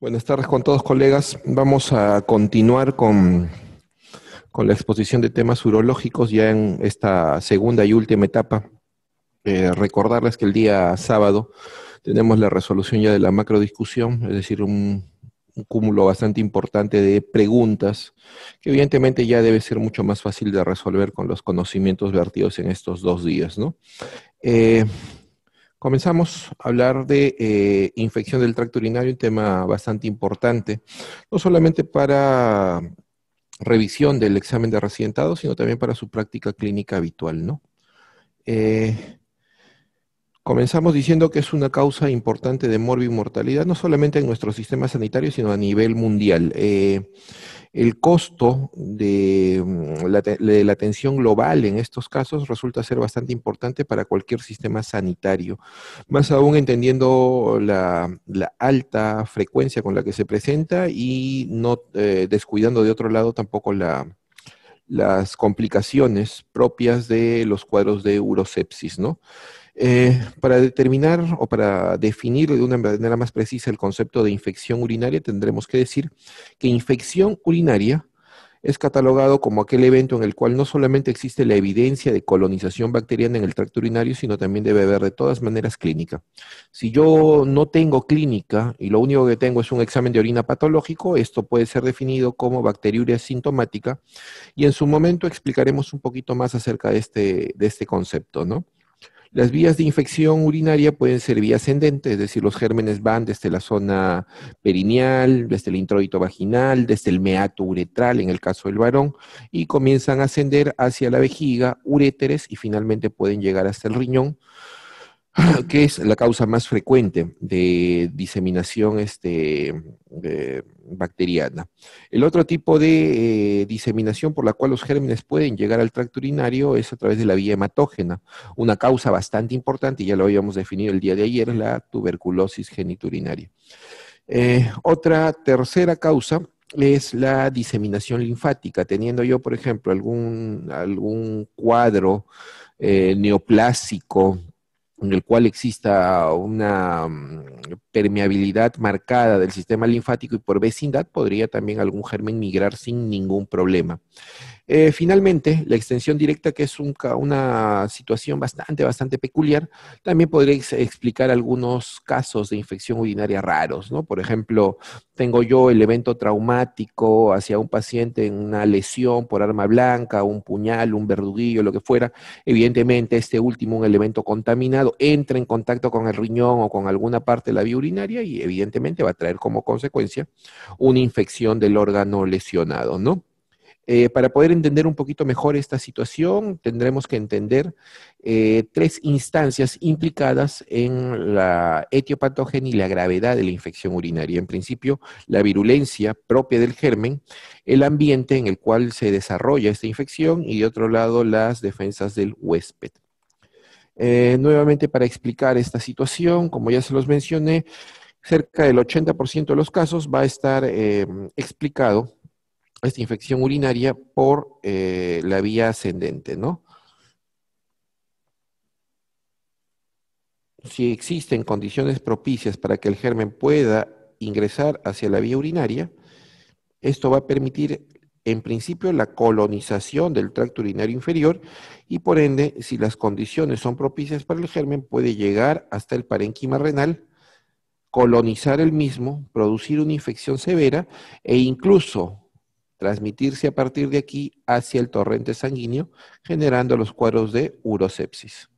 Buenas tardes con todos, colegas. Vamos a continuar con, con la exposición de temas urológicos ya en esta segunda y última etapa. Eh, recordarles que el día sábado tenemos la resolución ya de la macrodiscusión, es decir, un, cúmulo bastante importante de preguntas que evidentemente ya debe ser mucho más fácil de resolver con los conocimientos vertidos en estos dos días, ¿no? Eh, Comenzamos a hablar de eh, infección del tracto urinario, un tema bastante importante, no solamente para revisión del examen de residentado, sino también para su práctica clínica habitual, ¿no? Eh, Comenzamos diciendo que es una causa importante de morbi-mortalidad, no solamente en nuestro sistema sanitario, sino a nivel mundial. Eh, el costo mm, de la, atención global en estos casos resulta ser bastante importante para cualquier sistema sanitario, más aún entendiendo la, alta frecuencia con la que se presenta y no eh, descuidando de otro lado tampoco las complicaciones propias de los cuadros de urosepsis, ¿no? Eh, para determinar o para definir de una manera más precisa el concepto de infección urinaria, tendremos que decir que infección urinaria es catalogado como aquel evento en el cual no solamente existe la evidencia de colonización bacteriana en el tracto urinario, sino también debe haber de todas maneras clínica. Si yo no tengo clínica y lo único que tengo es un examen de orina patológico, esto puede ser definido como bacteriuria sintomática y en su momento explicaremos un poquito más acerca de este, de este concepto, ¿no? Las vías de infección urinaria pueden ser vía ascendente, es decir, los gérmenes van desde la zona perineal, desde el introito vaginal, desde el meato uretral en el caso del varón, y comienzan a ascender hacia la vejiga, uréteres y finalmente pueden llegar hasta el riñón que es la causa más frecuente de diseminación este, bacteriana. El otro tipo de eh, diseminación por la cual los gérmenes pueden llegar al tracto urinario es a través de la vía hematógena. Una causa bastante importante, ya lo habíamos definido el día de ayer, la tuberculosis geniturinaria. Eh, otra tercera causa es la diseminación linfática, teniendo yo, por ejemplo, algún, cuadro eh, neoplásico en el cual exista una mm, permeabilidad marcada del sistema linfático y por vecindad podría también algún germen migrar sin ningún problema. Eh, finalmente, la extensión directa, que es una situación bastante, bastante peculiar, también podría explicar algunos casos de infección urinaria raros, ¿no? Por ejemplo, tengo yo el evento traumático hacia un paciente en una lesión por arma blanca, un puñal, un verduguillo, lo que fuera. Evidentemente, este último, un elemento contaminado, entra en contacto con el riñón o con alguna parte de la vía urinaria y evidentemente va a traer como consecuencia una infección del órgano lesionado, ¿no? Eh, para poder entender un poquito mejor esta situación, tendremos que entender eh, tres instancias implicadas en la etiopatógena y la gravedad de la infección urinaria. En principio, la virulencia propia del germen, el ambiente en el cual se desarrolla esta infección y, de otro lado, las defensas del huésped. Eh, nuevamente, para explicar esta situación, como ya se los mencioné, cerca del 80% de los casos va a estar explicado esta infección urinaria por eh, la vía ascendente, ¿no? Si existen condiciones propicias para que el germen pueda ingresar hacia la vía urinaria, esto va a permitir en principio la colonización del tracto urinario inferior y por ende, si las condiciones son propicias para el germen, puede llegar hasta el parénquima renal, colonizar el mismo, producir una infección severa e incluso transmitirse a partir de aquí hacia el torrente sanguíneo, generando los cuadros de urosepsis.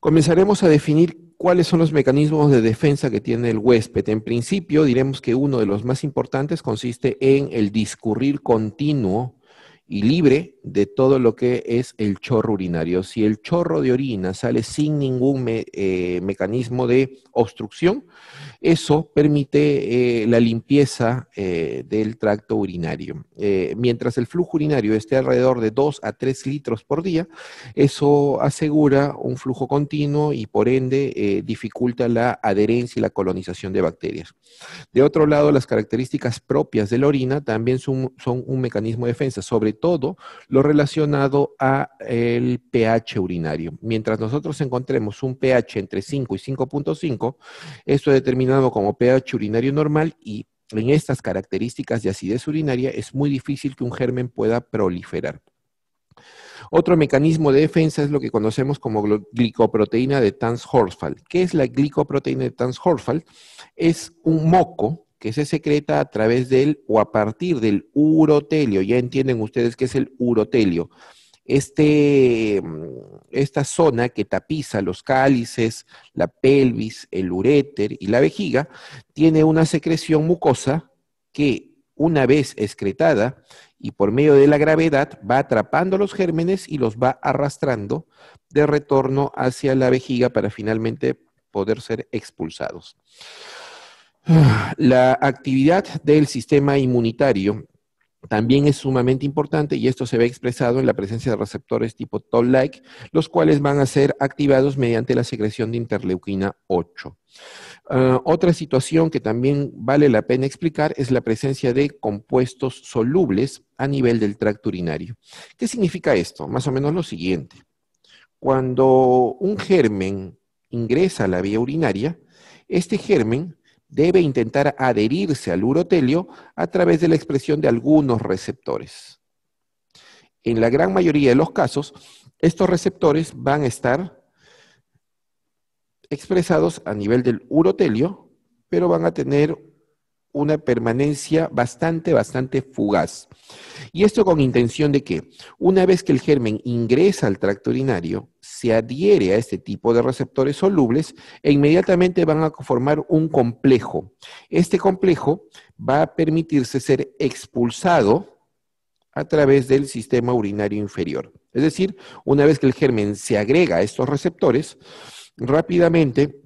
Comenzaremos a definir cuáles son los mecanismos de defensa que tiene el huésped. En principio, diremos que uno de los más importantes consiste en el discurrir continuo y libre de todo lo que es el chorro urinario. Si el chorro de orina sale sin ningún eh, mecanismo de obstrucción, eso permite eh, la limpieza eh, del tracto urinario. mientras el flujo urinario esté alrededor de 2 a 3 litros por día, eso asegura un flujo continuo y por ende dificulta la adherencia y la colonización de bacterias. De otro lado, las características propias de la orina también son, un mecanismo de defensa, sobre todo lo relacionado a el pH urinario. Mientras nosotros encontremos un pH entre 5 y 5.5, esto es determinado como pH urinario normal y en estas características de acidez urinaria es muy difícil que un germen pueda proliferar. Otro mecanismo de defensa es lo que conocemos como glicoproteína de tans ¿Qué es la glicoproteína de tans Es un moco que se secreta a través del o a partir del urotelio. Ya entienden ustedes qué es el urotelio. Este, mm, esta zona que tapiza los cálices, la pelvis, el uréter y la vejiga, tiene una secreción mucosa que una vez excretada y por medio de la gravedad va atrapando los gérmenes y los va arrastrando de retorno hacia la vejiga para finalmente poder ser expulsados. La actividad del sistema inmunitario también es sumamente importante y esto se ve expresado en la presencia de receptores tipo Toll-like, los cuales van a ser activados mediante la secreción de interleuquina 8. Ah, otra situación que también vale la pena explicar es la presencia de compuestos solubles a nivel del tracto urinario. ¿Qué significa esto? Más o menos lo siguiente. Cuando un germen ingresa a la vía urinaria, este germen debe intentar adherirse al urotelio a través de la expresión de algunos receptores. En la gran mayoría de los casos, estos receptores van a estar expresados a nivel del urotelio, pero van a tener una permanencia bastante, bastante fugaz. Y esto con intención de que una vez que el germen ingresa al tracto urinario, se adhiere a este tipo de receptores solubles e inmediatamente van a formar un complejo. Este complejo va a permitirse ser expulsado a través del sistema urinario inferior. Es decir, una vez que el germen se agrega a estos receptores, rápidamente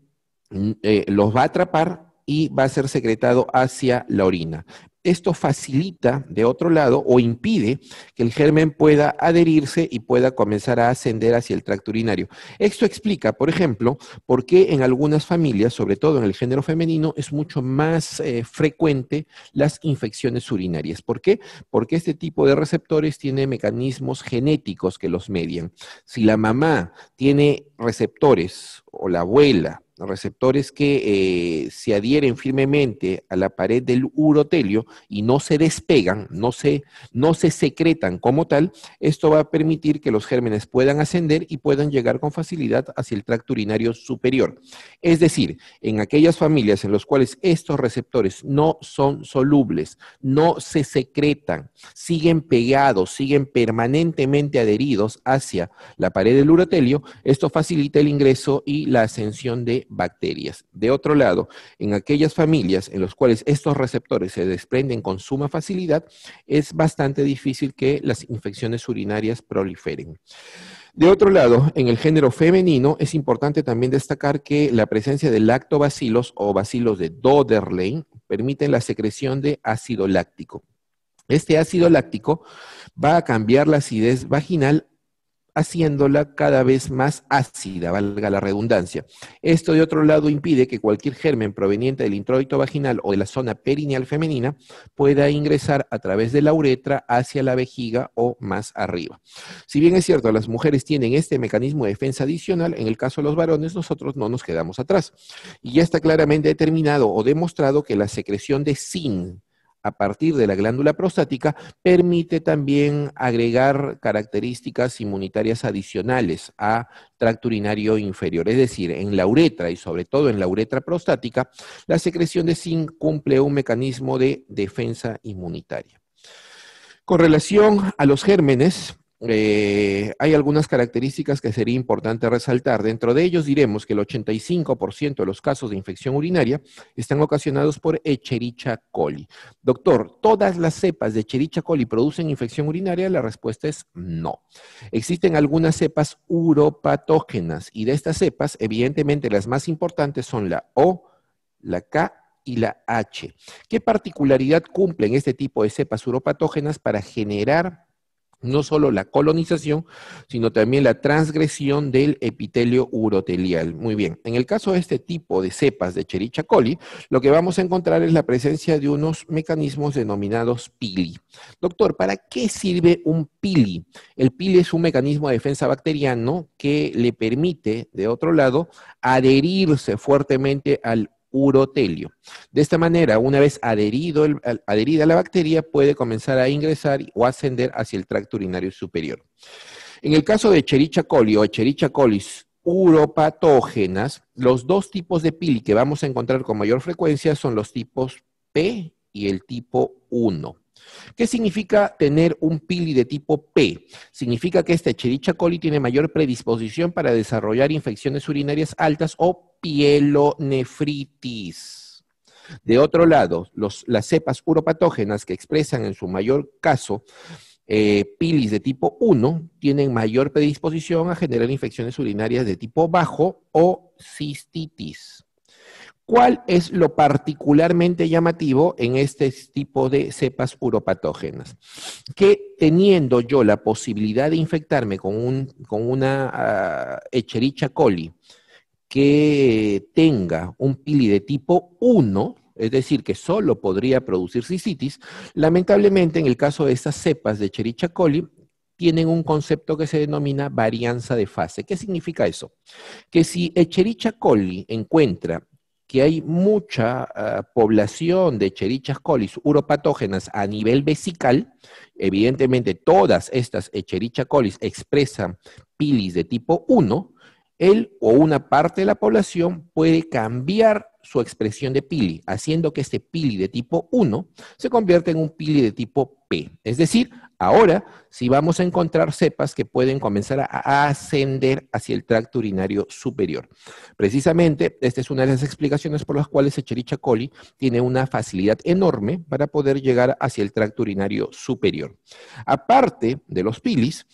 mm, eh, los va a atrapar y va a ser secretado hacia la orina. Esto facilita, de otro lado, o impide que el germen pueda adherirse y pueda comenzar a ascender hacia el tracto urinario. Esto explica, por ejemplo, por qué en algunas familias, sobre todo en el género femenino, es mucho más eh, frecuente las infecciones urinarias. ¿Por qué? Porque este tipo de receptores tiene mecanismos genéticos que los median. Si la mamá tiene receptores o la abuela receptores que eh, se adhieren firmemente a la pared del urotelio y no se despegan, no se, no se secretan como tal, esto va a permitir que los gérmenes puedan ascender y puedan llegar con facilidad hacia el tracto urinario superior. Es decir, en aquellas familias en las cuales estos receptores no son solubles, no se secretan, siguen pegados, siguen permanentemente adheridos hacia la pared del urotelio, esto facilita el ingreso y la ascensión de bacterias. De otro lado, en aquellas familias en las cuales estos receptores se desprenden con suma facilidad, es bastante difícil que las infecciones urinarias proliferen. De otro lado, en el género femenino es importante también destacar que la presencia de lactobacilos o bacilos de Doderlein permiten la secreción de ácido láctico. Este ácido láctico va a cambiar la acidez vaginal haciéndola cada vez más ácida, valga la redundancia. Esto, de otro lado, impide que cualquier germen proveniente del introito vaginal o de la zona perineal femenina pueda ingresar a través de la uretra hacia la vejiga o más arriba. Si bien es cierto, las mujeres tienen este mecanismo de defensa adicional, en el caso de los varones, nosotros no nos quedamos atrás. Y ya está claramente determinado o demostrado que la secreción de zinc a partir de la glándula prostática permite también agregar características inmunitarias adicionales a tracto urinario inferior. Es decir, en la uretra y sobre todo en la uretra prostática, la secreción de zinc cumple un mecanismo de defensa inmunitaria. Con relación a los gérmenes, eh, hay algunas características que sería importante resaltar. Dentro de ellos diremos que el 85% de los casos de infección urinaria están ocasionados por Echericha coli. Doctor, ¿todas las cepas de Echerichia coli producen infección urinaria? La respuesta es no. Existen algunas cepas uropatógenas y de estas cepas, evidentemente las más importantes son la O, la K y la H. ¿Qué particularidad cumplen este tipo de cepas uropatógenas para generar no solo la colonización, sino también la transgresión del epitelio urotelial. Muy bien, en el caso de este tipo de cepas de Chericha coli, lo que vamos a encontrar es la presencia de unos mecanismos denominados pili. Doctor, ¿para qué sirve un pili? El pili es un mecanismo de defensa bacteriano que le permite, de otro lado, adherirse fuertemente al urotelio. De esta manera, una vez adherido adherida la bacteria, puede comenzar a ingresar o ascender hacia el tracto urinario superior. En el caso de Chericha coli o Chericha colis uropatógenas, los dos tipos de pili que vamos a encontrar con mayor frecuencia son los tipos P y el tipo 1. ¿Qué significa tener un pili de tipo P? Significa que esta Echerichia coli tiene mayor predisposición para desarrollar infecciones urinarias altas o pielonefritis. De otro lado, las cepas uropatógenas que expresan en su mayor caso eh, pilis de tipo 1 tienen mayor predisposición a generar infecciones urinarias de tipo bajo o cistitis. ¿Cuál es lo particularmente llamativo en este tipo de cepas uropatógenas? Que teniendo yo la posibilidad de infectarme con, una uh, coli que tenga un pili de tipo 1, es decir, que solo podría producir cisitis, lamentablemente en el caso de estas cepas de Echerichia coli, tienen un concepto que se denomina varianza de fase. ¿Qué significa eso? Que si Echerichia coli encuentra que hay mucha eh, población de Echerichia colis uropatógenas a nivel vesical. Evidentemente, todas estas Echerichia colis expresan pilis de tipo 1. Él o una parte de la población puede cambiar su expresión de pili, haciendo que este pili de tipo 1 se convierta en un pili de tipo es decir, ahora sí vamos a encontrar cepas que pueden comenzar a ascender hacia el tracto urinario superior. Precisamente, esta es una de las explicaciones por las cuales Echerichia coli tiene una facilidad enorme para poder llegar hacia el tracto urinario superior. Aparte de los pilis,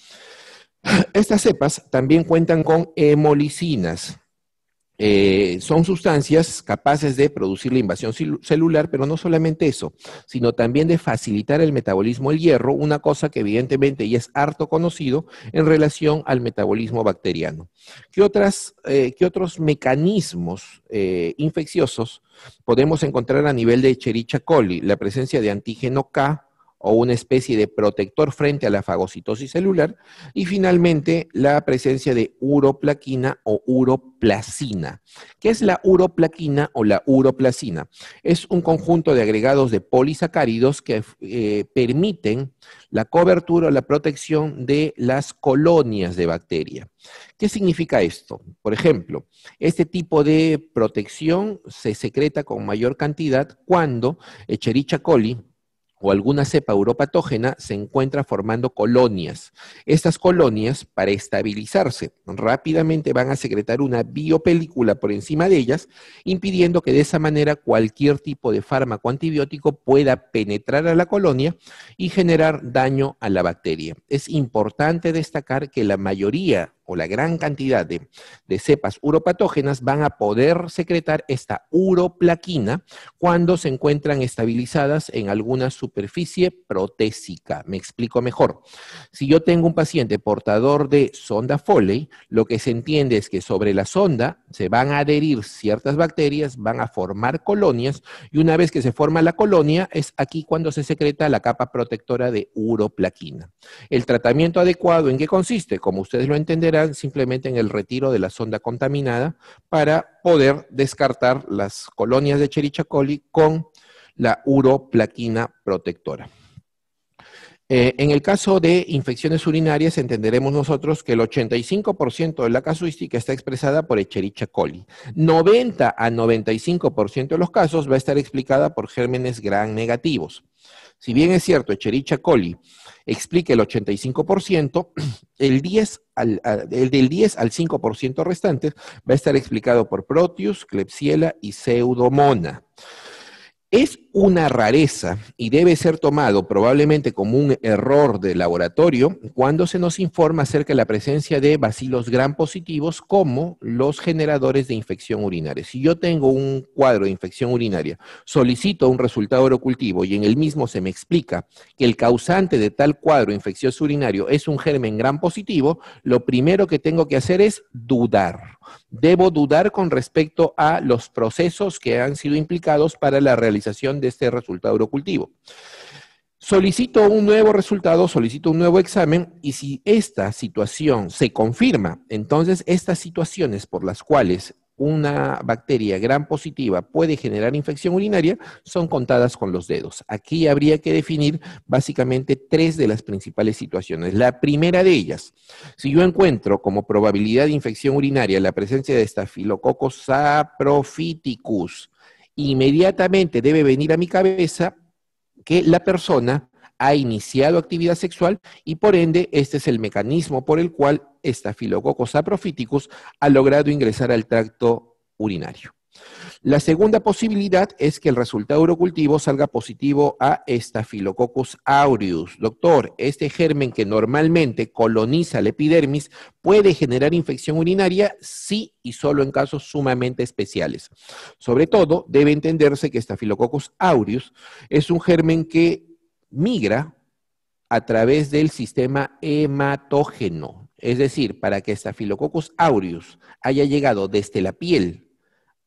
estas cepas también cuentan con hemolicinas, eh, son sustancias capaces de producir la invasión celular, pero no solamente eso, sino también de facilitar el metabolismo del hierro, una cosa que evidentemente ya es harto conocido en relación al metabolismo bacteriano. ¿Qué, otras, eh, otros mecanismos eh, infecciosos podemos encontrar a nivel de Chericha coli? La presencia de antígeno K, o una especie de protector frente a la fagocitosis celular, y finalmente la presencia de uroplaquina o uroplacina. ¿Qué es la uroplaquina o la uroplacina? Es un conjunto de agregados de polisacáridos que eh, permiten la cobertura o la protección de las colonias de bacteria. ¿Qué significa esto? Por ejemplo, este tipo de protección se secreta con mayor cantidad cuando Echerichia coli, o alguna cepa europatógena se encuentra formando colonias. Estas colonias, para estabilizarse, rápidamente van a secretar una biopelícula por encima de ellas, impidiendo que de esa manera cualquier tipo de fármaco antibiótico pueda penetrar a la colonia y generar daño a la bacteria. Es importante destacar que la mayoría la gran cantidad de, de cepas uropatógenas van a poder secretar esta uroplaquina cuando se encuentran estabilizadas en alguna superficie protésica. Me explico mejor. Si yo tengo un paciente portador de sonda Foley, lo que se entiende es que sobre la sonda se van a adherir ciertas bacterias, van a formar colonias y una vez que se forma la colonia es aquí cuando se secreta la capa protectora de uroplaquina. El tratamiento adecuado en qué consiste, como ustedes lo entenderán, simplemente en el retiro de la sonda contaminada para poder descartar las colonias de cherichacoli coli con la uroplaquina protectora. Eh, en el caso de infecciones urinarias, entenderemos nosotros que el 85% de la casuística está expresada por Echerichia coli. 90 a 95% de los casos va a estar explicada por gérmenes gran negativos. Si bien es cierto, Chericha Coli explica el 85%, el, 10 al, el del 10 al 5% restante va a estar explicado por Proteus, Klebsiella y Pseudomonas. Es una rareza y debe ser tomado probablemente como un error de laboratorio cuando se nos informa acerca de la presencia de bacilos gran positivos como los generadores de infección urinaria. Si yo tengo un cuadro de infección urinaria, solicito un resultado orocultivo y en el mismo se me explica que el causante de tal cuadro infeccioso urinario es un germen gran positivo, lo primero que tengo que hacer es dudar debo dudar con respecto a los procesos que han sido implicados para la realización de este resultado urocultivo. Solicito un nuevo resultado, solicito un nuevo examen y si esta situación se confirma, entonces estas situaciones por las cuales una bacteria gran positiva puede generar infección urinaria son contadas con los dedos. Aquí habría que definir básicamente tres de las principales situaciones. La primera de ellas, si yo encuentro como probabilidad de infección urinaria la presencia de Staphylococcus saprophyticus, inmediatamente debe venir a mi cabeza que la persona ha iniciado actividad sexual y por ende este es el mecanismo por el cual Staphylococcus saprophyticus ha logrado ingresar al tracto urinario. La segunda posibilidad es que el resultado urocultivo salga positivo a Staphylococcus aureus. Doctor, este germen que normalmente coloniza la epidermis puede generar infección urinaria sí y solo en casos sumamente especiales. Sobre todo, debe entenderse que Staphylococcus aureus es un germen que migra a través del sistema hematógeno. Es decir, para que Staphylococcus aureus haya llegado desde la piel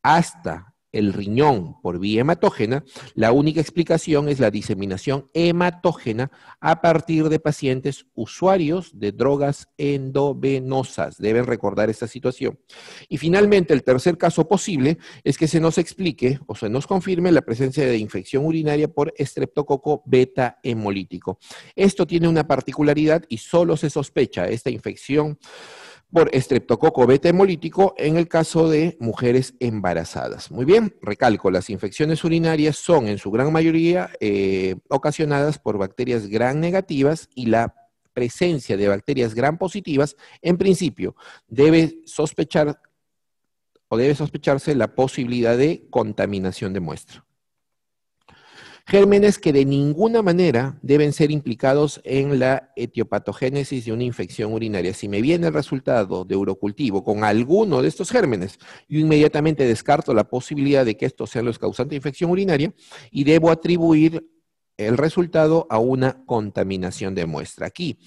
hasta el riñón por vía hematógena, la única explicación es la diseminación hematógena a partir de pacientes usuarios de drogas endovenosas. Deben recordar esta situación. Y finalmente, el tercer caso posible es que se nos explique o se nos confirme la presencia de infección urinaria por estreptococo beta hemolítico. Esto tiene una particularidad y solo se sospecha esta infección por estreptococo beta hemolítico en el caso de mujeres embarazadas. Muy bien, recalco, las infecciones urinarias son en su gran mayoría eh, ocasionadas por bacterias gran negativas y la presencia de bacterias gran positivas, en principio, debe sospechar o debe sospecharse la posibilidad de contaminación de muestra gérmenes que de ninguna manera deben ser implicados en la etiopatogénesis de una infección urinaria. Si me viene el resultado de urocultivo con alguno de estos gérmenes, yo inmediatamente descarto la posibilidad de que estos sean los causantes de infección urinaria y debo atribuir el resultado a una contaminación de muestra. Aquí,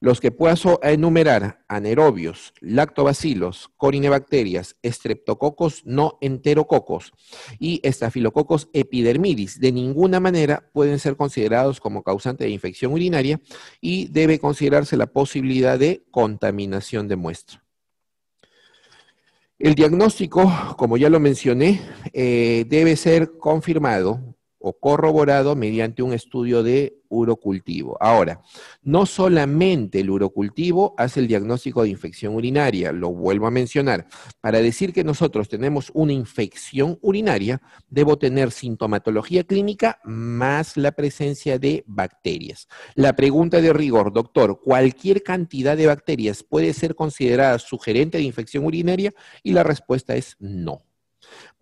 los que puedo eh, enumerar, anaerobios, lactobacilos, corinebacterias, estreptococos no enterococos y estafilococos epidermidis, de ninguna manera pueden ser considerados como causante de infección urinaria y debe considerarse la posibilidad de contaminación de muestra. El diagnóstico, como ya lo mencioné, eh, debe ser confirmado o corroborado mediante un estudio de urocultivo. Ahora, no solamente el urocultivo hace el diagnóstico de infección urinaria, lo vuelvo a mencionar. Para decir que nosotros tenemos una infección urinaria, debo tener sintomatología clínica más la presencia de bacterias. La pregunta de rigor, doctor, ¿cualquier cantidad de bacterias puede ser considerada sugerente de infección urinaria? Y la respuesta es no.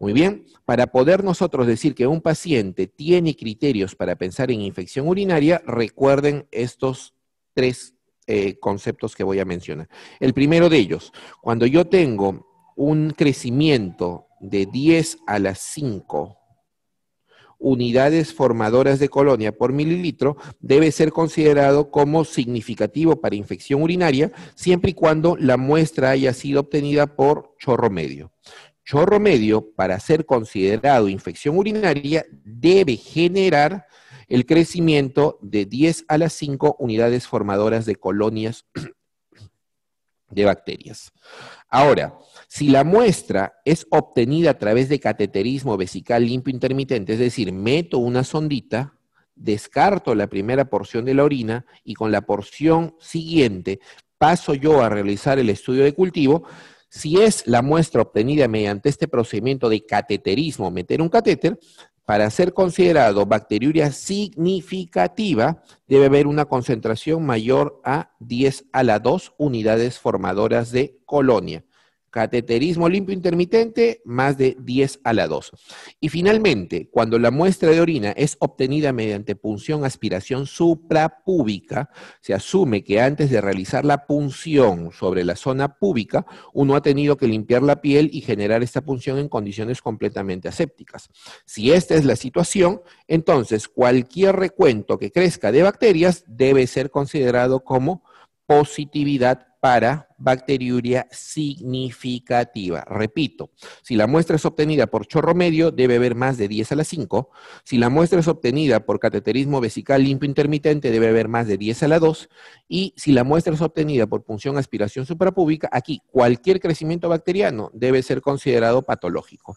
Muy bien, para poder nosotros decir que un paciente tiene criterios para pensar en infección urinaria, recuerden estos tres eh, conceptos que voy a mencionar. El primero de ellos, cuando yo tengo un crecimiento de 10 a las 5 unidades formadoras de colonia por mililitro debe ser considerado como significativo para infección urinaria siempre y cuando la muestra haya sido obtenida por chorro medio chorro medio, para ser considerado infección urinaria, debe generar el crecimiento de 10 a las 5 unidades formadoras de colonias de bacterias. Ahora, si la muestra es obtenida a través de cateterismo vesical limpio intermitente, es decir, meto una sondita, descarto la primera porción de la orina y con la porción siguiente paso yo a realizar el estudio de cultivo, si es la muestra obtenida mediante este procedimiento de cateterismo, meter un catéter, para ser considerado bacteriuria significativa, debe haber una concentración mayor a 10 a la 2 unidades formadoras de colonia. Cateterismo limpio intermitente, más de 10 a la 2. Y finalmente, cuando la muestra de orina es obtenida mediante punción aspiración suprapúbica, se asume que antes de realizar la punción sobre la zona púbica, uno ha tenido que limpiar la piel y generar esta punción en condiciones completamente asépticas. Si esta es la situación, entonces cualquier recuento que crezca de bacterias debe ser considerado como positividad para bacteriuria significativa. Repito, si la muestra es obtenida por chorro medio, debe haber más de 10 a la 5. Si la muestra es obtenida por cateterismo vesical limpio intermitente, debe haber más de 10 a la 2. Y si la muestra es obtenida por punción aspiración suprapúbica, aquí cualquier crecimiento bacteriano debe ser considerado patológico.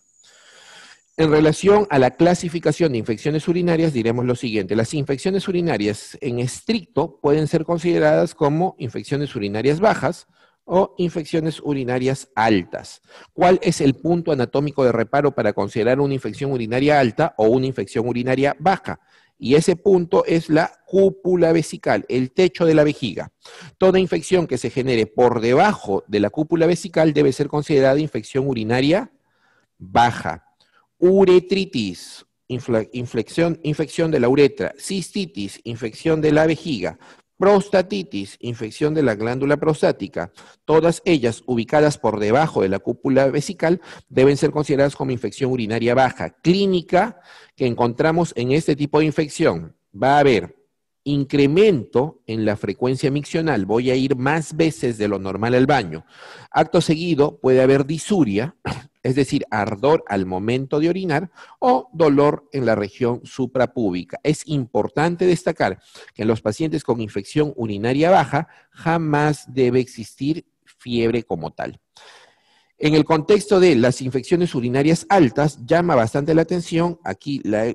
En relación a la clasificación de infecciones urinarias, diremos lo siguiente. Las infecciones urinarias en estricto pueden ser consideradas como infecciones urinarias bajas o infecciones urinarias altas. ¿Cuál es el punto anatómico de reparo para considerar una infección urinaria alta o una infección urinaria baja? Y ese punto es la cúpula vesical, el techo de la vejiga. Toda infección que se genere por debajo de la cúpula vesical debe ser considerada infección urinaria baja uretritis, infección de la uretra, cistitis, infección de la vejiga, prostatitis, infección de la glándula prostática, todas ellas ubicadas por debajo de la cúpula vesical, deben ser consideradas como infección urinaria baja. Clínica que encontramos en este tipo de infección. Va a haber incremento en la frecuencia miccional, voy a ir más veces de lo normal al baño. Acto seguido puede haber disuria, es decir, ardor al momento de orinar o dolor en la región suprapúbica. Es importante destacar que en los pacientes con infección urinaria baja jamás debe existir fiebre como tal. En el contexto de las infecciones urinarias altas, llama bastante la atención, aquí la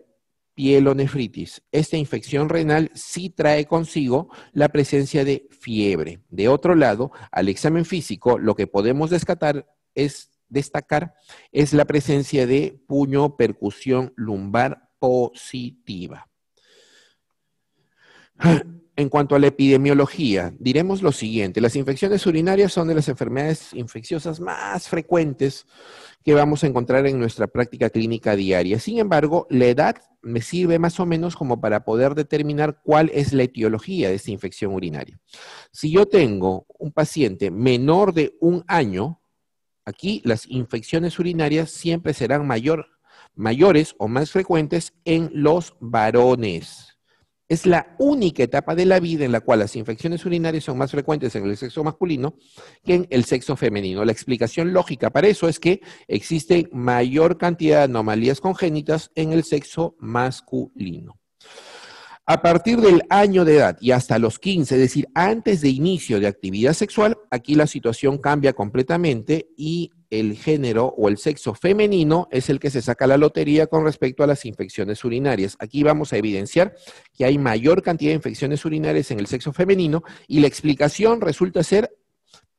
piel o nefritis. Esta infección renal sí trae consigo la presencia de fiebre. De otro lado, al examen físico, lo que podemos destacar es la presencia de puño, percusión lumbar positiva en cuanto a la epidemiología, diremos lo siguiente, las infecciones urinarias son de las enfermedades infecciosas más frecuentes que vamos a encontrar en nuestra práctica clínica diaria. Sin embargo, la edad me sirve más o menos como para poder determinar cuál es la etiología de esta infección urinaria. Si yo tengo un paciente menor de un año, aquí las infecciones urinarias siempre serán mayores o más frecuentes en los varones. Es la única etapa de la vida en la cual las infecciones urinarias son más frecuentes en el sexo masculino que en el sexo femenino. La explicación lógica para eso es que existe mayor cantidad de anomalías congénitas en el sexo masculino. A partir del año de edad y hasta los 15, es decir, antes de inicio de actividad sexual, aquí la situación cambia completamente y el género o el sexo femenino es el que se saca la lotería con respecto a las infecciones urinarias. Aquí vamos a evidenciar que hay mayor cantidad de infecciones urinarias en el sexo femenino y la explicación resulta ser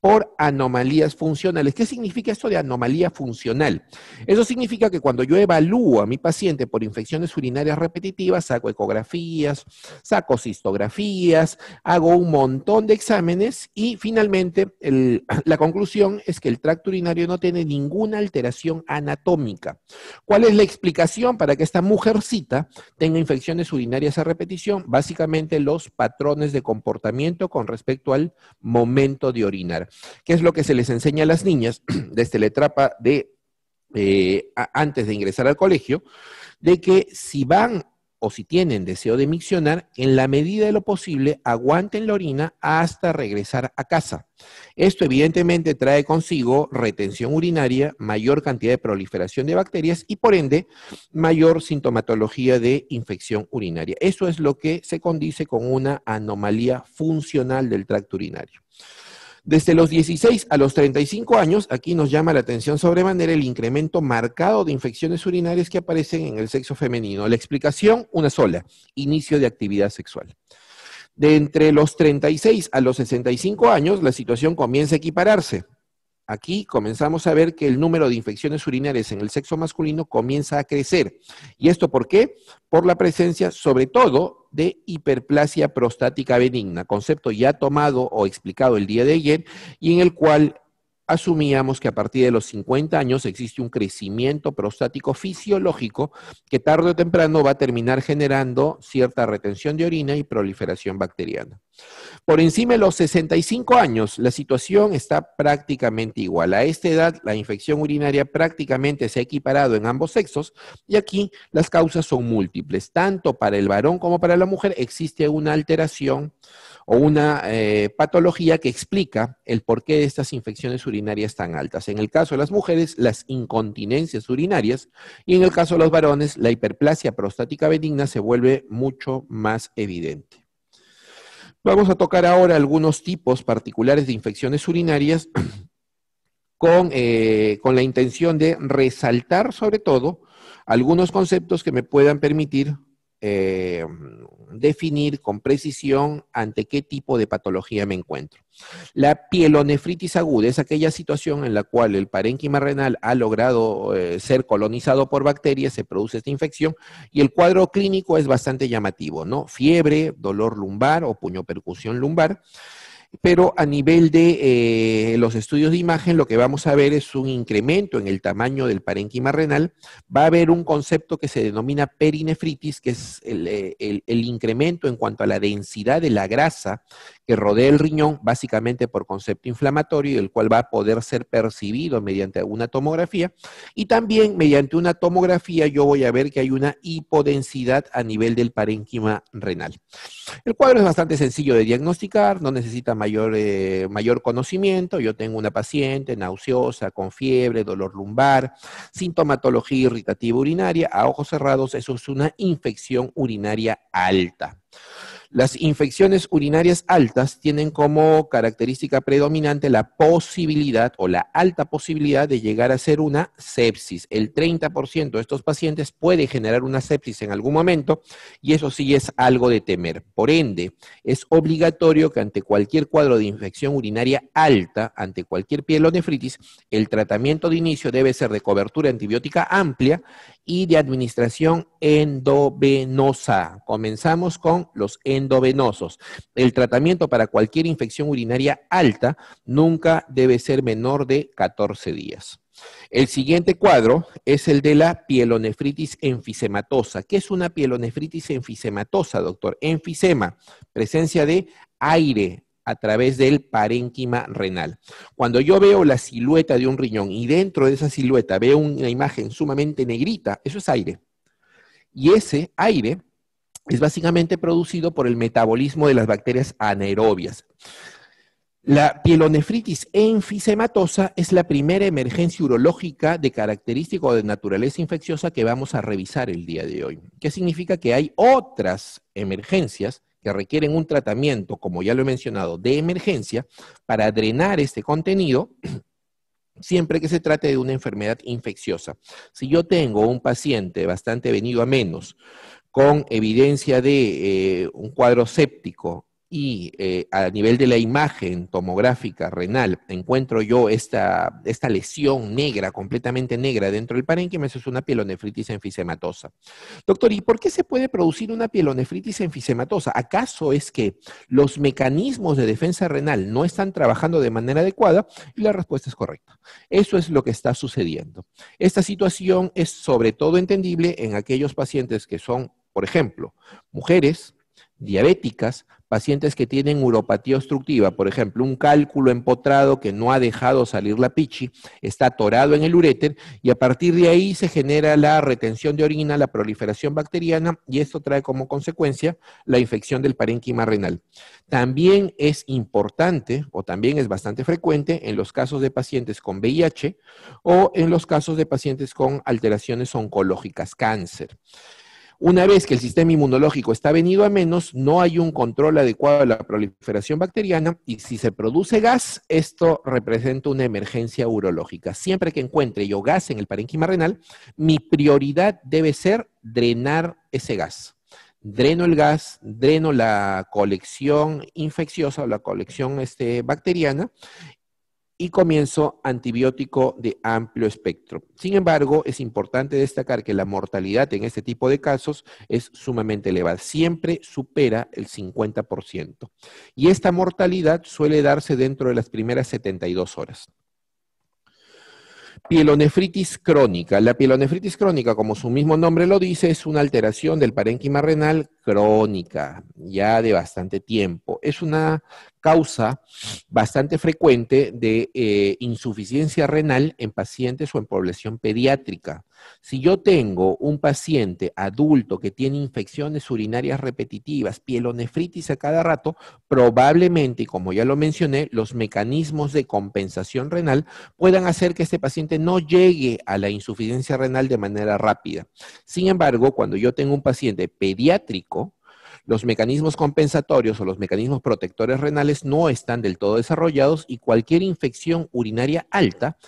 por anomalías funcionales. ¿Qué significa esto de anomalía funcional? Eso significa que cuando yo evalúo a mi paciente por infecciones urinarias repetitivas, saco ecografías, saco cistografías, hago un montón de exámenes y finalmente la conclusión es que el tracto urinario no tiene ninguna alteración anatómica. ¿Cuál es la explicación para que esta mujercita tenga infecciones urinarias a repetición? Básicamente los patrones de comportamiento con respecto al momento de orinar que es lo que se les enseña a las niñas desde la etapa de eh, antes de ingresar al colegio, de que si van o si tienen deseo de miccionar, en la medida de lo posible aguanten la orina hasta regresar a casa. Esto evidentemente trae consigo retención urinaria, mayor cantidad de proliferación de bacterias y por ende mayor sintomatología de infección urinaria. Eso es lo que se condice con una anomalía funcional del tracto urinario. Desde los 16 a los 35 años, aquí nos llama la atención sobremanera el incremento marcado de infecciones urinarias que aparecen en el sexo femenino. La explicación, una sola, inicio de actividad sexual. De entre los 36 a los 65 años, la situación comienza a equipararse aquí comenzamos a ver que el número de infecciones urinarias en el sexo masculino comienza a crecer. ¿Y esto por qué? Por la presencia, sobre todo, de hiperplasia prostática benigna, concepto ya tomado o explicado el día de ayer y en el cual asumíamos que a partir de los 50 años existe un crecimiento prostático fisiológico que tarde o temprano va a terminar generando cierta retención de orina y proliferación bacteriana. Por encima de los 65 años, la situación está prácticamente igual. A esta edad, la infección urinaria prácticamente se ha equiparado en ambos sexos y aquí las causas son múltiples. Tanto para el varón como para la mujer existe una alteración o una eh, patología que explica el porqué de estas infecciones urinarias tan altas. En el caso de las mujeres, las incontinencias urinarias y en el caso de los varones, la hiperplasia prostática benigna se vuelve mucho más evidente. Vamos a tocar ahora algunos tipos particulares de infecciones urinarias con, eh, con la intención de resaltar sobre todo algunos conceptos que me puedan permitir eh, definir con precisión ante qué tipo de patología me encuentro. La pielonefritis aguda es aquella situación en la cual el parénquima renal ha logrado eh, ser colonizado por bacterias, se produce esta infección y el cuadro clínico es bastante llamativo, ¿no? Fiebre, dolor lumbar o puño percusión lumbar pero a nivel de eh, los estudios de imagen lo que vamos a ver es un incremento en el tamaño del parénquima renal. Va a haber un concepto que se denomina perinefritis, que es el eh, incremento en cuanto a la densidad de la grasa que rodea el riñón básicamente por concepto inflamatorio, el cual va a poder ser percibido mediante una tomografía. Y también mediante una tomografía yo voy a ver que hay una hipodensidad a nivel del parénquima renal. El cuadro es bastante sencillo de diagnosticar, no necesita mayor, eh, mayor conocimiento. Yo tengo una paciente nauseosa, con fiebre, dolor lumbar, sintomatología irritativa urinaria. A ojos cerrados, eso es una infección urinaria alta. Las infecciones urinarias altas tienen como característica predominante la posibilidad o la alta posibilidad de llegar a ser una sepsis. El 30% de estos pacientes puede generar una sepsis en algún momento y eso sí es algo de temer. Por ende, es obligatorio que ante cualquier cuadro de infección urinaria alta, ante cualquier pielonefritis, el tratamiento de inicio debe ser de cobertura antibiótica amplia y de administración endovenosa. Comenzamos con los endovenosos endovenosos. El tratamiento para cualquier infección urinaria alta nunca debe ser menor de 14 días. El siguiente cuadro es el de la pielonefritis enfisematosa. ¿Qué es una pielonefritis enfisematosa, doctor? Enfisema, presencia de aire a través del parénquima renal. Cuando yo veo la silueta de un riñón y dentro de esa silueta veo una imagen sumamente negrita, eso es aire. Y ese aire es básicamente producido por el metabolismo de las bacterias anaerobias. La pielonefritis enfisematosa es la primera emergencia urológica de característico de naturaleza infecciosa que vamos a revisar el día de hoy. ¿Qué significa que hay otras emergencias que requieren un tratamiento, como ya lo he mencionado, de emergencia para drenar este contenido siempre que se trate de una enfermedad infecciosa. Si yo tengo un paciente bastante venido a menos con evidencia de eh, un cuadro séptico y eh, a nivel de la imagen tomográfica renal encuentro yo esta, lesión negra, completamente negra dentro del parénquima, eso es una pielonefritis enfisematosa. Doctor, ¿y por qué se puede producir una pielonefritis enfisematosa? ¿Acaso es que los mecanismos de defensa renal no están trabajando de manera adecuada? Y la respuesta es correcta. Eso es lo que está sucediendo. Esta situación es sobre todo entendible en aquellos pacientes que son por ejemplo, mujeres, diabéticas, pacientes que tienen uropatía obstructiva, por ejemplo, un cálculo empotrado que no ha dejado salir la pichi, está atorado en el uréter y a partir de ahí se genera la retención de orina, la proliferación bacteriana y esto trae como consecuencia la infección del parénquima renal. También es importante o también es bastante frecuente en los casos de pacientes con VIH o en los casos de pacientes con alteraciones oncológicas, cáncer. Una vez que el sistema inmunológico está venido a menos, no hay un control adecuado de la proliferación bacteriana y si se produce gas, esto representa una emergencia urológica. Siempre que encuentre yo gas en el parénquima renal, mi prioridad debe ser drenar ese gas. Dreno el gas, dreno la colección infecciosa o la colección este, bacteriana y comienzo antibiótico de amplio espectro. Sin embargo, es importante destacar que la mortalidad en este tipo de casos es sumamente elevada, siempre supera el 50%. Y esta mortalidad suele darse dentro de las primeras 72 horas. Pielonefritis crónica. La pielonefritis crónica, como su mismo nombre lo dice, es una alteración del parénquima renal crónica, ya de bastante tiempo. Es una causa bastante frecuente de eh, insuficiencia renal en pacientes o en población pediátrica. Si yo tengo un paciente adulto que tiene infecciones urinarias repetitivas, pielonefritis a cada rato, probablemente, como ya lo mencioné, los mecanismos de compensación renal puedan hacer que este paciente no llegue a la insuficiencia renal de manera rápida. Sin embargo, cuando yo tengo un paciente pediátrico, los mecanismos compensatorios o los mecanismos protectores renales no están del todo desarrollados y cualquier infección urinaria alta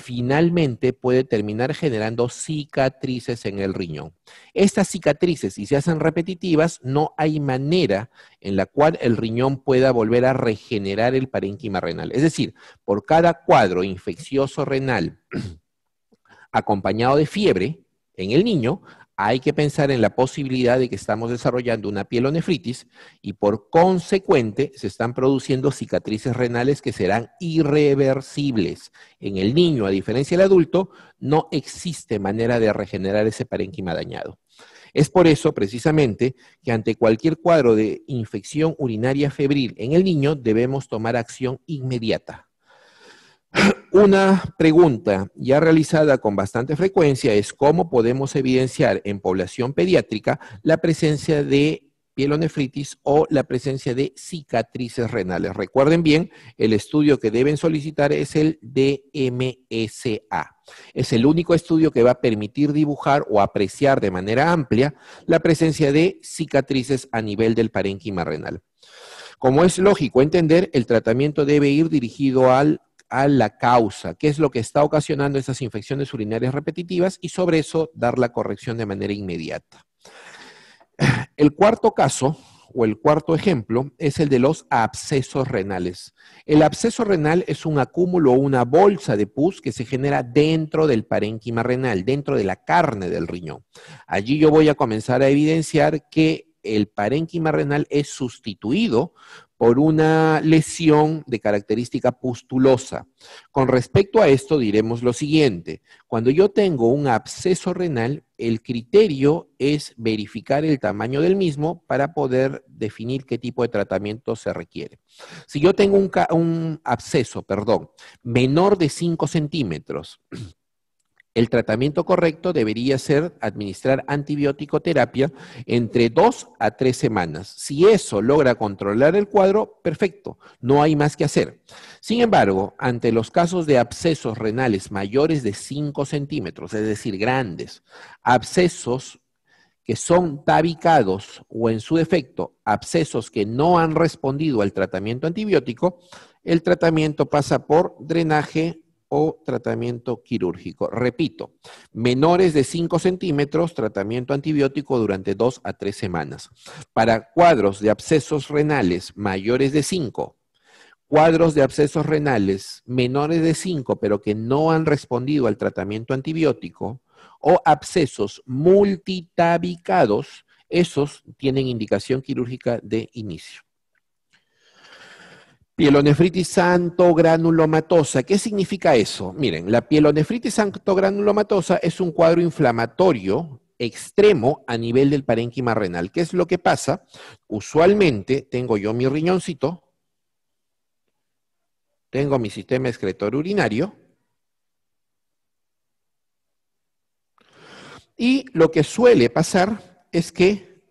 finalmente puede terminar generando cicatrices en el riñón. Estas cicatrices, si se hacen repetitivas, no hay manera en la cual el riñón pueda volver a regenerar el parénquima renal. Es decir, por cada cuadro infeccioso renal acompañado de fiebre en el niño, hay que pensar en la posibilidad de que estamos desarrollando una pielonefritis y por consecuente se están produciendo cicatrices renales que serán irreversibles. En el niño, a diferencia del adulto, no existe manera de regenerar ese parénquima dañado. Es por eso, precisamente, que ante cualquier cuadro de infección urinaria febril en el niño debemos tomar acción inmediata. Una pregunta ya realizada con bastante frecuencia es cómo podemos evidenciar en población pediátrica la presencia de pielonefritis o la presencia de cicatrices renales. Recuerden bien, el estudio que deben solicitar es el DMSA. Es el único estudio que va a permitir dibujar o apreciar de manera amplia la presencia de cicatrices a nivel del parénquima renal. Como es lógico entender, el tratamiento debe ir dirigido al a la causa, qué es lo que está ocasionando esas infecciones urinarias repetitivas y sobre eso dar la corrección de manera inmediata. El cuarto caso o el cuarto ejemplo es el de los abscesos renales. El absceso renal es un acúmulo o una bolsa de pus que se genera dentro del parénquima renal, dentro de la carne del riñón. Allí yo voy a comenzar a evidenciar que el parénquima renal es sustituido por una lesión de característica pustulosa. Con respecto a esto diremos lo siguiente, cuando yo tengo un absceso renal, el criterio es verificar el tamaño del mismo para poder definir qué tipo de tratamiento se requiere. Si yo tengo un, absceso, perdón, menor de 5 centímetros, el tratamiento correcto debería ser administrar antibiótico terapia entre dos a tres semanas. Si eso logra controlar el cuadro, perfecto, no hay más que hacer. Sin embargo, ante los casos de abscesos renales mayores de 5 centímetros, es decir, grandes, abscesos que son tabicados o en su defecto abscesos que no han respondido al tratamiento antibiótico, el tratamiento pasa por drenaje o tratamiento quirúrgico. Repito, menores de 5 centímetros, tratamiento antibiótico durante 2 a 3 semanas. Para cuadros de abscesos renales mayores de 5, cuadros de abscesos renales menores de 5, pero que no han respondido al tratamiento antibiótico, o abscesos multitabicados, esos tienen indicación quirúrgica de inicio. Pielonefritis granulomatosa, ¿Qué significa eso? Miren, la pielonefritis granulomatosa es un cuadro inflamatorio extremo a nivel del parénquima renal. ¿Qué es lo que pasa? Usualmente tengo yo mi riñoncito, tengo mi sistema excretor urinario, y lo que suele pasar es que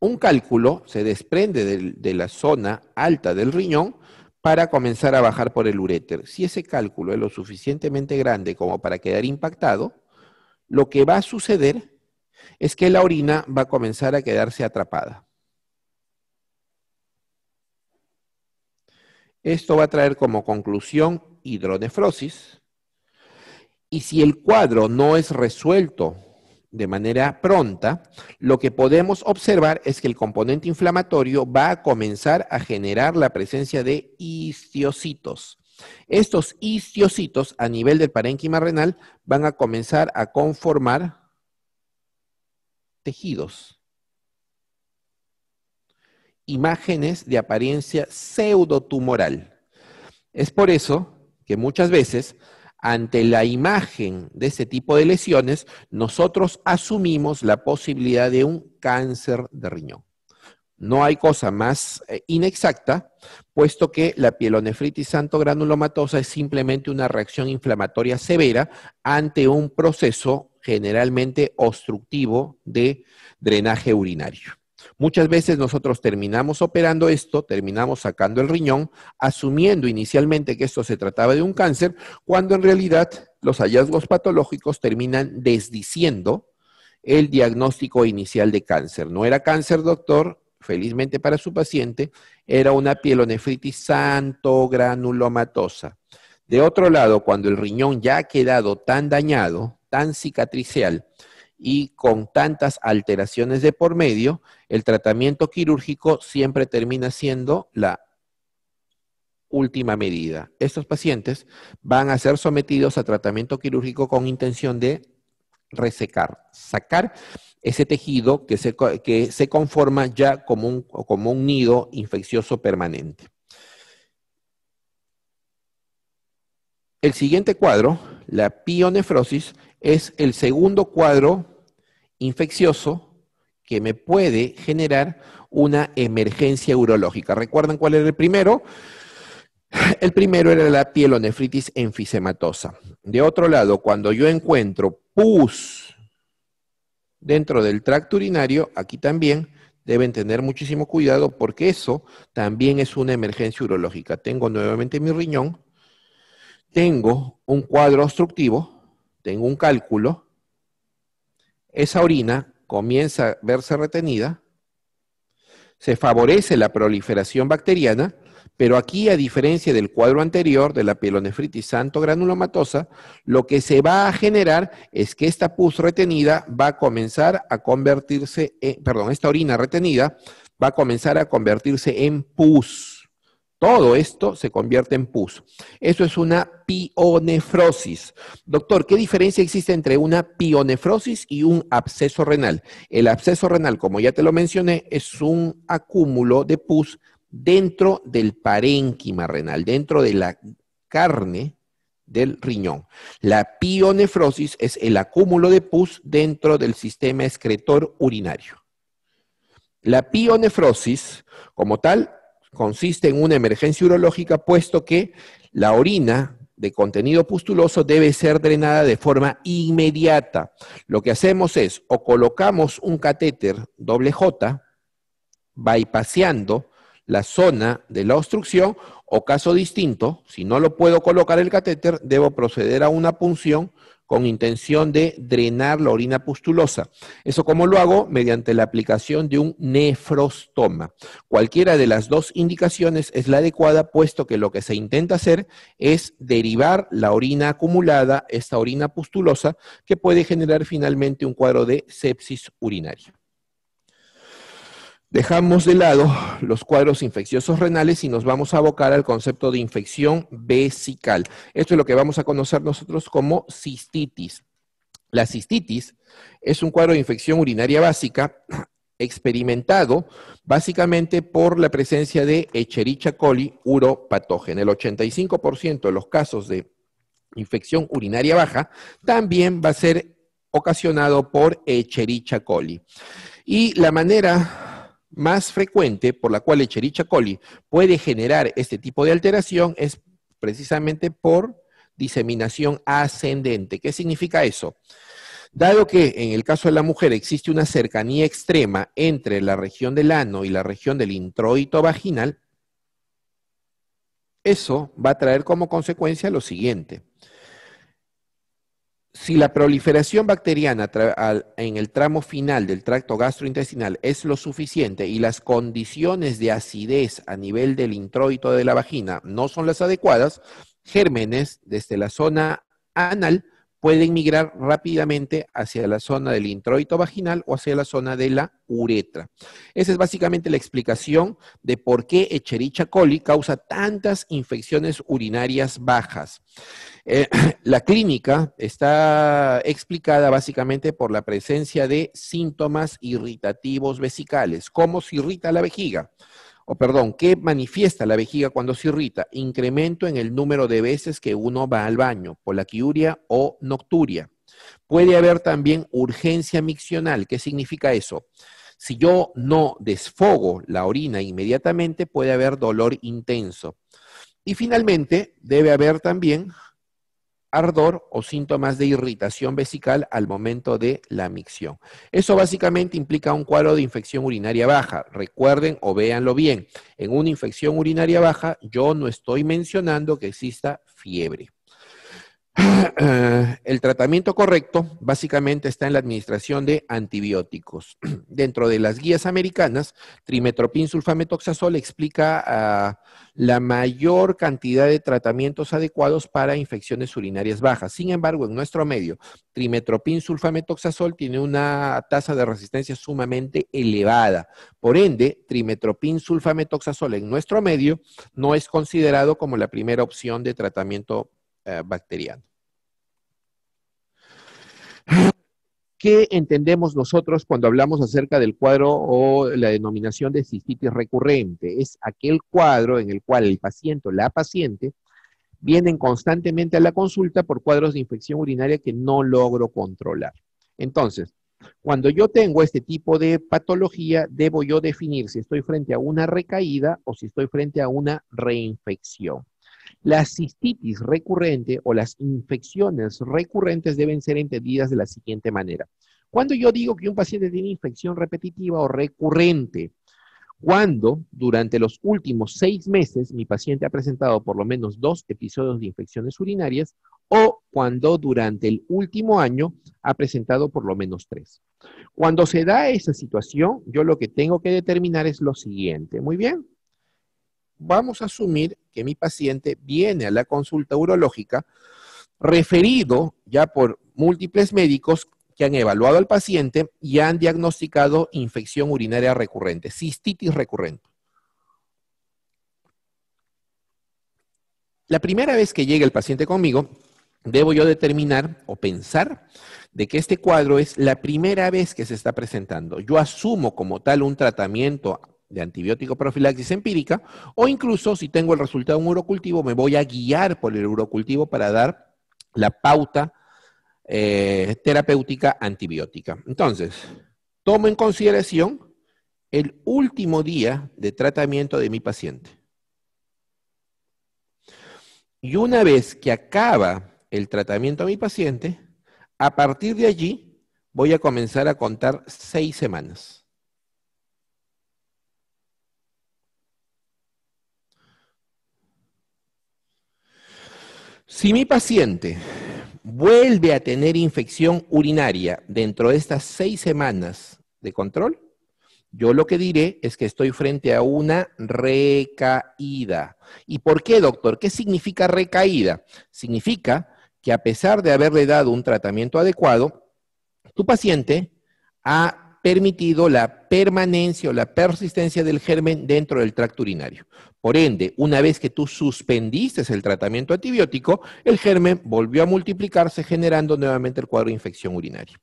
un cálculo se desprende de la zona alta del riñón para comenzar a bajar por el uréter. Si ese cálculo es lo suficientemente grande como para quedar impactado, lo que va a suceder es que la orina va a comenzar a quedarse atrapada. Esto va a traer como conclusión hidronefrosis. Y si el cuadro no es resuelto de manera pronta, lo que podemos observar es que el componente inflamatorio va a comenzar a generar la presencia de histiocitos. Estos histiocitos a nivel del parénquima renal van a comenzar a conformar tejidos, imágenes de apariencia pseudotumoral. Es por eso que muchas veces ante la imagen de ese tipo de lesiones, nosotros asumimos la posibilidad de un cáncer de riñón. No hay cosa más eh, inexacta, puesto que la pielonefritis santogranulomatosa es simplemente una reacción inflamatoria severa ante un proceso generalmente obstructivo de drenaje urinario. Muchas veces nosotros terminamos operando esto, terminamos sacando el riñón, asumiendo inicialmente que esto se trataba de un cáncer, cuando en realidad los hallazgos patológicos terminan desdiciendo el diagnóstico inicial de cáncer. No era cáncer, doctor, felizmente para su paciente, era una pielonefritis granulomatosa. De otro lado, cuando el riñón ya ha quedado tan dañado, tan cicatricial, y con tantas alteraciones de por medio, el tratamiento quirúrgico siempre termina siendo la última medida. Estos pacientes van a ser sometidos a tratamiento quirúrgico con intención de resecar, sacar ese tejido que se, que se conforma ya como como un nido infeccioso permanente. El siguiente cuadro, la pionefrosis, es el segundo cuadro infeccioso que me puede generar una emergencia urológica. ¿Recuerdan cuál era el primero? El primero era la pielonefritis enfisematosa. De otro lado, cuando yo encuentro pus dentro del tracto urinario, aquí también deben tener muchísimo cuidado porque eso también es una emergencia urológica. Tengo nuevamente mi riñón, tengo un cuadro obstructivo, tengo un cálculo, esa orina comienza a verse retenida, se favorece la proliferación bacteriana, pero aquí, a diferencia del cuadro anterior de la pielonefritis santo-granulomatosa, lo que se va a generar es que esta pus retenida va a comenzar a convertirse, en, perdón, esta orina retenida va a comenzar a convertirse en pus todo esto se convierte en pus. Eso es una pionefrosis. Doctor, ¿qué diferencia existe entre una pionefrosis y un absceso renal? El absceso renal, como ya te lo mencioné, es un acúmulo de pus dentro del parénquima renal, dentro de la carne del riñón. La pionefrosis es el acúmulo de pus dentro del sistema excretor urinario. La pionefrosis, como tal, consiste en una emergencia urológica, puesto que la orina de contenido pustuloso debe ser drenada de forma inmediata. Lo que hacemos es o colocamos un catéter doble J, bypaseando la zona de la obstrucción, o caso distinto, si no lo puedo colocar el catéter, debo proceder a una punción con intención de drenar la orina pustulosa. ¿Eso cómo lo hago? Mediante la aplicación de un nefrostoma. Cualquiera de las dos indicaciones es la adecuada, puesto que lo que se intenta hacer es derivar la orina acumulada, esta orina pustulosa, que puede generar finalmente un cuadro de sepsis urinaria. Dejamos de lado los cuadros infecciosos renales y nos vamos a abocar al concepto de infección vesical. Esto es lo que vamos a conocer nosotros como cistitis. La cistitis es un cuadro de infección urinaria básica experimentado básicamente por la presencia de Echerichia coli uropatógeno. El 85% de los casos de infección urinaria baja también va a ser ocasionado por Echerichia coli. Y la manera más frecuente por la cual Echerichia coli puede generar este tipo de alteración es precisamente por diseminación ascendente. ¿Qué significa eso? Dado que en el caso de la mujer existe una cercanía extrema entre la región del ano y la región del introito vaginal, eso va a traer como consecuencia lo siguiente si la proliferación bacteriana en el tramo final del tracto gastrointestinal es lo suficiente y las condiciones de acidez a nivel del introito de la vagina no son las adecuadas, gérmenes desde la zona anal pueden migrar rápidamente hacia la zona del introito vaginal o hacia la zona de la uretra. Esa es básicamente la explicación de por qué Echerichia coli causa tantas infecciones urinarias bajas. Eh, la clínica está explicada básicamente por la presencia de síntomas irritativos vesicales, cómo se irrita la vejiga o perdón, ¿qué manifiesta la vejiga cuando se irrita? Incremento en el número de veces que uno va al baño, polaquiuria o nocturia. Puede haber también urgencia miccional. ¿Qué significa eso? Si yo no desfogo la orina inmediatamente, puede haber dolor intenso. Y finalmente, debe haber también ardor o síntomas de irritación vesical al momento de la micción. Eso básicamente implica un cuadro de infección urinaria baja. Recuerden o véanlo bien. En una infección urinaria baja yo no estoy mencionando que exista fiebre. El tratamiento correcto básicamente está en la administración de antibióticos. Dentro de las guías americanas, trimetropin sulfametoxazol explica la mayor cantidad de tratamientos adecuados para infecciones urinarias bajas. Sin embargo, en nuestro medio, trimetropin sulfametoxazol tiene una tasa de resistencia sumamente elevada. Por ende, trimetropin sulfametoxazol en nuestro medio no es considerado como la primera opción de tratamiento eh, bacteriano. ¿Qué entendemos nosotros cuando hablamos acerca del cuadro o la denominación de cistitis recurrente? Es aquel cuadro en el cual el paciente o la paciente vienen constantemente a la consulta por cuadros de infección urinaria que no logro controlar. Entonces, cuando yo tengo este tipo de patología, debo yo definir si estoy frente a una recaída o si estoy frente a una reinfección. La cistitis recurrente o las infecciones recurrentes deben ser entendidas de la siguiente manera. Cuando yo digo que un paciente tiene infección repetitiva o recurrente, cuando durante los últimos seis meses mi paciente ha presentado por lo menos dos episodios de infecciones urinarias o cuando durante el último año ha presentado por lo menos tres. Cuando se da esa situación, yo lo que tengo que determinar es lo siguiente. Muy bien, vamos a asumir que mi paciente viene a la consulta urológica referido ya por múltiples médicos que han evaluado al paciente y han diagnosticado infección urinaria recurrente, cistitis recurrente. La primera vez que llegue el paciente conmigo, debo yo determinar o pensar de que este cuadro es la primera vez que se está presentando. Yo asumo como tal un tratamiento de antibiótico profilaxis empírica, o incluso si tengo el resultado de un urocultivo, me voy a guiar por el urocultivo para dar la pauta eh, terapéutica antibiótica. Entonces, tomo en consideración el último día de tratamiento de mi paciente. Y una vez que acaba el tratamiento a mi paciente, a partir de allí voy a comenzar a contar seis semanas. Si mi paciente vuelve a tener infección urinaria dentro de estas seis semanas de control, yo lo que diré es que estoy frente a una recaída. ¿Y por qué, doctor? ¿Qué significa recaída? Significa que a pesar de haberle dado un tratamiento adecuado, tu paciente ha permitido la permanencia o la persistencia del germen dentro del tracto urinario. Por ende, una vez que tú suspendiste el tratamiento antibiótico, el germen volvió a multiplicarse generando nuevamente el cuadro de infección urinaria.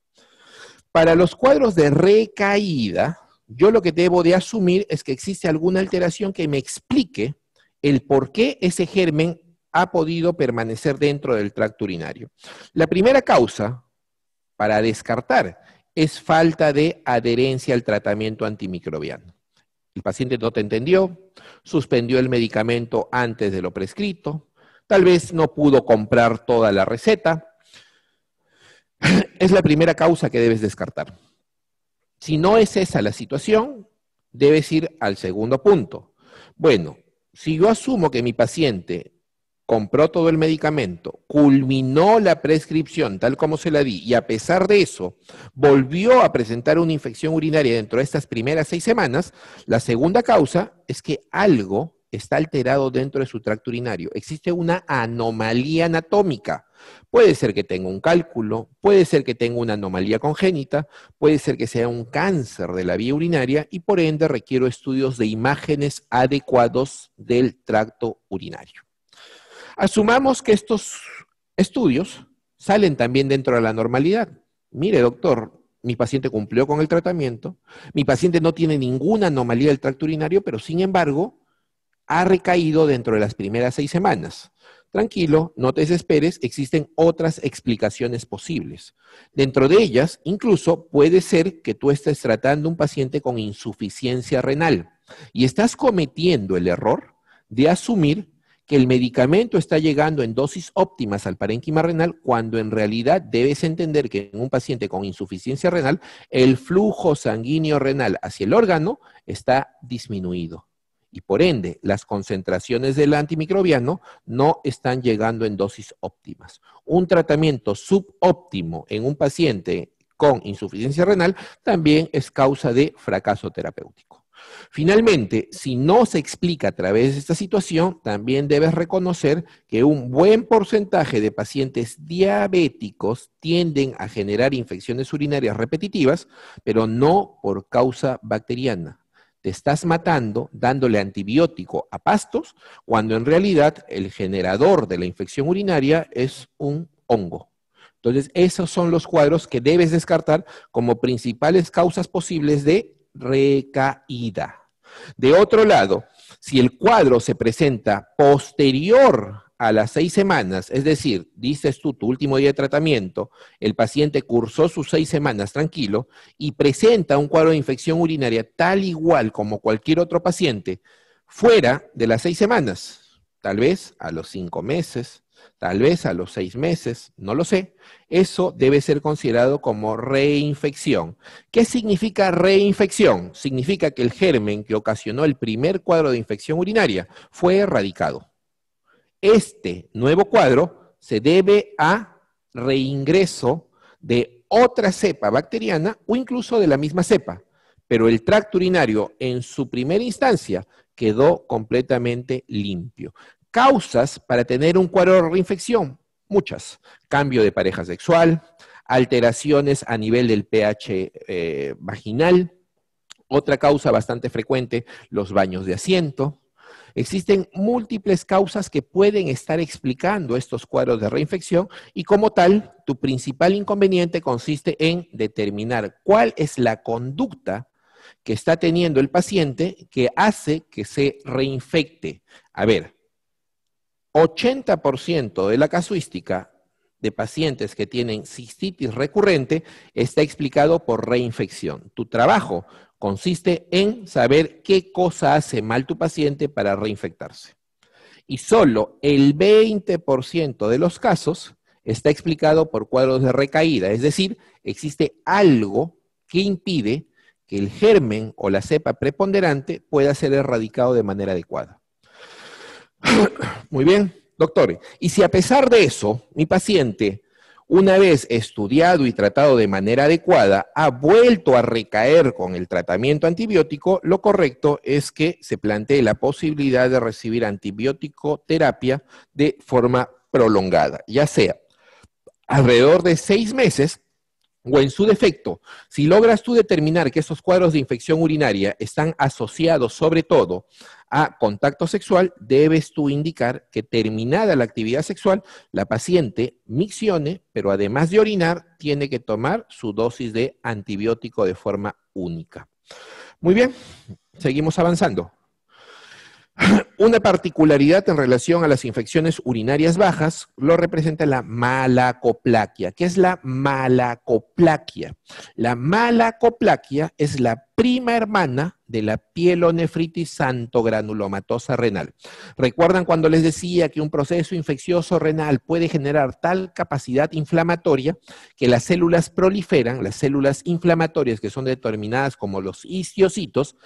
Para los cuadros de recaída, yo lo que debo de asumir es que existe alguna alteración que me explique el por qué ese germen ha podido permanecer dentro del tracto urinario. La primera causa para descartar es falta de adherencia al tratamiento antimicrobiano. El paciente no te entendió, suspendió el medicamento antes de lo prescrito, tal vez no pudo comprar toda la receta. Es la primera causa que debes descartar. Si no es esa la situación, debes ir al segundo punto. Bueno, si yo asumo que mi paciente compró todo el medicamento, culminó la prescripción tal como se la di y a pesar de eso volvió a presentar una infección urinaria dentro de estas primeras seis semanas, la segunda causa es que algo está alterado dentro de su tracto urinario. Existe una anomalía anatómica. Puede ser que tenga un cálculo, puede ser que tenga una anomalía congénita, puede ser que sea un cáncer de la vía urinaria y por ende requiero estudios de imágenes adecuados del tracto urinario. Asumamos que estos estudios salen también dentro de la normalidad. Mire, doctor, mi paciente cumplió con el tratamiento, mi paciente no tiene ninguna anomalía del tracto urinario, pero sin embargo ha recaído dentro de las primeras seis semanas. Tranquilo, no te desesperes, existen otras explicaciones posibles. Dentro de ellas, incluso puede ser que tú estés tratando un paciente con insuficiencia renal y estás cometiendo el error de asumir que el medicamento está llegando en dosis óptimas al parénquima renal cuando en realidad debes entender que en un paciente con insuficiencia renal el flujo sanguíneo renal hacia el órgano está disminuido y por ende las concentraciones del antimicrobiano no están llegando en dosis óptimas. Un tratamiento subóptimo en un paciente con insuficiencia renal también es causa de fracaso terapéutico. Finalmente, si no se explica a través de esta situación, también debes reconocer que un buen porcentaje de pacientes diabéticos tienden a generar infecciones urinarias repetitivas, pero no por causa bacteriana. Te estás matando dándole antibiótico a pastos cuando en realidad el generador de la infección urinaria es un hongo. Entonces, esos son los cuadros que debes descartar como principales causas posibles de recaída. De otro lado, si el cuadro se presenta posterior a las seis semanas, es decir, dices tú tu último día de tratamiento, el paciente cursó sus seis semanas tranquilo y presenta un cuadro de infección urinaria tal igual como cualquier otro paciente fuera de las seis semanas, tal vez a los cinco meses, tal vez a los seis meses, no lo sé, eso debe ser considerado como reinfección. ¿Qué significa reinfección? Significa que el germen que ocasionó el primer cuadro de infección urinaria fue erradicado. Este nuevo cuadro se debe a reingreso de otra cepa bacteriana o incluso de la misma cepa, pero el tracto urinario en su primera instancia quedó completamente limpio. Causas para tener un cuadro de reinfección, muchas. Cambio de pareja sexual, alteraciones a nivel del pH eh, vaginal. Otra causa bastante frecuente, los baños de asiento. Existen múltiples causas que pueden estar explicando estos cuadros de reinfección y como tal, tu principal inconveniente consiste en determinar cuál es la conducta que está teniendo el paciente que hace que se reinfecte. A ver, 80% de la casuística de pacientes que tienen cistitis recurrente está explicado por reinfección. Tu trabajo consiste en saber qué cosa hace mal tu paciente para reinfectarse. Y solo el 20% de los casos está explicado por cuadros de recaída, es decir, existe algo que impide que el germen o la cepa preponderante pueda ser erradicado de manera adecuada. Muy bien, doctor. Y si a pesar de eso, mi paciente, una vez estudiado y tratado de manera adecuada, ha vuelto a recaer con el tratamiento antibiótico, lo correcto es que se plantee la posibilidad de recibir antibiótico terapia de forma prolongada, ya sea alrededor de seis meses o en su defecto, si logras tú determinar que esos cuadros de infección urinaria están asociados sobre todo a contacto sexual, debes tú indicar que terminada la actividad sexual, la paciente miccione, pero además de orinar, tiene que tomar su dosis de antibiótico de forma única. Muy bien, seguimos avanzando. Una particularidad en relación a las infecciones urinarias bajas lo representa la malacoplaquia. ¿Qué es la malacoplaquia? La malacoplaquia es la prima hermana de la pielonefritis santogranulomatosa renal. ¿Recuerdan cuando les decía que un proceso infeccioso renal puede generar tal capacidad inflamatoria que las células proliferan, las células inflamatorias que son determinadas como los histiocitos,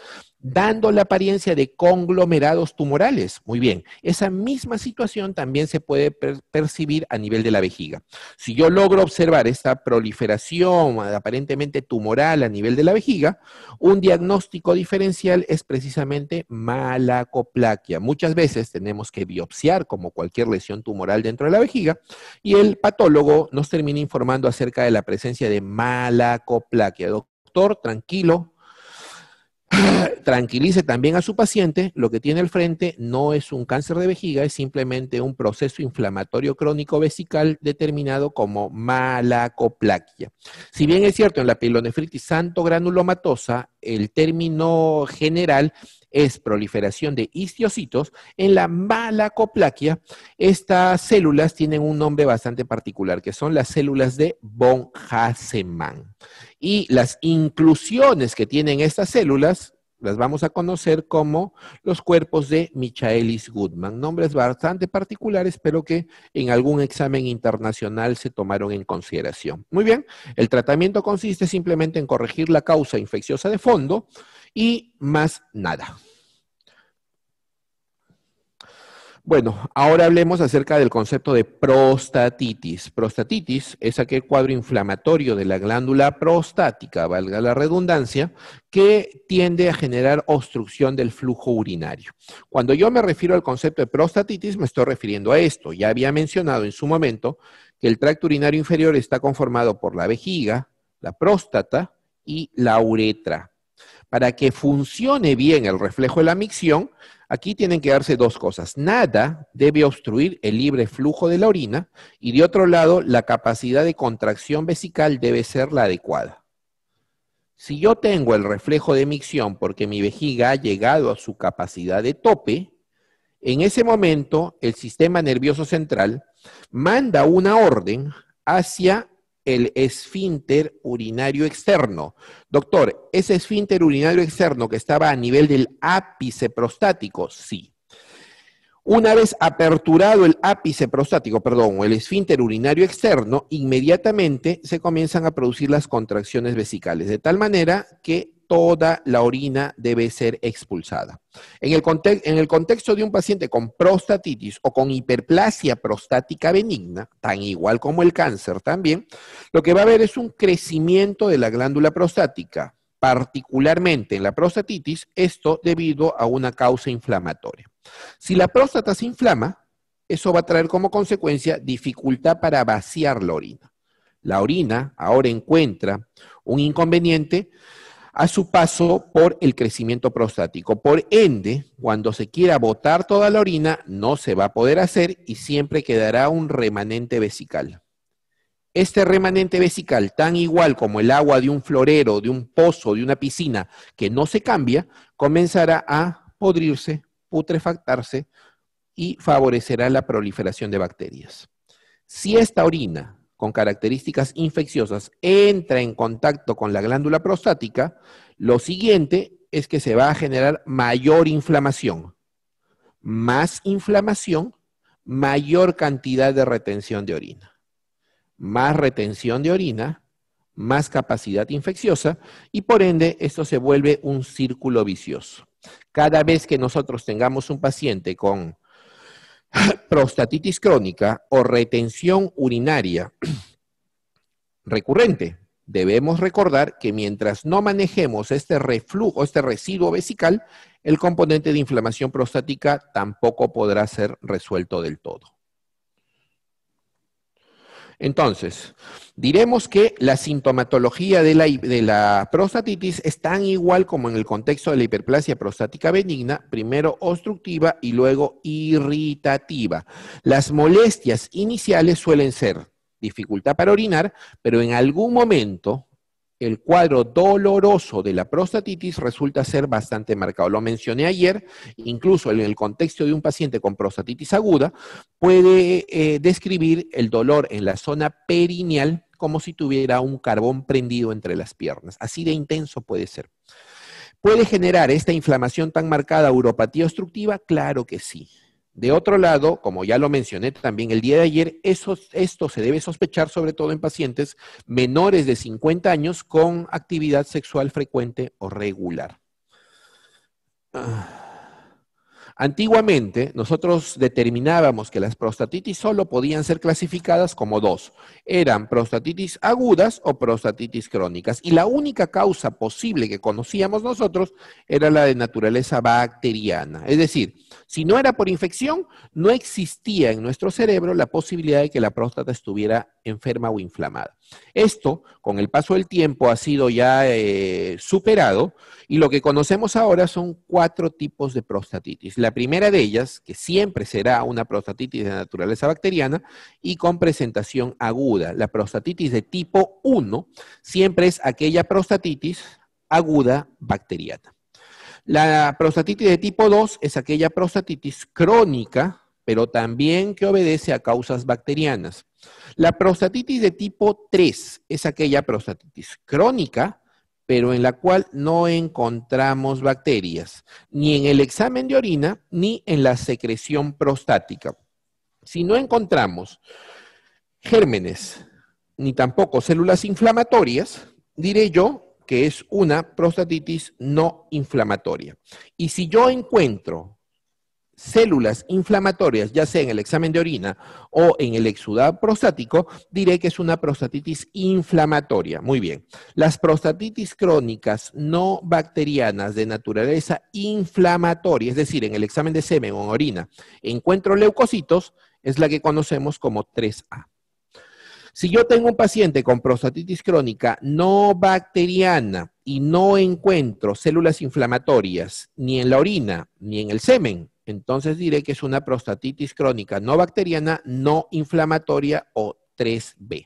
dando la apariencia de conglomerados tumorales. Muy bien, esa misma situación también se puede percibir a nivel de la vejiga. Si yo logro observar esta proliferación aparentemente tumoral a nivel de la vejiga, un diagnóstico diferencial es precisamente malacoplaquia. Muchas veces tenemos que biopsiar como cualquier lesión tumoral dentro de la vejiga y el patólogo nos termina informando acerca de la presencia de malacoplaquia. Doctor, tranquilo, tranquilice también a su paciente, lo que tiene al frente no es un cáncer de vejiga, es simplemente un proceso inflamatorio crónico vesical determinado como malacoplaquia. Si bien es cierto, en la pilonefritis santo granulomatosa, el término general es proliferación de histiocitos. En la malacoplaquia, estas células tienen un nombre bastante particular, que son las células de von Hasemann. Y las inclusiones que tienen estas células las vamos a conocer como los cuerpos de Michaelis Goodman. Nombres bastante particulares, pero que en algún examen internacional se tomaron en consideración. Muy bien, el tratamiento consiste simplemente en corregir la causa infecciosa de fondo y más nada. Bueno, ahora hablemos acerca del concepto de prostatitis. Prostatitis es aquel cuadro inflamatorio de la glándula prostática, valga la redundancia, que tiende a generar obstrucción del flujo urinario. Cuando yo me refiero al concepto de prostatitis, me estoy refiriendo a esto. Ya había mencionado en su momento que el tracto urinario inferior está conformado por la vejiga, la próstata y la uretra para que funcione bien el reflejo de la micción, aquí tienen que darse dos cosas. Nada debe obstruir el libre flujo de la orina y de otro lado, la capacidad de contracción vesical debe ser la adecuada. Si yo tengo el reflejo de micción porque mi vejiga ha llegado a su capacidad de tope, en ese momento el sistema nervioso central manda una orden hacia el esfínter urinario externo. Doctor, ¿ese esfínter urinario externo que estaba a nivel del ápice prostático? Sí. Una vez aperturado el ápice prostático, perdón, o el esfínter urinario externo, inmediatamente se comienzan a producir las contracciones vesicales, de tal manera que toda la orina debe ser expulsada. En el, contexto de un paciente con prostatitis o con hiperplasia prostática benigna, tan igual como el cáncer también, lo que va a haber es un crecimiento de la glándula prostática, particularmente en la prostatitis, esto debido a una causa inflamatoria. Si la próstata se inflama, eso va a traer como consecuencia dificultad para vaciar la orina. La orina ahora encuentra un inconveniente a su paso por el crecimiento prostático. Por ende, cuando se quiera botar toda la orina, no se va a poder hacer y siempre quedará un remanente vesical. Este remanente vesical, tan igual como el agua de un florero, de un pozo, de una piscina, que no se cambia, comenzará a podrirse, putrefactarse y favorecerá la proliferación de bacterias. Si esta orina con características infecciosas entra en contacto con la glándula prostática, lo siguiente es que se va a generar mayor inflamación. Más inflamación, mayor cantidad de retención de orina. Más retención de orina, más capacidad infecciosa y por ende esto se vuelve un círculo vicioso. Cada vez que nosotros tengamos un paciente con prostatitis crónica o retención urinaria recurrente. Debemos recordar que mientras no manejemos este reflujo, este residuo vesical, el componente de inflamación prostática tampoco podrá ser resuelto del todo. Entonces, diremos que la sintomatología de la, prostatitis es tan igual como en el contexto de la hiperplasia prostática benigna, primero obstructiva y luego irritativa. Las molestias iniciales suelen ser dificultad para orinar, pero en algún momento el cuadro doloroso de la prostatitis resulta ser bastante marcado. Lo mencioné ayer, incluso en el contexto de un paciente con prostatitis aguda, puede eh, describir el dolor en la zona perineal como si tuviera un carbón prendido entre las piernas. Así de intenso puede ser. ¿Puede generar esta inflamación tan marcada uropatía obstructiva? Claro que sí. De otro lado, como ya lo mencioné también el día de ayer, esto se debe sospechar sobre todo en pacientes menores de 50 años con actividad sexual frecuente o regular. Ah. Antiguamente, nosotros determinábamos que las prostatitis solo podían ser clasificadas como dos, eran prostatitis agudas o prostatitis crónicas. Y la única causa posible que conocíamos nosotros era la de naturaleza bacteriana. Es decir, si no era por infección, no existía en nuestro cerebro la posibilidad de que la próstata estuviera enferma o inflamada. Esto, con el paso del tiempo, ha sido ya eh, superado y lo que conocemos ahora son cuatro tipos de prostatitis. La primera de ellas, que siempre será una prostatitis de naturaleza bacteriana y con presentación aguda la prostatitis de tipo 1 siempre es aquella prostatitis aguda bacteriana. La prostatitis de tipo 2 es aquella prostatitis crónica, pero también que obedece a causas bacterianas. La prostatitis de tipo 3 es aquella prostatitis crónica, pero en la cual no encontramos bacterias, ni en el examen de orina, ni en la secreción prostática. Si no encontramos gérmenes, ni tampoco células inflamatorias, diré yo que es una prostatitis no inflamatoria. Y si yo encuentro células inflamatorias, ya sea en el examen de orina o en el exudado prostático, diré que es una prostatitis inflamatoria. Muy bien. Las prostatitis crónicas no bacterianas de naturaleza inflamatoria, es decir, en el examen de semen o en orina, encuentro leucocitos, es la que conocemos como 3A. Si yo tengo un paciente con prostatitis crónica no bacteriana y no encuentro células inflamatorias ni en la orina ni en el semen, entonces diré que es una prostatitis crónica no bacteriana, no inflamatoria o 3B.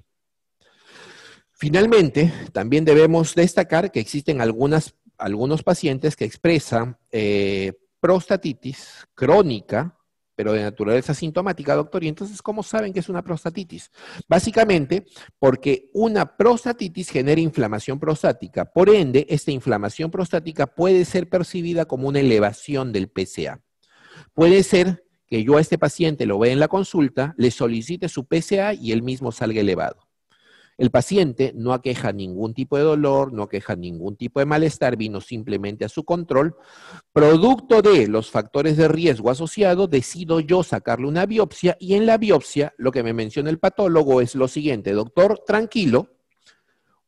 Finalmente, también debemos destacar que existen algunos pacientes que expresan eh, prostatitis crónica pero de naturaleza sintomática, doctor. Y entonces, ¿cómo saben que es una prostatitis? Básicamente, porque una prostatitis genera inflamación prostática. Por ende, esta inflamación prostática puede ser percibida como una elevación del PSA. Puede ser que yo a este paciente lo vea en la consulta, le solicite su PSA y él mismo salga elevado. El paciente no aqueja ningún tipo de dolor, no aqueja ningún tipo de malestar, vino simplemente a su control. Producto de los factores de riesgo asociados, decido yo sacarle una biopsia y en la biopsia lo que me menciona el patólogo es lo siguiente, doctor, tranquilo,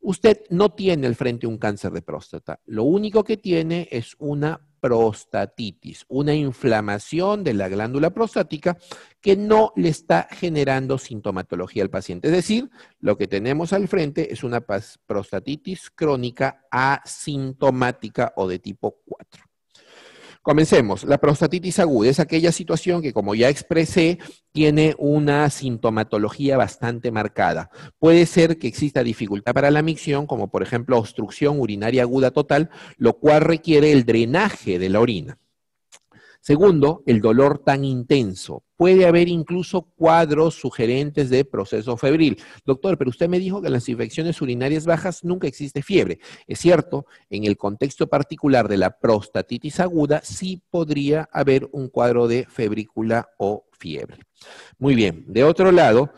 usted no tiene al frente un cáncer de próstata, lo único que tiene es una prostatitis, una inflamación de la glándula prostática que no le está generando sintomatología al paciente. Es decir, lo que tenemos al frente es una prostatitis crónica asintomática o de tipo 4. Comencemos. La prostatitis aguda es aquella situación que, como ya expresé, tiene una sintomatología bastante marcada. Puede ser que exista dificultad para la micción, como por ejemplo obstrucción urinaria aguda total, lo cual requiere el drenaje de la orina. Segundo, el dolor tan intenso. Puede haber incluso cuadros sugerentes de proceso febril. Doctor, pero usted me dijo que en las infecciones urinarias bajas nunca existe fiebre. Es cierto, en el contexto particular de la prostatitis aguda sí podría haber un cuadro de febrícula o fiebre. Muy bien, de otro lado,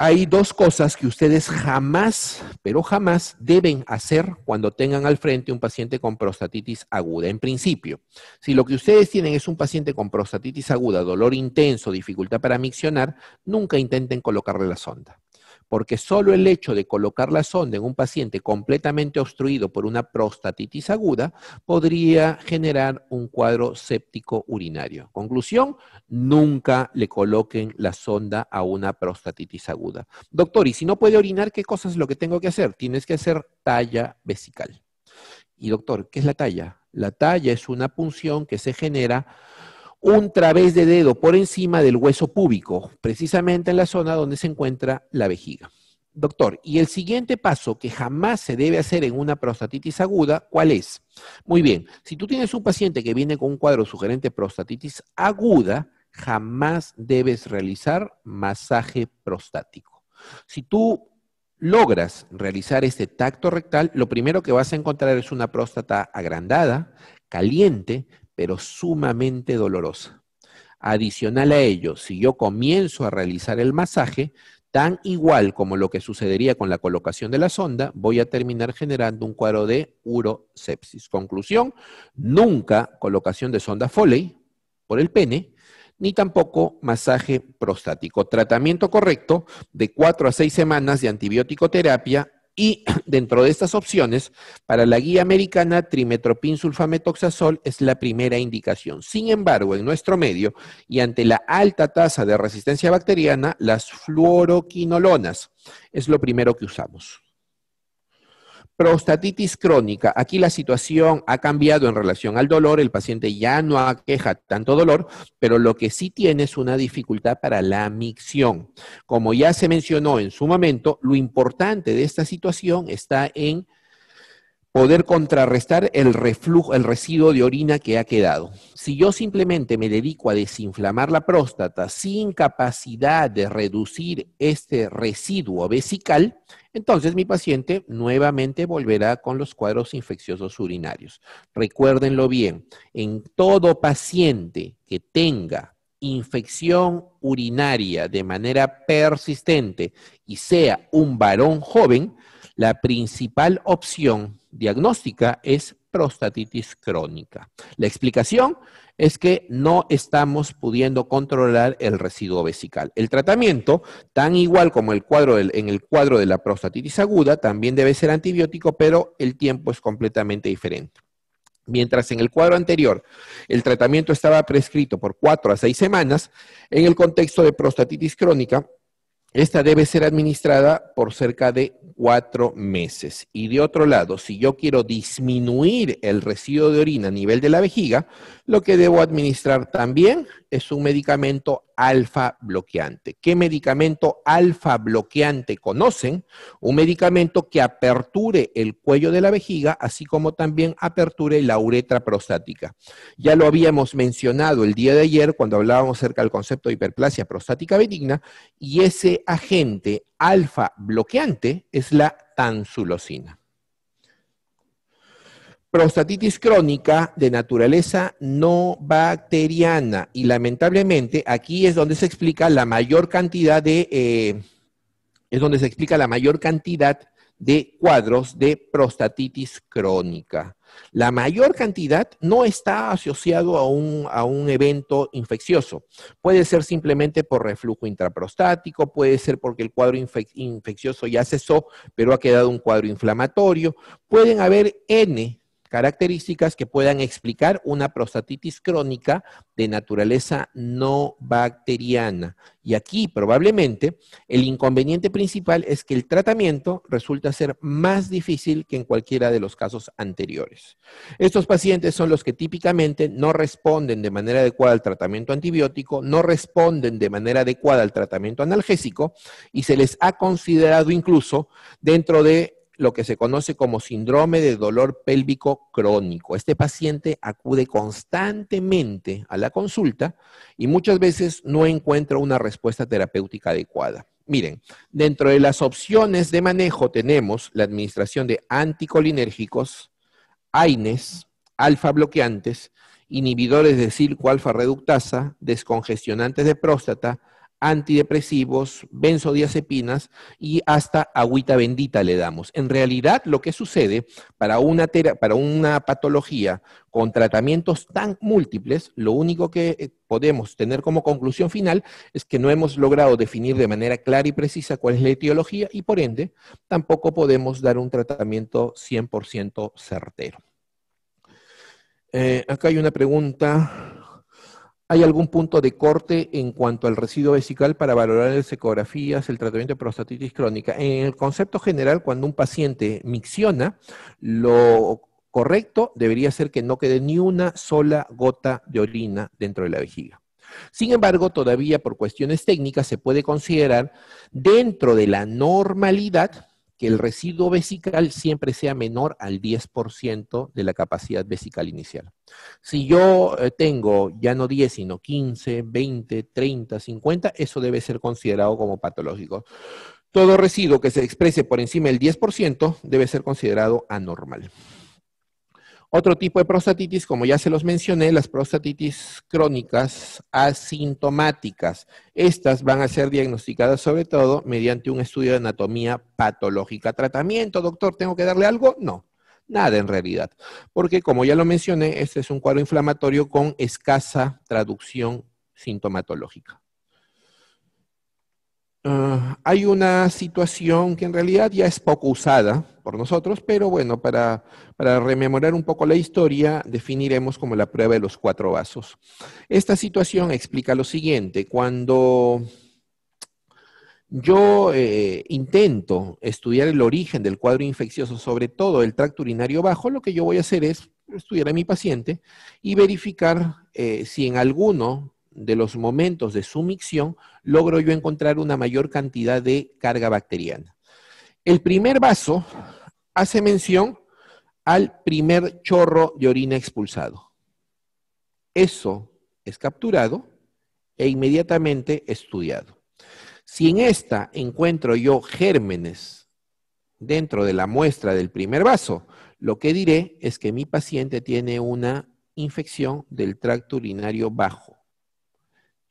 hay dos cosas que ustedes jamás, pero jamás deben hacer cuando tengan al frente un paciente con prostatitis aguda. En principio, si lo que ustedes tienen es un paciente con prostatitis aguda, dolor intenso, dificultad para miccionar, nunca intenten colocarle la sonda porque solo el hecho de colocar la sonda en un paciente completamente obstruido por una prostatitis aguda podría generar un cuadro séptico urinario. Conclusión, nunca le coloquen la sonda a una prostatitis aguda. Doctor, y si no puede orinar, ¿qué cosas es lo que tengo que hacer? Tienes que hacer talla vesical. Y doctor, ¿qué es la talla? La talla es una punción que se genera un través de dedo por encima del hueso púbico, precisamente en la zona donde se encuentra la vejiga. Doctor, y el siguiente paso que jamás se debe hacer en una prostatitis aguda, ¿cuál es? Muy bien, si tú tienes un paciente que viene con un cuadro sugerente prostatitis aguda, jamás debes realizar masaje prostático. Si tú logras realizar este tacto rectal, lo primero que vas a encontrar es una próstata agrandada, caliente, pero sumamente dolorosa. Adicional a ello, si yo comienzo a realizar el masaje, tan igual como lo que sucedería con la colocación de la sonda, voy a terminar generando un cuadro de urosepsis. Conclusión, nunca colocación de sonda Foley por el pene, ni tampoco masaje prostático. Tratamiento correcto de cuatro a 6 semanas de antibiótico terapia y dentro de estas opciones, para la guía americana, trimetropin sulfametoxazol es la primera indicación. Sin embargo, en nuestro medio y ante la alta tasa de resistencia bacteriana, las fluoroquinolonas es lo primero que usamos. Prostatitis crónica. Aquí la situación ha cambiado en relación al dolor. El paciente ya no aqueja tanto dolor, pero lo que sí tiene es una dificultad para la micción. Como ya se mencionó en su momento, lo importante de esta situación está en poder contrarrestar el reflujo, el residuo de orina que ha quedado. Si yo simplemente me dedico a desinflamar la próstata sin capacidad de reducir este residuo vesical, entonces mi paciente nuevamente volverá con los cuadros infecciosos urinarios. Recuérdenlo bien, en todo paciente que tenga infección urinaria de manera persistente y sea un varón joven, la principal opción diagnóstica es prostatitis crónica. La explicación es que no estamos pudiendo controlar el residuo vesical. El tratamiento, tan igual como el cuadro en el cuadro de la prostatitis aguda, también debe ser antibiótico, pero el tiempo es completamente diferente. Mientras en el cuadro anterior el tratamiento estaba prescrito por cuatro a seis semanas, en el contexto de prostatitis crónica esta debe ser administrada por cerca de cuatro meses. Y de otro lado, si yo quiero disminuir el residuo de orina a nivel de la vejiga, lo que debo administrar también es un medicamento alfa bloqueante. ¿Qué medicamento alfa bloqueante conocen? Un medicamento que aperture el cuello de la vejiga, así como también aperture la uretra prostática. Ya lo habíamos mencionado el día de ayer cuando hablábamos acerca del concepto de hiperplasia prostática benigna y ese agente alfa bloqueante es la tansulosina. Prostatitis crónica de naturaleza no bacteriana. Y lamentablemente aquí es donde se explica la mayor cantidad de, eh, es donde se explica la mayor cantidad de cuadros de prostatitis crónica. La mayor cantidad no está asociado a un, a un, evento infeccioso. Puede ser simplemente por reflujo intraprostático, puede ser porque el cuadro infeccioso ya cesó, pero ha quedado un cuadro inflamatorio. Pueden haber N características que puedan explicar una prostatitis crónica de naturaleza no bacteriana. Y aquí probablemente el inconveniente principal es que el tratamiento resulta ser más difícil que en cualquiera de los casos anteriores. Estos pacientes son los que típicamente no responden de manera adecuada al tratamiento antibiótico, no responden de manera adecuada al tratamiento analgésico y se les ha considerado incluso dentro de lo que se conoce como síndrome de dolor pélvico crónico. Este paciente acude constantemente a la consulta y muchas veces no encuentra una respuesta terapéutica adecuada. Miren, dentro de las opciones de manejo tenemos la administración de anticolinérgicos, AINES, alfa bloqueantes, inhibidores de silco alfa reductasa, descongestionantes de próstata, antidepresivos, benzodiazepinas y hasta agüita bendita le damos. En realidad, lo que sucede para una, para una patología con tratamientos tan múltiples, lo único que eh, podemos tener como conclusión final es que no hemos logrado definir de manera clara y precisa cuál es la etiología y por ende tampoco podemos dar un tratamiento 100% certero. Eh, acá hay una pregunta ¿Hay algún punto de corte en cuanto al residuo vesical para valorar las ecografías, el tratamiento de prostatitis crónica? En el concepto general, cuando un paciente micciona, lo correcto debería ser que no quede ni una sola gota de orina dentro de la vejiga. Sin embargo, todavía por cuestiones técnicas se puede considerar dentro de la normalidad que el residuo vesical siempre sea menor al 10% de la capacidad vesical inicial. Si yo eh, tengo ya no 10, sino 15, 20, 30, 50, eso debe ser considerado como patológico. Todo residuo que se exprese por encima del 10% debe ser considerado anormal. Otro tipo de prostatitis, como ya se los mencioné, las prostatitis crónicas asintomáticas. Estas van a ser diagnosticadas sobre todo mediante un estudio de anatomía patológica. ¿Tratamiento, doctor? ¿Tengo que darle algo? No, nada en realidad. Porque como ya lo mencioné, este es un cuadro inflamatorio con escasa traducción sintomatológica. Ah, hay una situación que en realidad ya es poco usada por nosotros, pero bueno, para, rememorar un poco la historia, definiremos como la prueba de los cuatro vasos. Esta situación explica lo siguiente, cuando yo eh, intento estudiar el origen del cuadro infeccioso, sobre todo el tracto urinario bajo, lo que yo voy a hacer es estudiar a mi paciente y verificar eh, si en alguno de los momentos de sumicción, logro yo encontrar una mayor cantidad de carga bacteriana. El primer vaso hace mención al primer chorro de orina expulsado. Eso es capturado e inmediatamente estudiado. Si en esta encuentro yo gérmenes dentro de la muestra del primer vaso, lo que diré es que mi paciente tiene una infección del tracto urinario bajo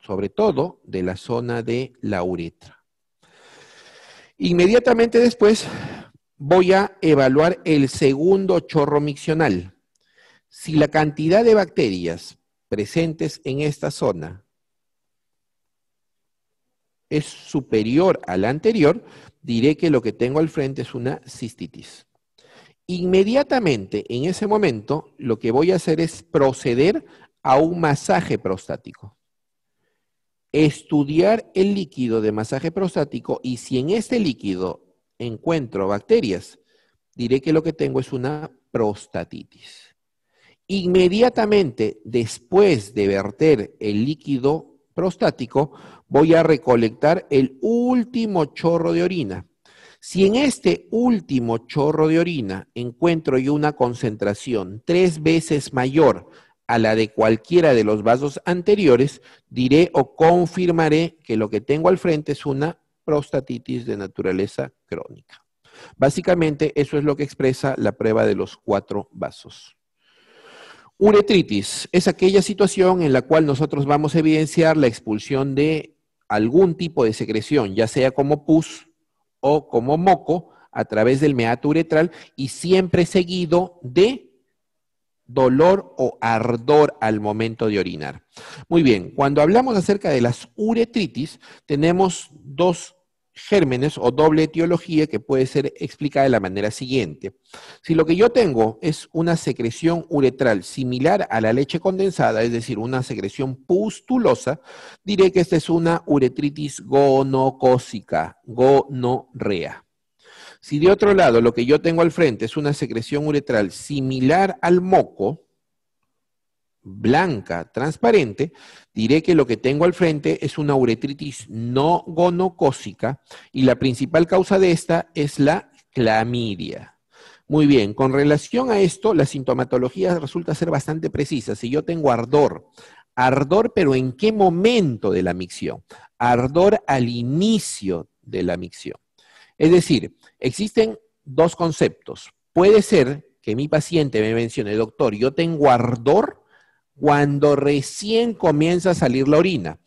sobre todo de la zona de la uretra. Inmediatamente después voy a evaluar el segundo chorro miccional. Si la cantidad de bacterias presentes en esta zona es superior a la anterior, diré que lo que tengo al frente es una cistitis. Inmediatamente, en ese momento, lo que voy a hacer es proceder a un masaje prostático estudiar el líquido de masaje prostático y si en este líquido encuentro bacterias, diré que lo que tengo es una prostatitis. Inmediatamente después de verter el líquido prostático, voy a recolectar el último chorro de orina. Si en este último chorro de orina encuentro yo una concentración tres veces mayor a la de cualquiera de los vasos anteriores, diré o confirmaré que lo que tengo al frente es una prostatitis de naturaleza crónica. Básicamente, eso es lo que expresa la prueba de los cuatro vasos. Uretritis es aquella situación en la cual nosotros vamos a evidenciar la expulsión de algún tipo de secreción, ya sea como pus o como moco, a través del meato uretral y siempre seguido de dolor o ardor al momento de orinar. Muy bien, cuando hablamos acerca de las uretritis, tenemos dos gérmenes o doble etiología que puede ser explicada de la manera siguiente. Si lo que yo tengo es una secreción uretral similar a la leche condensada, es decir, una secreción pustulosa, diré que esta es una uretritis gonocósica, gonorrea. Si de otro lado lo que yo tengo al frente es una secreción uretral similar al moco, blanca, transparente, diré que lo que tengo al frente es una uretritis no gonocósica y la principal causa de esta es la clamidia. Muy bien, con relación a esto, la sintomatología resulta ser bastante precisa. Si yo tengo ardor, ardor, pero ¿en qué momento de la micción? Ardor al inicio de la micción. Es decir, existen dos conceptos. Puede ser que mi paciente me mencione, doctor, yo tengo ardor cuando recién comienza a salir la orina.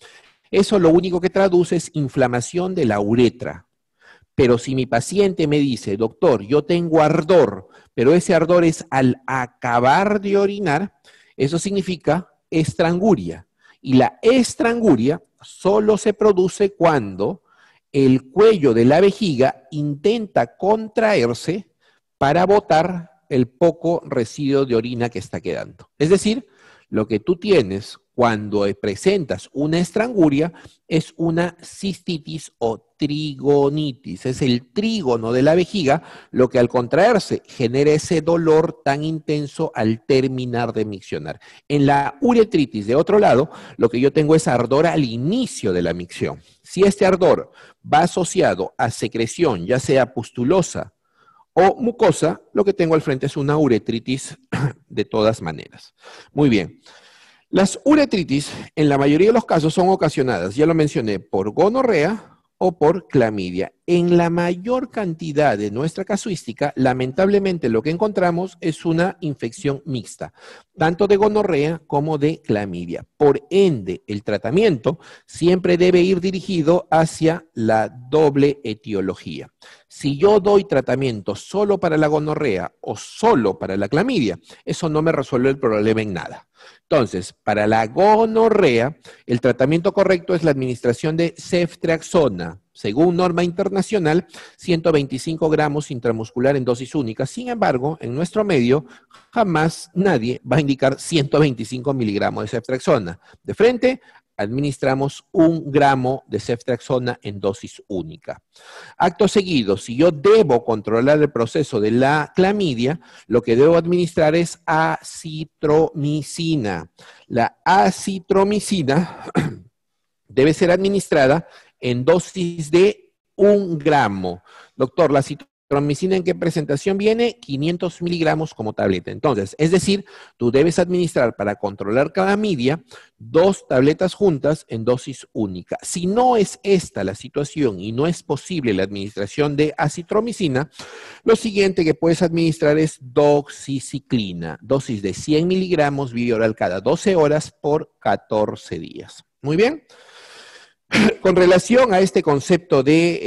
Eso lo único que traduce es inflamación de la uretra. Pero si mi paciente me dice, doctor, yo tengo ardor, pero ese ardor es al acabar de orinar, eso significa estranguria. Y la estranguria solo se produce cuando el cuello de la vejiga intenta contraerse para botar el poco residuo de orina que está quedando. Es decir, lo que tú tienes cuando presentas una estranguria, es una cistitis o trigonitis. Es el trígono de la vejiga lo que al contraerse genera ese dolor tan intenso al terminar de miccionar. En la uretritis, de otro lado, lo que yo tengo es ardor al inicio de la micción. Si este ardor va asociado a secreción, ya sea pustulosa o mucosa, lo que tengo al frente es una uretritis de todas maneras. Muy bien. Las uretritis, en la mayoría de los casos, son ocasionadas, ya lo mencioné, por gonorrea o por clamidia. En la mayor cantidad de nuestra casuística, lamentablemente lo que encontramos es una infección mixta, tanto de gonorrea como de clamidia. Por ende, el tratamiento siempre debe ir dirigido hacia la doble etiología. Si yo doy tratamiento solo para la gonorrea o solo para la clamidia, eso no me resuelve el problema en nada. Entonces, para la gonorrea, el tratamiento correcto es la administración de ceftriaxona, según norma internacional, 125 gramos intramuscular en dosis única. Sin embargo, en nuestro medio, jamás nadie va a indicar 125 miligramos de ceftriaxona. De frente, administramos un gramo de ceftriaxona en dosis única. Acto seguido, si yo debo controlar el proceso de la clamidia, lo que debo administrar es acitromicina. La acitromicina debe ser administrada en dosis de un gramo. Doctor, la Tromicina en qué presentación viene? 500 miligramos como tableta. Entonces, es decir, tú debes administrar para controlar cada media dos tabletas juntas en dosis única. Si no es esta la situación y no es posible la administración de acitromicina, lo siguiente que puedes administrar es doxiciclina, dosis de 100 miligramos vía oral cada 12 horas por 14 días. Muy bien. Con relación a este concepto de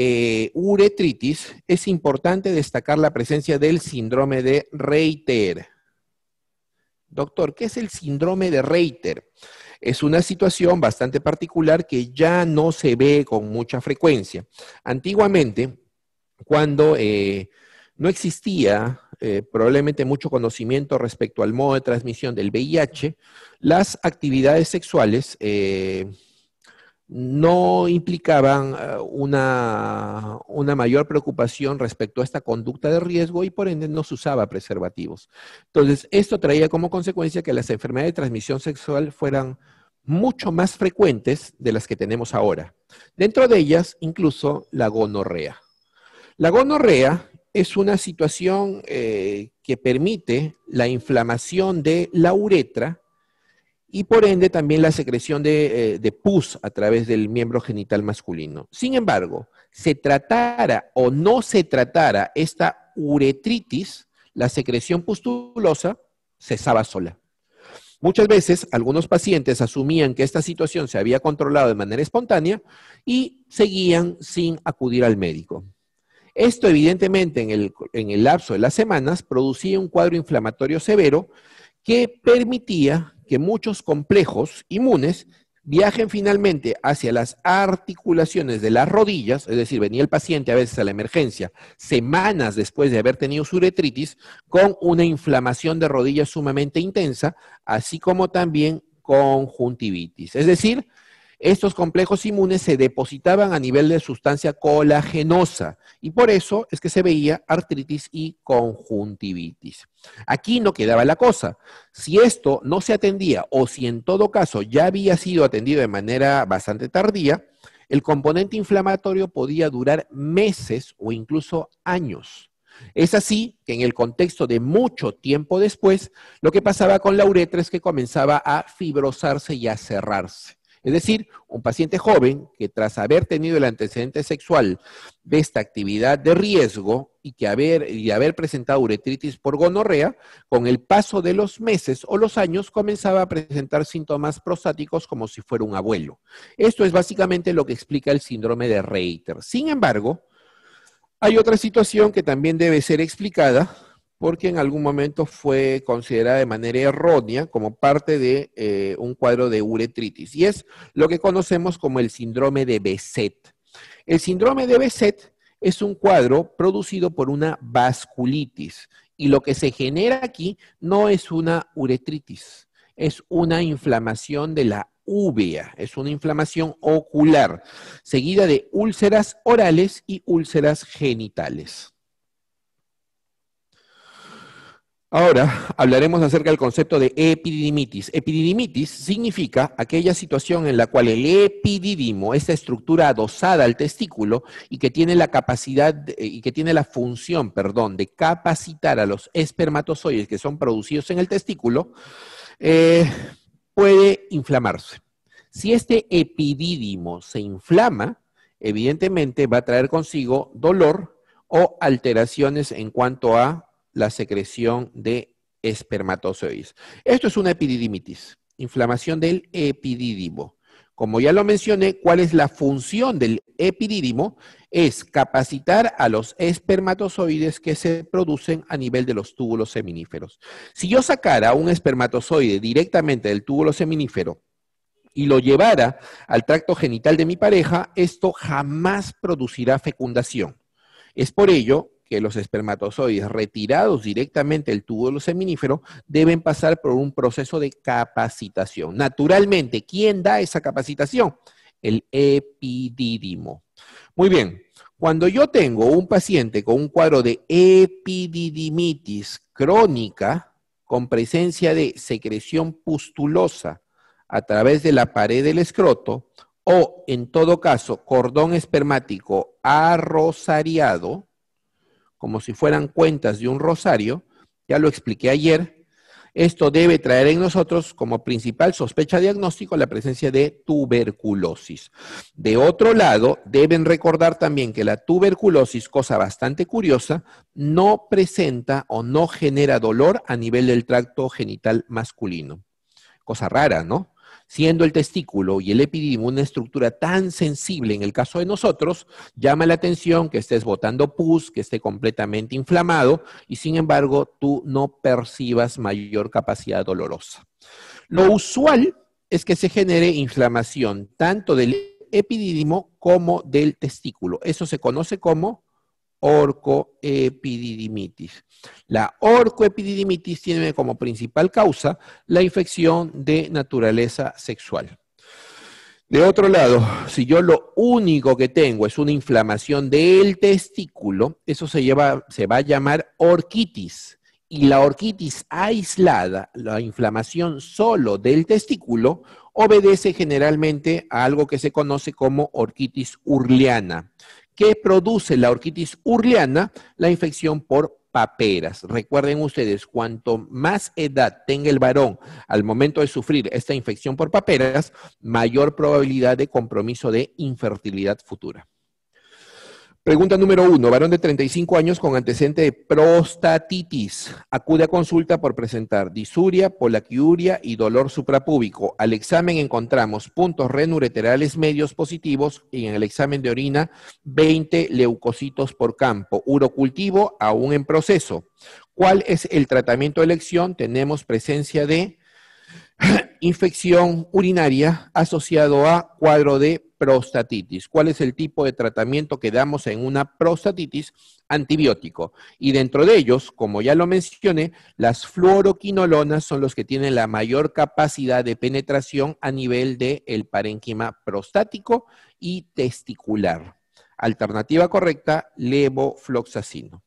eh, uretritis, es importante destacar la presencia del síndrome de Reiter. Doctor, ¿qué es el síndrome de Reiter? Es una situación bastante particular que ya no se ve con mucha frecuencia. Antiguamente, cuando eh, no existía eh, probablemente mucho conocimiento respecto al modo de transmisión del VIH, las actividades sexuales no implicaban eh, una, mayor preocupación respecto a esta conducta de riesgo y por ende no se usaba preservativos. Entonces, esto traía como consecuencia que las enfermedades de transmisión sexual fueran mucho más frecuentes de las que tenemos ahora. Dentro de ellas, incluso la gonorrea. La gonorrea es una situación eh, que permite la inflamación de la uretra y por ende también la secreción eh, de, pus a través del miembro genital masculino. Sin embargo, se tratara o no se tratara esta uretritis, la secreción pustulosa cesaba sola. Muchas veces algunos pacientes asumían que esta situación se había controlado de manera espontánea y seguían sin acudir al médico. Esto evidentemente en el lapso de las semanas producía un cuadro inflamatorio severo que permitía que muchos complejos inmunes viajen finalmente hacia las articulaciones de las rodillas, es decir, venía el paciente a veces a la emergencia semanas después de haber tenido su uretritis, con una inflamación de rodillas sumamente intensa, así como también conjuntivitis. Es decir, estos complejos inmunes se depositaban a nivel de sustancia colagenosa y por eso es que se veía artritis y conjuntivitis. Aquí no quedaba la cosa. Si esto no se atendía o si en todo caso ya había sido atendido de manera bastante tardía, el componente inflamatorio podía durar meses o incluso años. Es así que en el contexto de mucho tiempo después, lo que pasaba con la uretra es que comenzaba a fibrosarse y a cerrarse. Es decir, un paciente joven que tras haber tenido el antecedente sexual de esta actividad de riesgo y que haber, y haber presentado uretritis por gonorrea, con el paso de los meses o los años comenzaba a presentar síntomas prostáticos como si fuera un abuelo. Esto es básicamente lo que explica el síndrome de Reiter. Sin embargo, hay otra situación que también debe ser explicada porque en algún momento fue considerada de manera errónea como parte de eh, un cuadro de uretritis. Y es lo que conocemos como el síndrome de Besset. El síndrome de Besset es un cuadro producido por una vasculitis. Y lo que se genera aquí no es una uretritis, es una inflamación de la uvea, es una inflamación ocular, seguida de úlceras orales y úlceras genitales. Ahora hablaremos acerca del concepto de epididimitis. Epididimitis significa aquella situación en la cual el epididimo, esta estructura adosada al testículo y que tiene la capacidad y que tiene la función, perdón, de capacitar a los espermatozoides que son producidos en el testículo, eh, puede inflamarse. Si este epididimo se inflama, evidentemente va a traer consigo dolor o alteraciones en cuanto a la secreción de espermatozoides. Esto es una epididimitis, inflamación del epidídimo. Como ya lo mencioné, ¿cuál es la función del epidídimo? Es capacitar a los espermatozoides que se producen a nivel de los túbulos seminíferos. Si yo sacara un espermatozoide directamente del túbulo seminífero y lo llevara al tracto genital de mi pareja, esto jamás producirá fecundación. Es por ello que los espermatozoides retirados directamente del tubo seminífero deben pasar por un proceso de capacitación. Naturalmente, ¿quién da esa capacitación? El epidídimo. Muy bien, cuando yo tengo un paciente con un cuadro de epididimitis crónica, con presencia de secreción pustulosa a través de la pared del escroto, o en todo caso, cordón espermático arrosariado, como si fueran cuentas de un rosario, ya lo expliqué ayer, esto debe traer en nosotros como principal sospecha diagnóstico la presencia de tuberculosis. De otro lado, deben recordar también que la tuberculosis, cosa bastante curiosa, no presenta o no genera dolor a nivel del tracto genital masculino. Cosa rara, ¿no? siendo el testículo y el epididimo una estructura tan sensible en el caso de nosotros, llama la atención que estés botando pus, que esté completamente inflamado y sin embargo tú no percibas mayor capacidad dolorosa. Lo usual es que se genere inflamación tanto del epididimo como del testículo. Eso se conoce como orcoepididimitis. La orcoepididimitis tiene como principal causa la infección de naturaleza sexual. De otro lado, si yo lo único que tengo es una inflamación del testículo, eso se, lleva, se va a llamar orquitis. Y la orquitis aislada, la inflamación solo del testículo, obedece generalmente a algo que se conoce como orquitis urliana, que produce la orquitis urliana, la infección por paperas. Recuerden ustedes, cuanto más edad tenga el varón al momento de sufrir esta infección por paperas, mayor probabilidad de compromiso de infertilidad futura. Pregunta número uno, varón de 35 años con antecedente de prostatitis. Acude a consulta por presentar disuria, polaquiuria y dolor suprapúbico. Al examen encontramos puntos renureterales medios positivos y en el examen de orina 20 leucocitos por campo. Urocultivo aún en proceso. ¿Cuál es el tratamiento de elección? Tenemos presencia de infección urinaria asociado a cuadro de prostatitis. ¿Cuál es el tipo de tratamiento que damos en una prostatitis? Antibiótico. Y dentro de ellos, como ya lo mencioné, las fluoroquinolonas son los que tienen la mayor capacidad de penetración a nivel del el parénquima prostático y testicular. Alternativa correcta, levofloxacino.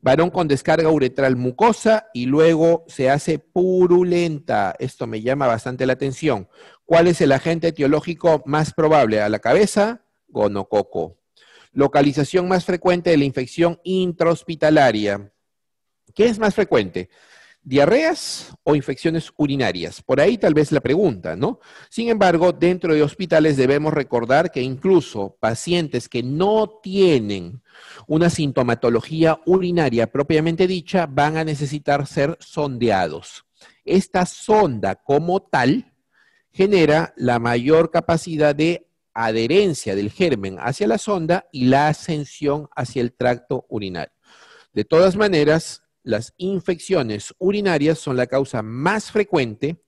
Varón con descarga uretral mucosa y luego se hace purulenta. Esto me llama bastante la atención. ¿Cuál es el agente etiológico más probable? A la cabeza, gonococo. Localización más frecuente de la infección intrahospitalaria. ¿Qué es más frecuente? diarreas o infecciones urinarias. Por ahí tal vez la pregunta, ¿no? Sin embargo, dentro de hospitales debemos recordar que incluso pacientes que no tienen una sintomatología urinaria propiamente dicha van a necesitar ser sondeados. Esta sonda como tal genera la mayor capacidad de adherencia del germen hacia la sonda y la ascensión hacia el tracto urinario. De todas maneras, las infecciones urinarias son la causa más frecuente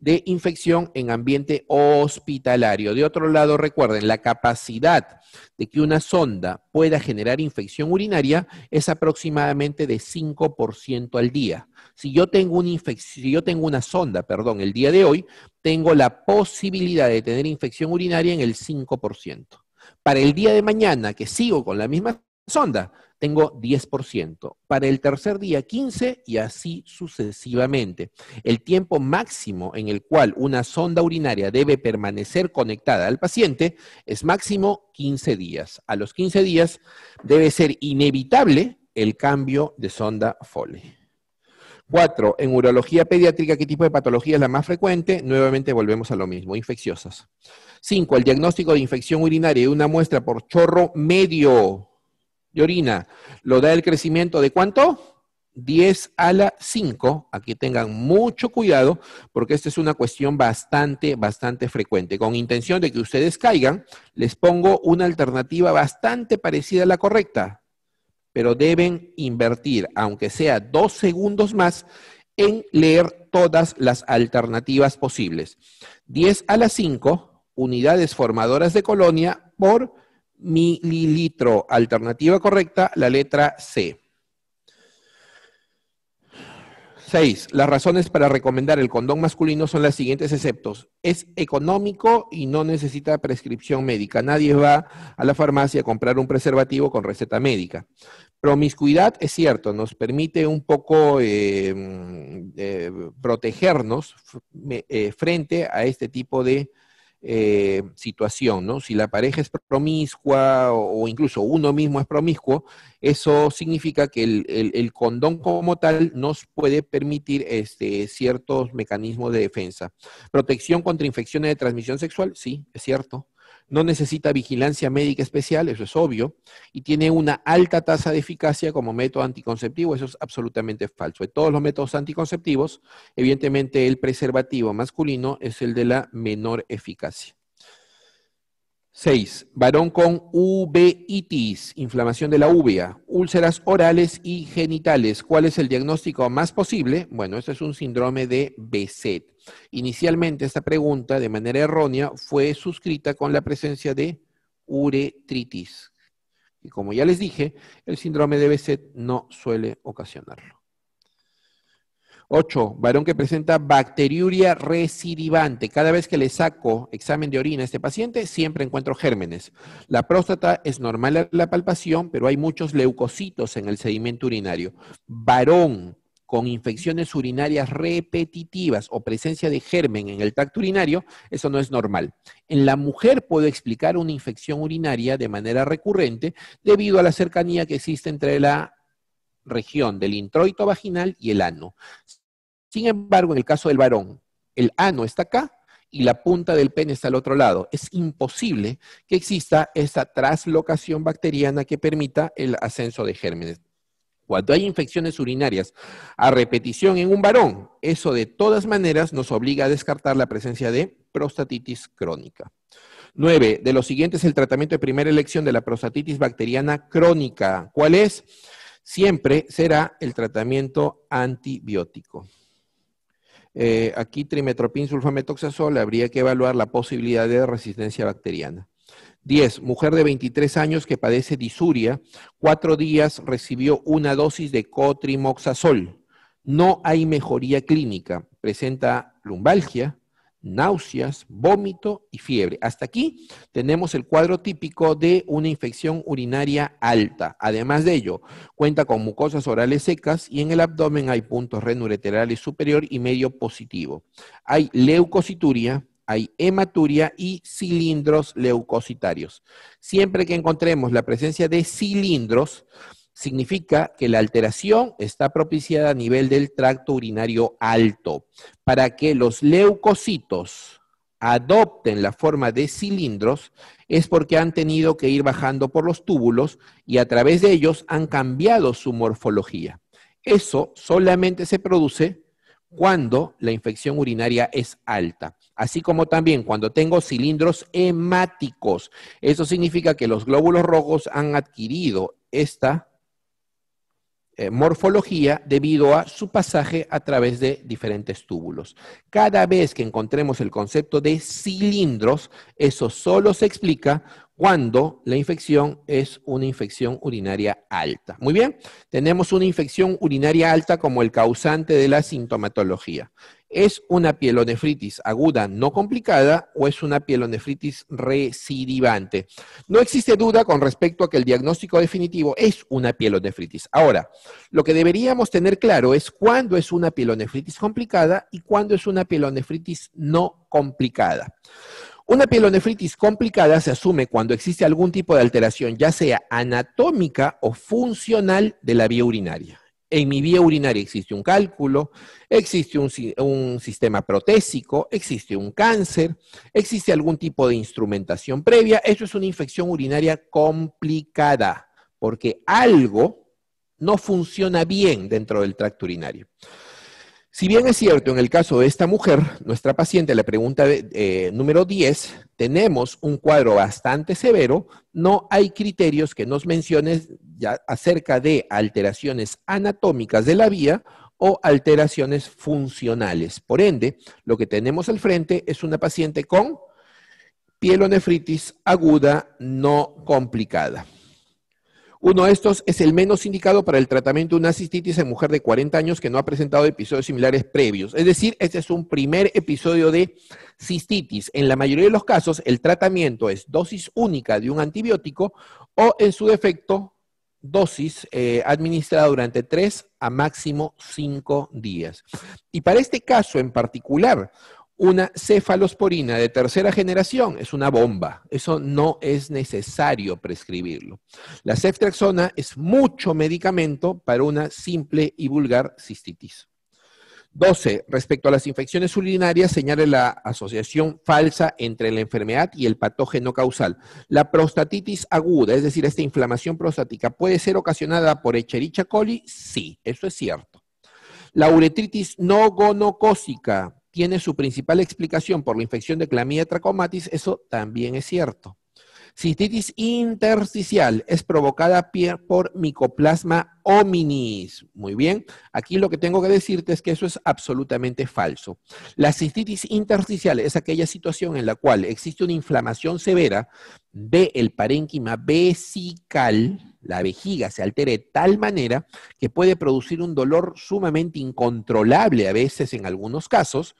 de infección en ambiente hospitalario. De otro lado, recuerden, la capacidad de que una sonda pueda generar infección urinaria es aproximadamente de 5% al día. Si yo, tengo una si yo tengo una sonda, perdón, el día de hoy, tengo la posibilidad de tener infección urinaria en el 5%. Para el día de mañana, que sigo con la misma sonda, tengo 10%, para el tercer día 15% y así sucesivamente. El tiempo máximo en el cual una sonda urinaria debe permanecer conectada al paciente es máximo 15 días. A los 15 días debe ser inevitable el cambio de sonda Foley. Cuatro, en urología pediátrica, ¿qué tipo de patología es la más frecuente? Nuevamente volvemos a lo mismo, infecciosas. Cinco, el diagnóstico de infección urinaria y una muestra por chorro medio Yorina, lo da el crecimiento de cuánto? 10 a la 5. Aquí tengan mucho cuidado porque esta es una cuestión bastante, bastante frecuente. Con intención de que ustedes caigan, les pongo una alternativa bastante parecida a la correcta, pero deben invertir, aunque sea dos segundos más, en leer todas las alternativas posibles. 10 a la 5, unidades formadoras de colonia por mililitro. Alternativa correcta, la letra C. Seis, Las razones para recomendar el condón masculino son las siguientes exceptos. Es económico y no necesita prescripción médica. Nadie va a la farmacia a comprar un preservativo con receta médica. Promiscuidad es cierto, nos permite un poco eh, mm, eh, protegernos eh, frente a este tipo de eh, situación, ¿no? Si la pareja es promiscua o, incluso uno mismo es promiscuo, eso significa que el, el, condón como tal nos puede permitir este, ciertos mecanismos de defensa. Protección contra infecciones de transmisión sexual, sí, es cierto no necesita vigilancia médica especial, eso es obvio, y tiene una alta tasa de eficacia como método anticonceptivo, eso es absolutamente falso. De todos los métodos anticonceptivos, evidentemente el preservativo masculino es el de la menor eficacia. 6. Varón con uveitis, inflamación de la uvea, úlceras orales y genitales. ¿Cuál es el diagnóstico más posible? Bueno, este es un síndrome de Beset. Inicialmente esta pregunta, de manera errónea, fue suscrita con la presencia de uretritis. Y como ya les dije, el síndrome de Beset no suele ocasionarlo. 8. Varón que presenta bacteriuria recidivante. Cada vez que le saco examen de orina a este paciente, siempre encuentro gérmenes. La próstata es normal la palpación, pero hay muchos leucocitos en el sedimento urinario. Varón con infecciones urinarias repetitivas o presencia de germen en el tacto urinario, eso no es normal. En la mujer puedo explicar una infección urinaria de manera recurrente debido a la cercanía que existe entre la región del introito vaginal y el ano. Sin embargo, en el caso del varón, el ano está acá y la punta del pene está al otro lado. Es imposible que exista esa traslocación bacteriana que permita el ascenso de gérmenes. Cuando hay infecciones urinarias a repetición en un varón, eso de todas maneras nos obliga a descartar la presencia de prostatitis crónica. Nueve. De los siguientes, el tratamiento de primera elección de la prostatitis bacteriana crónica. ¿Cuál es? Siempre será el tratamiento antibiótico. Eh, aquí trimetropin habría que evaluar la posibilidad de resistencia bacteriana. 10. Mujer de 23 años que padece disuria, cuatro días recibió una dosis de cotrimoxazol. No hay mejoría clínica. Presenta lumbalgia, náuseas, vómito y fiebre. Hasta aquí tenemos el cuadro típico de una infección urinaria alta. Además de ello, cuenta con mucosas orales secas y en el abdomen hay puntos renureterales superior y medio positivo. Hay leucocituria, hay hematuria y cilindros leucocitarios. Siempre que encontremos la presencia de cilindros, significa que la alteración está propiciada a nivel del tracto urinario alto. Para que los leucocitos adopten la forma de cilindros es porque han tenido que ir bajando por los túbulos y a través de ellos han cambiado su morfología. Eso solamente se produce cuando la infección urinaria es alta, así como también cuando tengo cilindros hemáticos. Eso significa que los glóbulos rojos han adquirido esta eh, morfología debido a su pasaje a través de diferentes túbulos. Cada vez que encontremos el concepto de cilindros, eso solo se explica cuando la infección es una infección urinaria alta. Muy bien, tenemos una infección urinaria alta como el causante de la sintomatología. ¿Es una pielonefritis aguda no complicada o es una pielonefritis recidivante? No existe duda con respecto a que el diagnóstico definitivo es una pielonefritis. Ahora, lo que deberíamos tener claro es cuándo es una pielonefritis complicada y cuándo es una pielonefritis no complicada. Una pielonefritis complicada se asume cuando existe algún tipo de alteración, ya sea anatómica o funcional de la vía urinaria en mi vía urinaria existe un cálculo, existe un, sistema protésico, existe un cáncer, existe algún tipo de instrumentación previa. Eso es una infección urinaria complicada, porque algo no funciona bien dentro del tracto urinario. Si bien es cierto, en el caso de esta mujer, nuestra paciente, la pregunta eh, número 10, tenemos un cuadro bastante severo, no hay criterios que nos menciones acerca de alteraciones anatómicas de la vía o alteraciones funcionales. Por ende, lo que tenemos al frente es una paciente con pielonefritis aguda no complicada. Uno de estos es el menos indicado para el tratamiento de una cistitis en mujer de 40 años que no ha presentado episodios similares previos. Es decir, este es un primer episodio de cistitis. En la mayoría de los casos, el tratamiento es dosis única de un antibiótico o, en su defecto, dosis eh, administrada durante 3 a máximo 5 días. Y para este caso en particular, una cefalosporina de tercera generación es una bomba. Eso no es necesario prescribirlo. La ceftraxona es mucho medicamento para una simple y vulgar cistitis. 12. Respecto a las infecciones urinarias, señale la asociación falsa entre la enfermedad y el patógeno causal. La prostatitis aguda, es decir, esta inflamación prostática, ¿puede ser ocasionada por Echerichia coli? Sí, eso es cierto. La uretritis no gonocócica, tiene su principal explicación por la infección de clamidia trachomatis, eso también es cierto. Cistitis intersticial es provocada por micoplasma hominis. Muy bien, aquí lo que tengo que decirte es que eso es absolutamente falso. La cistitis intersticial es aquella situación en la cual existe una inflamación severa del parénquima vesical, la vejiga se altere de tal manera que puede producir un dolor sumamente incontrolable a veces en algunos casos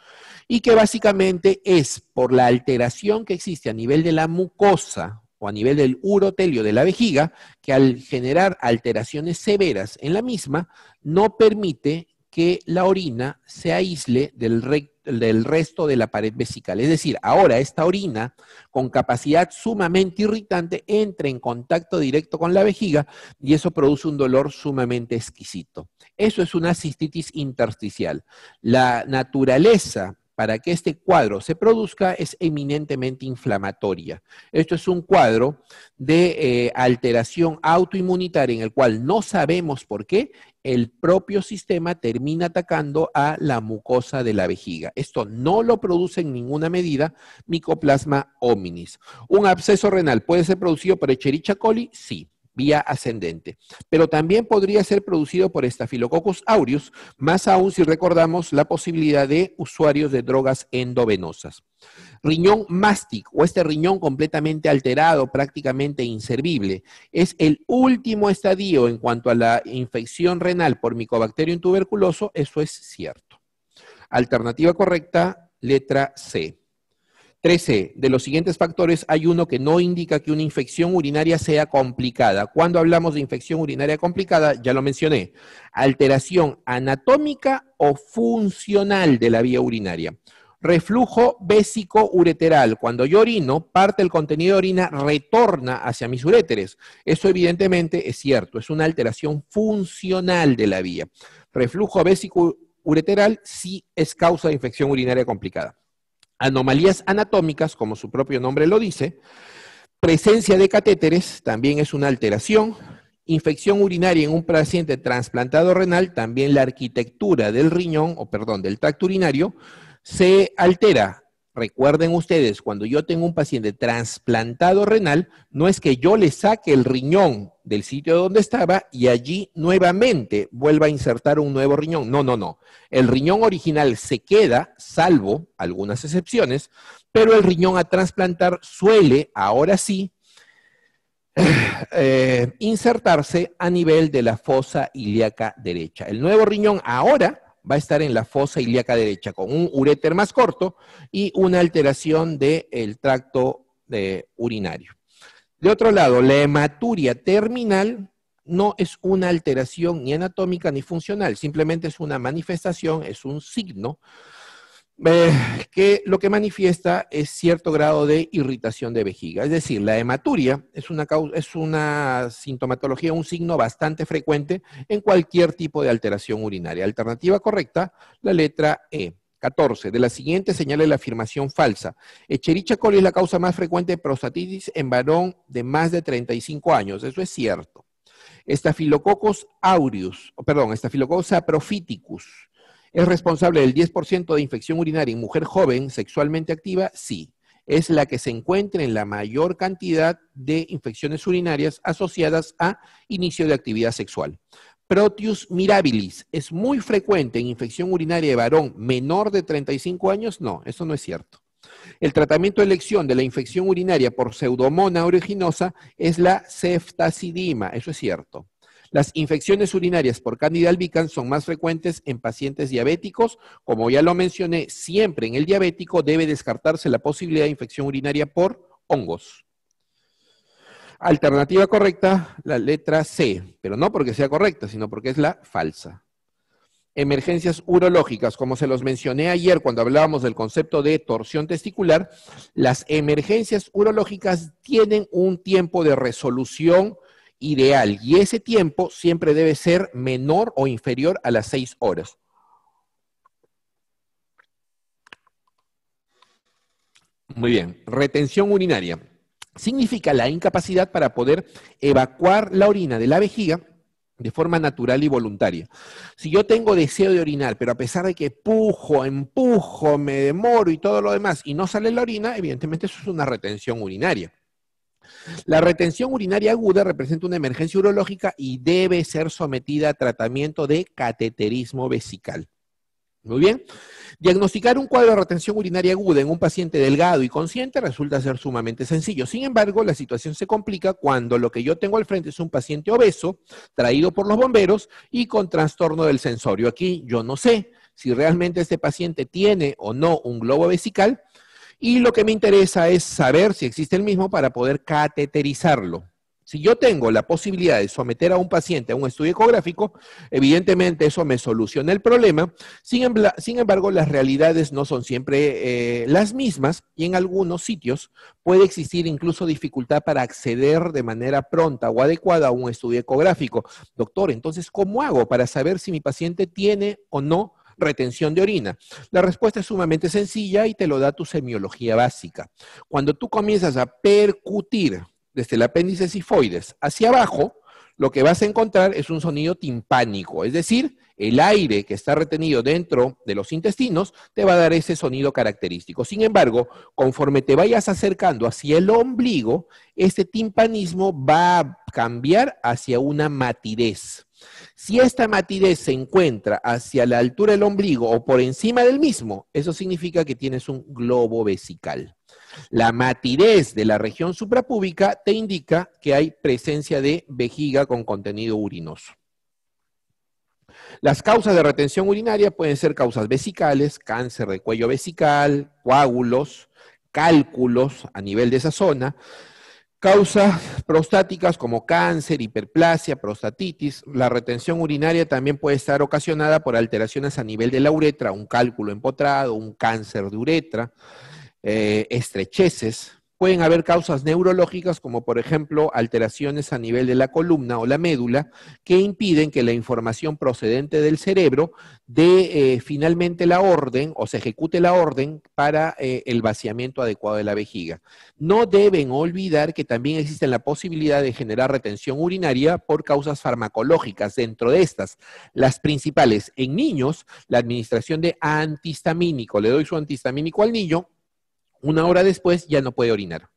y que básicamente es por la alteración que existe a nivel de la mucosa o a nivel del urotelio de la vejiga, que al generar alteraciones severas en la misma, no permite que la orina se aísle del, del, resto de la pared vesical. Es decir, ahora esta orina, con capacidad sumamente irritante, entra en contacto directo con la vejiga y eso produce un dolor sumamente exquisito. Eso es una cistitis intersticial. La naturaleza para que este cuadro se produzca es eminentemente inflamatoria. Esto es un cuadro de eh, alteración autoinmunitaria en el cual no sabemos por qué el propio sistema termina atacando a la mucosa de la vejiga. Esto no lo produce en ninguna medida Mycoplasma hominis. ¿Un absceso renal puede ser producido por Echerichia coli? Sí vía ascendente. Pero también podría ser producido por Staphylococcus aureus, más aún si recordamos la posibilidad de usuarios de drogas endovenosas. Riñón mastic o este riñón completamente alterado, prácticamente inservible, es el último estadio en cuanto a la infección renal por en tuberculoso, eso es cierto. Alternativa correcta, letra C. 13. De los siguientes factores hay uno que no indica que una infección urinaria sea complicada. Cuando hablamos de infección urinaria complicada, ya lo mencioné, alteración anatómica o funcional de la vía urinaria. Reflujo bésico ureteral. Cuando yo orino, parte del contenido de orina retorna hacia mis uréteres. Eso evidentemente es cierto, es una alteración funcional de la vía. Reflujo bésico ureteral sí es causa de infección urinaria complicada. Anomalías anatómicas, como su propio nombre lo dice, presencia de catéteres también es una alteración, infección urinaria en un paciente trasplantado renal, también la arquitectura del riñón, o perdón, del tracto urinario, se altera Recuerden ustedes, cuando yo tengo un paciente trasplantado renal, no es que yo le saque el riñón del sitio donde estaba y allí nuevamente vuelva a insertar un nuevo riñón. No, no, no. El riñón original se queda, salvo algunas excepciones, pero el riñón a trasplantar suele, ahora sí, eh, insertarse a nivel de la fosa ilíaca derecha. El nuevo riñón ahora va a estar en la fosa ilíaca derecha, con un uréter más corto y una alteración del tracto urinario. De otro lado, la hematuria terminal no es una alteración ni anatómica ni funcional, simplemente es una manifestación, es un signo eh, que lo que manifiesta es cierto grado de irritación de vejiga. Es decir, la hematuria es una, es una sintomatología, un signo bastante frecuente en cualquier tipo de alteración urinaria. Alternativa correcta, la letra E. 14. De la siguiente señale la afirmación falsa. Echerichia coli es la causa más frecuente de prostatitis en varón de más de 35 años. Eso es cierto. Staphylococcus aureus, perdón, Staphylococcus profiticus. ¿Es responsable del 10% de infección urinaria en mujer joven sexualmente activa? Sí. Es la que se encuentra en la mayor cantidad de infecciones urinarias asociadas a inicio de actividad sexual. Proteus mirabilis es muy frecuente en infección urinaria de varón menor de 35 años. No, eso no es cierto. El tratamiento de elección de la infección urinaria por pseudomona aeruginosa es la ceftacidima? eso es cierto. Las infecciones urinarias por Candida albicans son más frecuentes en pacientes diabéticos. Como ya lo mencioné, siempre en el diabético debe descartarse la posibilidad de infección urinaria por hongos. Alternativa correcta, la letra C, pero no porque sea correcta, sino porque es la falsa. Emergencias urológicas, como se los mencioné ayer cuando hablábamos del concepto de torsión testicular, las emergencias urológicas tienen un tiempo de resolución ideal y ese tiempo siempre debe ser menor o inferior a las seis horas. Muy bien, retención urinaria. Significa la incapacidad para poder evacuar la orina de la vejiga de forma natural y voluntaria. Si yo tengo deseo de orinar, pero a pesar de que pujo, empujo, me demoro y todo lo demás, y no sale la orina, evidentemente eso es una retención urinaria. La retención urinaria aguda representa una emergencia urológica y debe ser sometida a tratamiento de cateterismo vesical. Muy bien. Diagnosticar un cuadro de retención urinaria aguda en un paciente delgado y consciente resulta ser sumamente sencillo. Sin embargo, la situación se complica cuando lo que yo tengo al frente es un paciente obeso, traído por los bomberos y con trastorno del sensorio. Aquí yo no sé si realmente este paciente tiene o no un globo vesical y lo que me interesa es saber si existe el mismo para poder cateterizarlo. Si yo tengo la posibilidad de someter a un paciente a un estudio ecográfico, evidentemente eso me soluciona el problema. Sin, embargo, las realidades no son siempre eh, las mismas y en algunos sitios puede existir incluso dificultad para acceder de manera pronta o adecuada a un estudio ecográfico. Doctor, entonces, ¿cómo hago para saber si mi paciente tiene o no retención de orina? La respuesta es sumamente sencilla y te lo da tu semiología básica. Cuando tú comienzas a percutir desde el apéndice sifoides hacia abajo, lo que vas a encontrar es un sonido timpánico, es decir, el aire que está retenido dentro de los intestinos te va a dar ese sonido característico. Sin embargo, conforme te vayas acercando hacia el ombligo, este timpanismo va a cambiar hacia una matidez. Si esta matidez se encuentra hacia la altura del ombligo o por encima del mismo, eso significa que tienes un globo vesical. La matidez de la región suprapúbica te indica que hay presencia de vejiga con contenido urinoso. Las causas de retención urinaria pueden ser causas vesicales, cáncer de cuello vesical, coágulos, cálculos a nivel de esa zona, Causas prostáticas como cáncer, hiperplasia, prostatitis. La retención urinaria también puede estar ocasionada por alteraciones a nivel de la uretra, un cálculo empotrado, un cáncer de uretra, eh, estrecheces, Pueden haber causas neurológicas como por ejemplo alteraciones a nivel de la columna o la médula que impiden que la información procedente del cerebro dé eh, finalmente la orden o se ejecute la orden para eh, el vaciamiento adecuado de la vejiga. No deben olvidar que también existe la posibilidad de generar retención urinaria por causas farmacológicas. Dentro de estas, las principales en niños, la administración de antihistamínico. Le doy su antihistamínico al niño una hora después ya no puede orinar.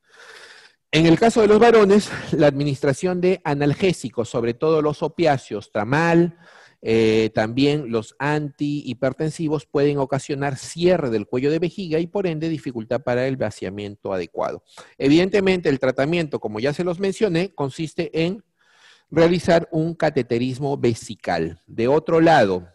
En el caso de los varones, la administración de analgésicos, sobre todo los opiáceos, tramal, eh, también los antihipertensivos pueden ocasionar cierre del cuello de vejiga y por ende dificultad para el vaciamiento adecuado. Evidentemente, el tratamiento, como ya se los mencioné, consiste en realizar un cateterismo vesical. De otro lado,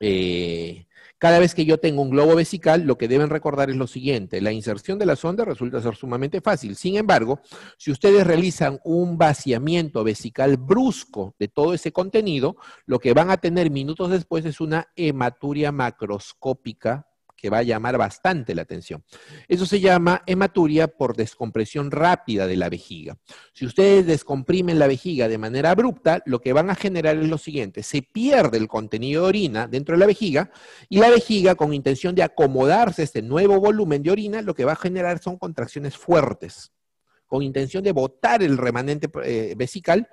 eh, cada vez que yo tengo un globo vesical, lo que deben recordar es lo siguiente, la inserción de la sonda resulta ser sumamente fácil. Sin embargo, si ustedes realizan un vaciamiento vesical brusco de todo ese contenido, lo que van a tener minutos después es una hematuria macroscópica va a llamar bastante la atención. Eso se llama hematuria por descompresión rápida de la vejiga. Si ustedes descomprimen la vejiga de manera abrupta, lo que van a generar es lo siguiente, se pierde el contenido de orina dentro de la vejiga y la vejiga con intención de acomodarse este nuevo volumen de orina, lo que va a generar son contracciones fuertes con intención de botar el remanente eh, vesical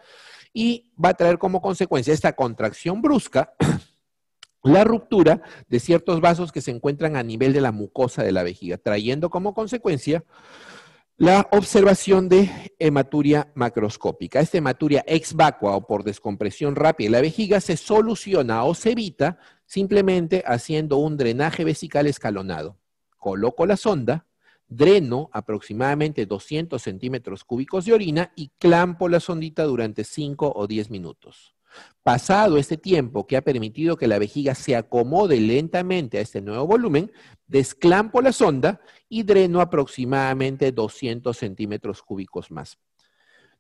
y va a traer como consecuencia esta contracción brusca la ruptura de ciertos vasos que se encuentran a nivel de la mucosa de la vejiga, trayendo como consecuencia la observación de hematuria macroscópica. Esta hematuria ex vacua o por descompresión rápida de la vejiga se soluciona o se evita simplemente haciendo un drenaje vesical escalonado. Coloco la sonda, dreno aproximadamente 200 centímetros cúbicos de orina y clampo la sondita durante 5 o 10 minutos. Pasado este tiempo que ha permitido que la vejiga se acomode lentamente a este nuevo volumen, desclampo la sonda y dreno aproximadamente 200 centímetros cúbicos más.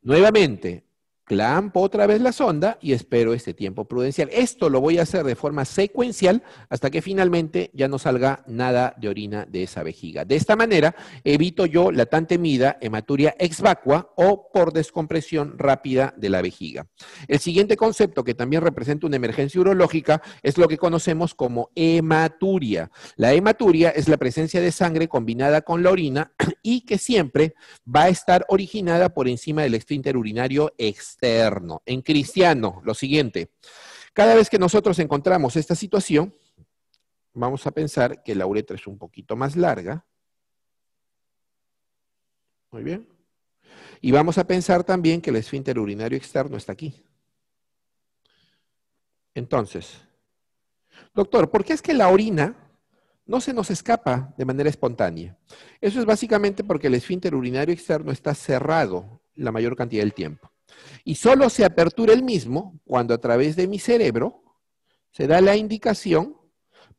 Nuevamente, clampo otra vez la sonda y espero este tiempo prudencial. Esto lo voy a hacer de forma secuencial hasta que finalmente ya no salga nada de orina de esa vejiga. De esta manera evito yo la tan temida hematuria ex vacua o por descompresión rápida de la vejiga. El siguiente concepto que también representa una emergencia urológica es lo que conocemos como hematuria. La hematuria es la presencia de sangre combinada con la orina y que siempre va a estar originada por encima del esfínter urinario externo. En cristiano, lo siguiente, cada vez que nosotros encontramos esta situación, vamos a pensar que la uretra es un poquito más larga. Muy bien. Y vamos a pensar también que el esfínter urinario externo está aquí. Entonces, doctor, ¿por qué es que la orina no se nos escapa de manera espontánea. Eso es básicamente porque el esfínter urinario externo está cerrado la mayor cantidad del tiempo. Y solo se apertura el mismo cuando a través de mi cerebro se da la indicación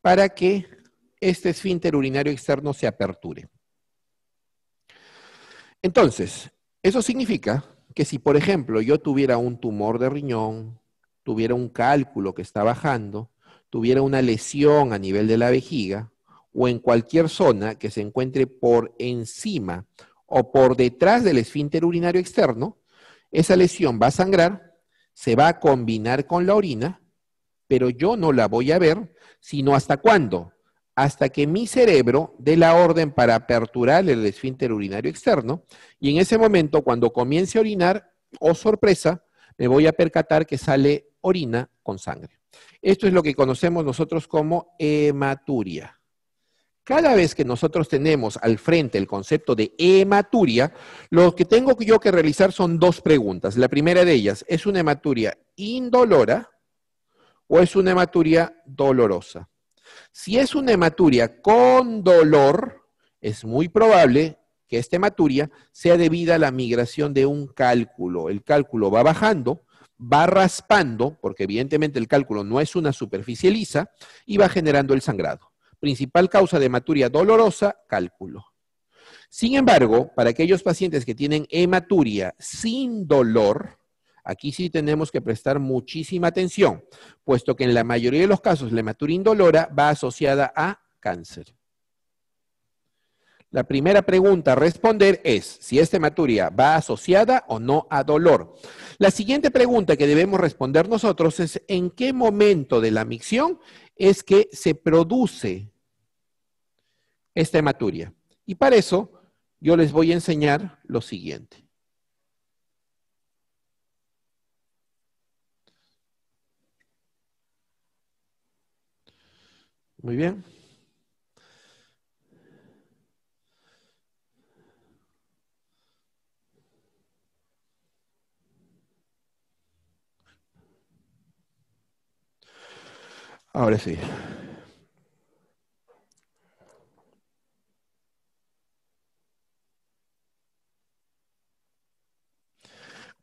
para que este esfínter urinario externo se aperture. Entonces, eso significa que si, por ejemplo, yo tuviera un tumor de riñón, tuviera un cálculo que está bajando, tuviera una lesión a nivel de la vejiga, o en cualquier zona que se encuentre por encima o por detrás del esfínter urinario externo, esa lesión va a sangrar, se va a combinar con la orina, pero yo no la voy a ver, sino hasta cuándo? Hasta que mi cerebro dé la orden para aperturar el esfínter urinario externo y en ese momento cuando comience a orinar, oh sorpresa, me voy a percatar que sale orina con sangre. Esto es lo que conocemos nosotros como hematuria. Cada vez que nosotros tenemos al frente el concepto de hematuria, lo que tengo yo que realizar son dos preguntas. La primera de ellas, ¿es una hematuria indolora o es una hematuria dolorosa? Si es una hematuria con dolor, es muy probable que esta hematuria sea debida a la migración de un cálculo. El cálculo va bajando, va raspando, porque evidentemente el cálculo no es una superficie lisa, y va generando el sangrado. Principal causa de hematuria dolorosa, cálculo. Sin embargo, para aquellos pacientes que tienen hematuria sin dolor, aquí sí tenemos que prestar muchísima atención, puesto que en la mayoría de los casos la hematuria indolora va asociada a cáncer. La primera pregunta a responder es si esta hematuria va asociada o no a dolor. La siguiente pregunta que debemos responder nosotros es en qué momento de la micción es que se produce esta hematuria. Y para eso yo les voy a enseñar lo siguiente. Muy bien. Ahora sí.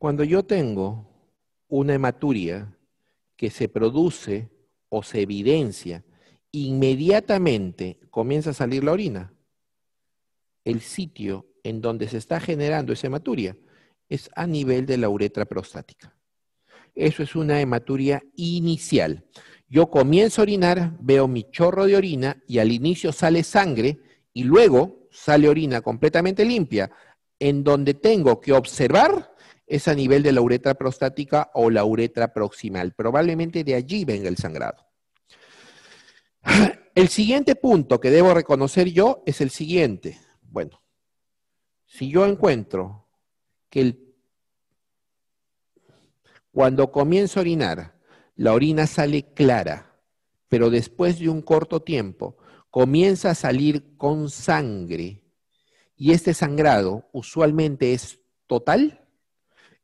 Cuando yo tengo una hematuria que se produce o se evidencia, inmediatamente comienza a salir la orina. El sitio en donde se está generando esa hematuria es a nivel de la uretra prostática. Eso es una hematuria inicial. Yo comienzo a orinar, veo mi chorro de orina y al inicio sale sangre y luego sale orina completamente limpia, en donde tengo que observar es a nivel de la uretra prostática o la uretra proximal. Probablemente de allí venga el sangrado. El siguiente punto que debo reconocer yo es el siguiente. Bueno, si yo encuentro que cuando comienzo a orinar, la orina sale clara, pero después de un corto tiempo comienza a salir con sangre y este sangrado usualmente es total,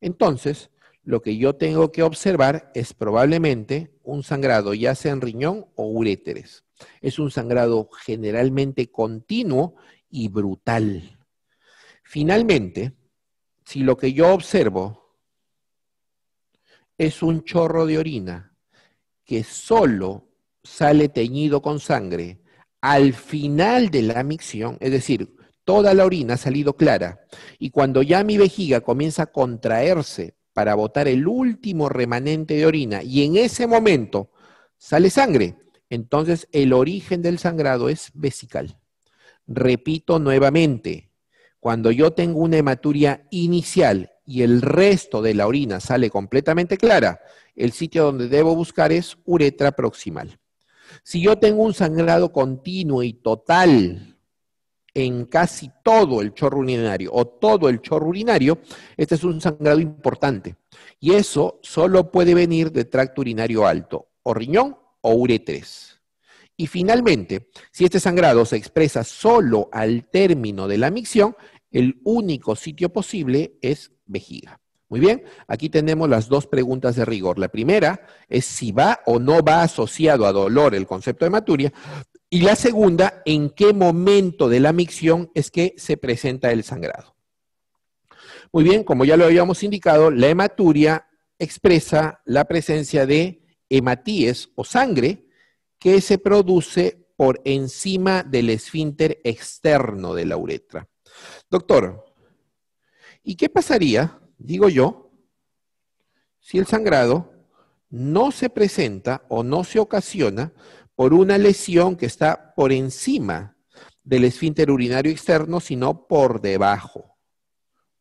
entonces, lo que yo tengo que observar es probablemente un sangrado, ya sea en riñón o uréteres. Es un sangrado generalmente continuo y brutal. Finalmente, si lo que yo observo es un chorro de orina que solo sale teñido con sangre al final de la micción, es decir, toda la orina ha salido clara, y cuando ya mi vejiga comienza a contraerse para botar el último remanente de orina, y en ese momento sale sangre, entonces el origen del sangrado es vesical. Repito nuevamente, cuando yo tengo una hematuria inicial y el resto de la orina sale completamente clara, el sitio donde debo buscar es uretra proximal. Si yo tengo un sangrado continuo y total en casi todo el chorro urinario o todo el chorro urinario, este es un sangrado importante. Y eso solo puede venir de tracto urinario alto, o riñón o uretres. Y finalmente, si este sangrado se expresa solo al término de la micción, el único sitio posible es vejiga. Muy bien, aquí tenemos las dos preguntas de rigor. La primera es si va o no va asociado a dolor el concepto de hematuria y la segunda, en qué momento de la micción es que se presenta el sangrado. Muy bien, como ya lo habíamos indicado, la hematuria expresa la presencia de hematíes o sangre que se produce por encima del esfínter externo de la uretra. Doctor, ¿y qué pasaría, digo yo, si el sangrado no se presenta o no se ocasiona por una lesión que está por encima del esfínter urinario externo, sino por debajo.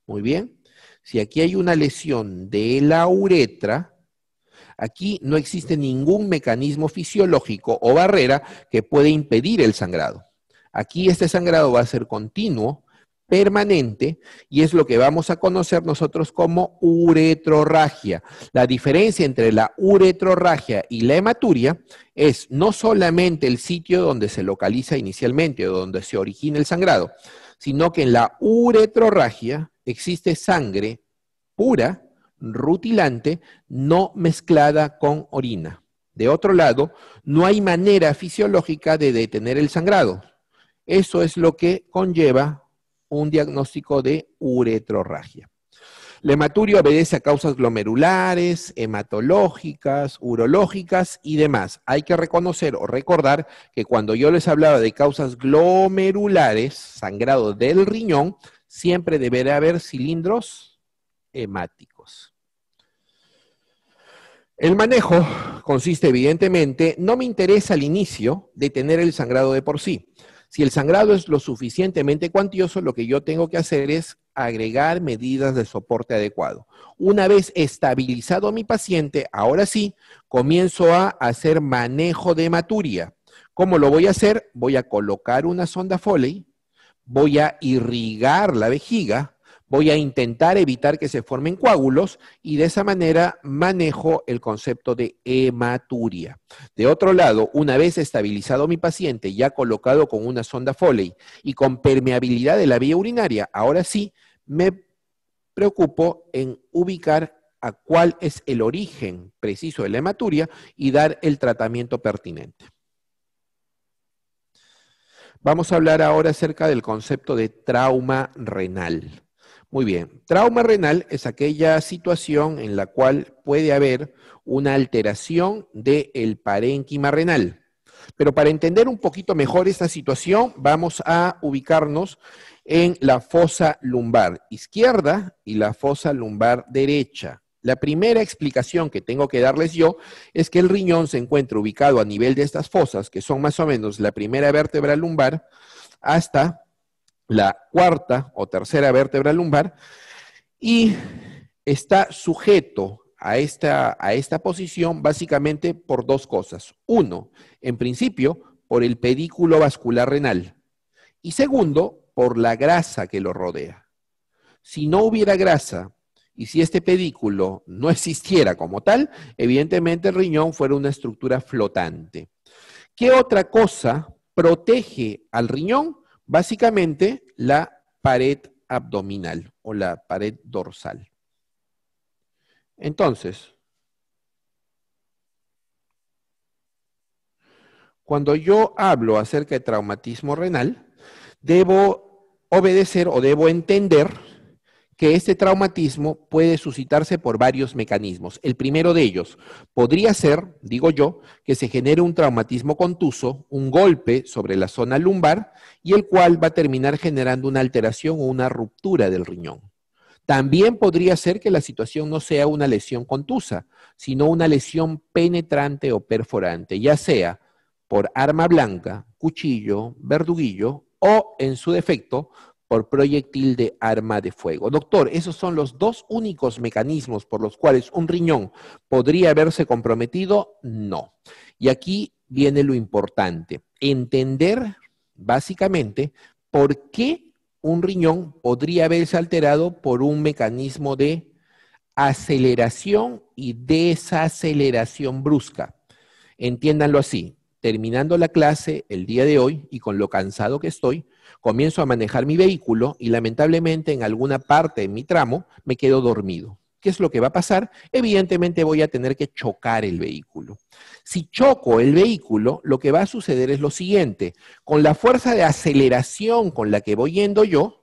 Muy bien. Si aquí hay una lesión de la uretra, aquí no existe ningún mecanismo fisiológico o barrera que pueda impedir el sangrado. Aquí este sangrado va a ser continuo, permanente y es lo que vamos a conocer nosotros como uretrorragia. La diferencia entre la uretrorragia y la hematuria es no solamente el sitio donde se localiza inicialmente o donde se origina el sangrado, sino que en la uretrorragia existe sangre pura, rutilante, no mezclada con orina. De otro lado, no hay manera fisiológica de detener el sangrado. Eso es lo que conlleva un diagnóstico de uretrorragia. La hematuria obedece a causas glomerulares, hematológicas, urológicas y demás. Hay que reconocer o recordar que cuando yo les hablaba de causas glomerulares, sangrado del riñón, siempre deberá haber cilindros hemáticos. El manejo consiste evidentemente, no me interesa al inicio de tener el sangrado de por sí, si el sangrado es lo suficientemente cuantioso, lo que yo tengo que hacer es agregar medidas de soporte adecuado. Una vez estabilizado mi paciente, ahora sí, comienzo a hacer manejo de hematuria. ¿Cómo lo voy a hacer? Voy a colocar una sonda Foley, voy a irrigar la vejiga, voy a intentar evitar que se formen coágulos y de esa manera manejo el concepto de hematuria. De otro lado, una vez estabilizado mi paciente, ya colocado con una sonda Foley y con permeabilidad de la vía urinaria, ahora sí me preocupo en ubicar a cuál es el origen preciso de la hematuria y dar el tratamiento pertinente. Vamos a hablar ahora acerca del concepto de trauma renal. Muy bien, trauma renal es aquella situación en la cual puede haber una alteración del parénquima renal. Pero para entender un poquito mejor esta situación, vamos a ubicarnos en la fosa lumbar izquierda y la fosa lumbar derecha. La primera explicación que tengo que darles yo es que el riñón se encuentra ubicado a nivel de estas fosas, que son más o menos la primera vértebra lumbar, hasta la cuarta o tercera vértebra lumbar y está sujeto a esta, a esta posición básicamente por dos cosas. Uno, en principio, por el pedículo vascular renal y segundo, por la grasa que lo rodea. Si no hubiera grasa y si este pedículo no existiera como tal, evidentemente el riñón fuera una estructura flotante. ¿Qué otra cosa protege al riñón? Básicamente, la pared abdominal o la pared dorsal. Entonces, cuando yo hablo acerca de traumatismo renal, debo obedecer o debo entender que este traumatismo puede suscitarse por varios mecanismos. El primero de ellos podría ser, digo yo, que se genere un traumatismo contuso, un golpe sobre la zona lumbar y el cual va a terminar generando una alteración o una ruptura del riñón. También podría ser que la situación no sea una lesión contusa, sino una lesión penetrante o perforante, ya sea por arma blanca, cuchillo, verduguillo o, en su defecto, por proyectil de arma de fuego. Doctor, esos son los dos únicos mecanismos por los cuales un riñón podría haberse comprometido. No. Y aquí viene lo importante, entender básicamente por qué un riñón podría haberse alterado por un mecanismo de aceleración y desaceleración brusca. Entiéndanlo así, terminando la clase el día de hoy y con lo cansado que estoy, Comienzo a manejar mi vehículo y lamentablemente en alguna parte de mi tramo me quedo dormido. ¿Qué es lo que va a pasar? Evidentemente voy a tener que chocar el vehículo. Si choco el vehículo, lo que va a suceder es lo siguiente. Con la fuerza de aceleración con la que voy yendo yo,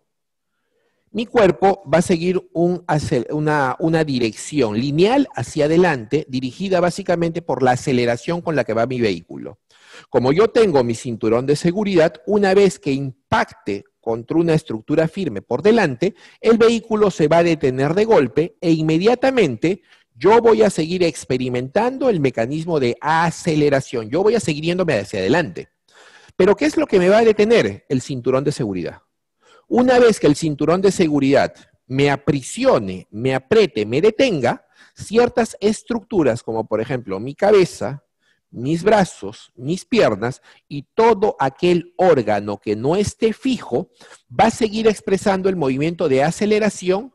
mi cuerpo va a seguir una, dirección lineal hacia adelante, dirigida básicamente por la aceleración con la que va mi vehículo. Como yo tengo mi cinturón de seguridad, una vez que impacte contra una estructura firme por delante, el vehículo se va a detener de golpe e inmediatamente yo voy a seguir experimentando el mecanismo de aceleración. Yo voy a seguir yéndome hacia adelante. Pero ¿qué es lo que me va a detener? El cinturón de seguridad. Una vez que el cinturón de seguridad me aprisione, me apriete, me detenga, ciertas estructuras, como por ejemplo mi cabeza, mis brazos, mis piernas y todo aquel órgano que no esté fijo va a seguir expresando el movimiento de aceleración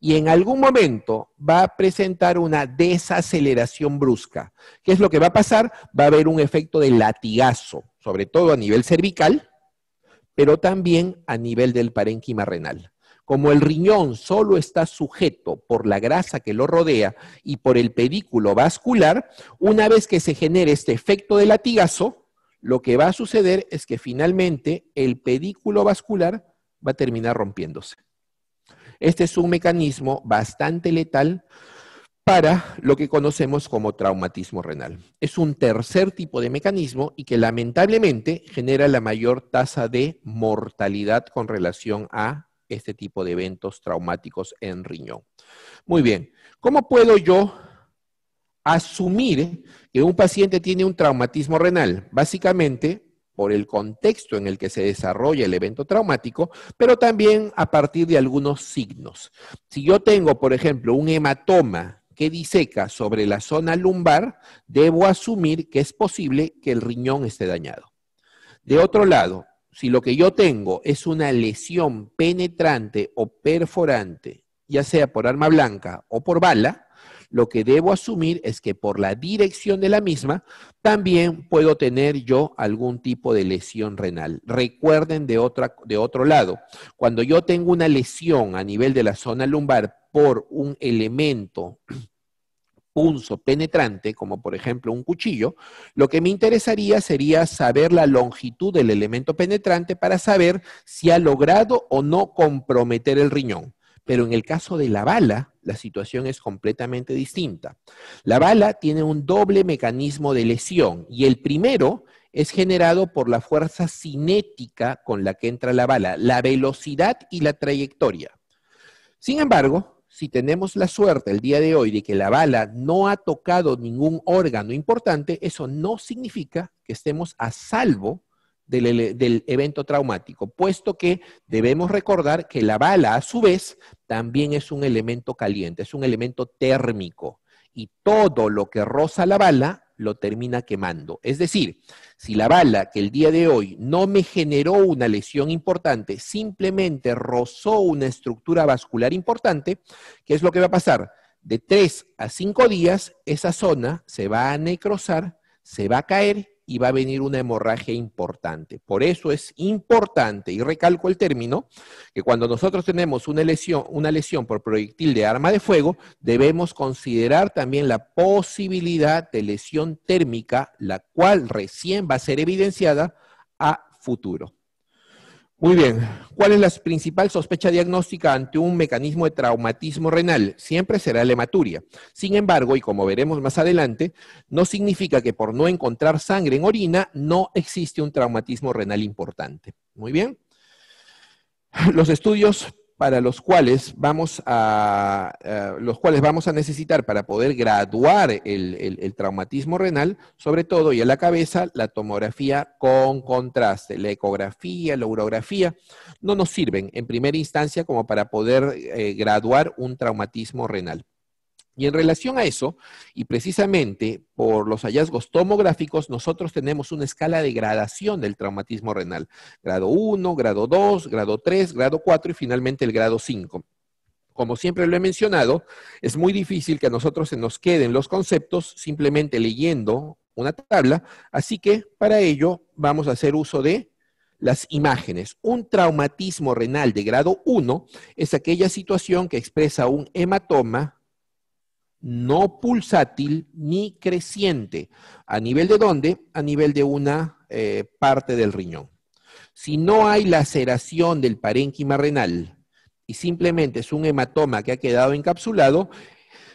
y en algún momento va a presentar una desaceleración brusca. ¿Qué es lo que va a pasar? Va a haber un efecto de latigazo, sobre todo a nivel cervical, pero también a nivel del parénquima renal. Como el riñón solo está sujeto por la grasa que lo rodea y por el pedículo vascular, una vez que se genere este efecto de latigazo, lo que va a suceder es que finalmente el pedículo vascular va a terminar rompiéndose. Este es un mecanismo bastante letal para lo que conocemos como traumatismo renal. Es un tercer tipo de mecanismo y que lamentablemente genera la mayor tasa de mortalidad con relación a este tipo de eventos traumáticos en riñón. Muy bien, ¿cómo puedo yo asumir que un paciente tiene un traumatismo renal? Básicamente, por el contexto en el que se desarrolla el evento traumático, pero también a partir de algunos signos. Si yo tengo, por ejemplo, un hematoma que diseca sobre la zona lumbar, debo asumir que es posible que el riñón esté dañado. De otro lado, si lo que yo tengo es una lesión penetrante o perforante, ya sea por arma blanca o por bala, lo que debo asumir es que por la dirección de la misma también puedo tener yo algún tipo de lesión renal. Recuerden de, otra, de otro lado, cuando yo tengo una lesión a nivel de la zona lumbar por un elemento punzo penetrante, como por ejemplo un cuchillo, lo que me interesaría sería saber la longitud del elemento penetrante para saber si ha logrado o no comprometer el riñón. Pero en el caso de la bala, la situación es completamente distinta. La bala tiene un doble mecanismo de lesión y el primero es generado por la fuerza cinética con la que entra la bala, la velocidad y la trayectoria. Sin embargo, si tenemos la suerte el día de hoy de que la bala no ha tocado ningún órgano importante, eso no significa que estemos a salvo del, evento traumático, puesto que debemos recordar que la bala, a su vez, también es un elemento caliente, es un elemento térmico, y todo lo que roza la bala lo termina quemando. Es decir, si la bala que el día de hoy no me generó una lesión importante, simplemente rozó una estructura vascular importante, ¿qué es lo que va a pasar? De 3 a 5 días, esa zona se va a necrosar, se va a caer y va a venir una hemorragia importante. Por eso es importante, y recalco el término, que cuando nosotros tenemos una lesión, una lesión por proyectil de arma de fuego, debemos considerar también la posibilidad de lesión térmica, la cual recién va a ser evidenciada a futuro. Muy bien. ¿Cuál es la principal sospecha diagnóstica ante un mecanismo de traumatismo renal? Siempre será la hematuria. Sin embargo, y como veremos más adelante, no significa que por no encontrar sangre en orina no existe un traumatismo renal importante. Muy bien. Los estudios para los cuales vamos a, eh, los cuales vamos a necesitar para poder graduar el, traumatismo renal, sobre todo y a la cabeza, la tomografía con contraste, la ecografía, la urografía, no nos sirven en primera instancia como para poder eh, graduar un traumatismo renal. Y en relación a eso, y precisamente por los hallazgos tomográficos, nosotros tenemos una escala de gradación del traumatismo renal. Grado 1, grado 2, grado 3, grado 4 y finalmente el grado 5. Como siempre lo he mencionado, es muy difícil que a nosotros se nos queden los conceptos simplemente leyendo una tabla, así que para ello vamos a hacer uso de las imágenes. Un traumatismo renal de grado 1 es aquella situación que expresa un hematoma no pulsátil ni creciente. ¿A nivel de dónde? A nivel de una eh, parte del riñón. Si no hay laceración del parénquima renal y simplemente es un hematoma que ha quedado encapsulado,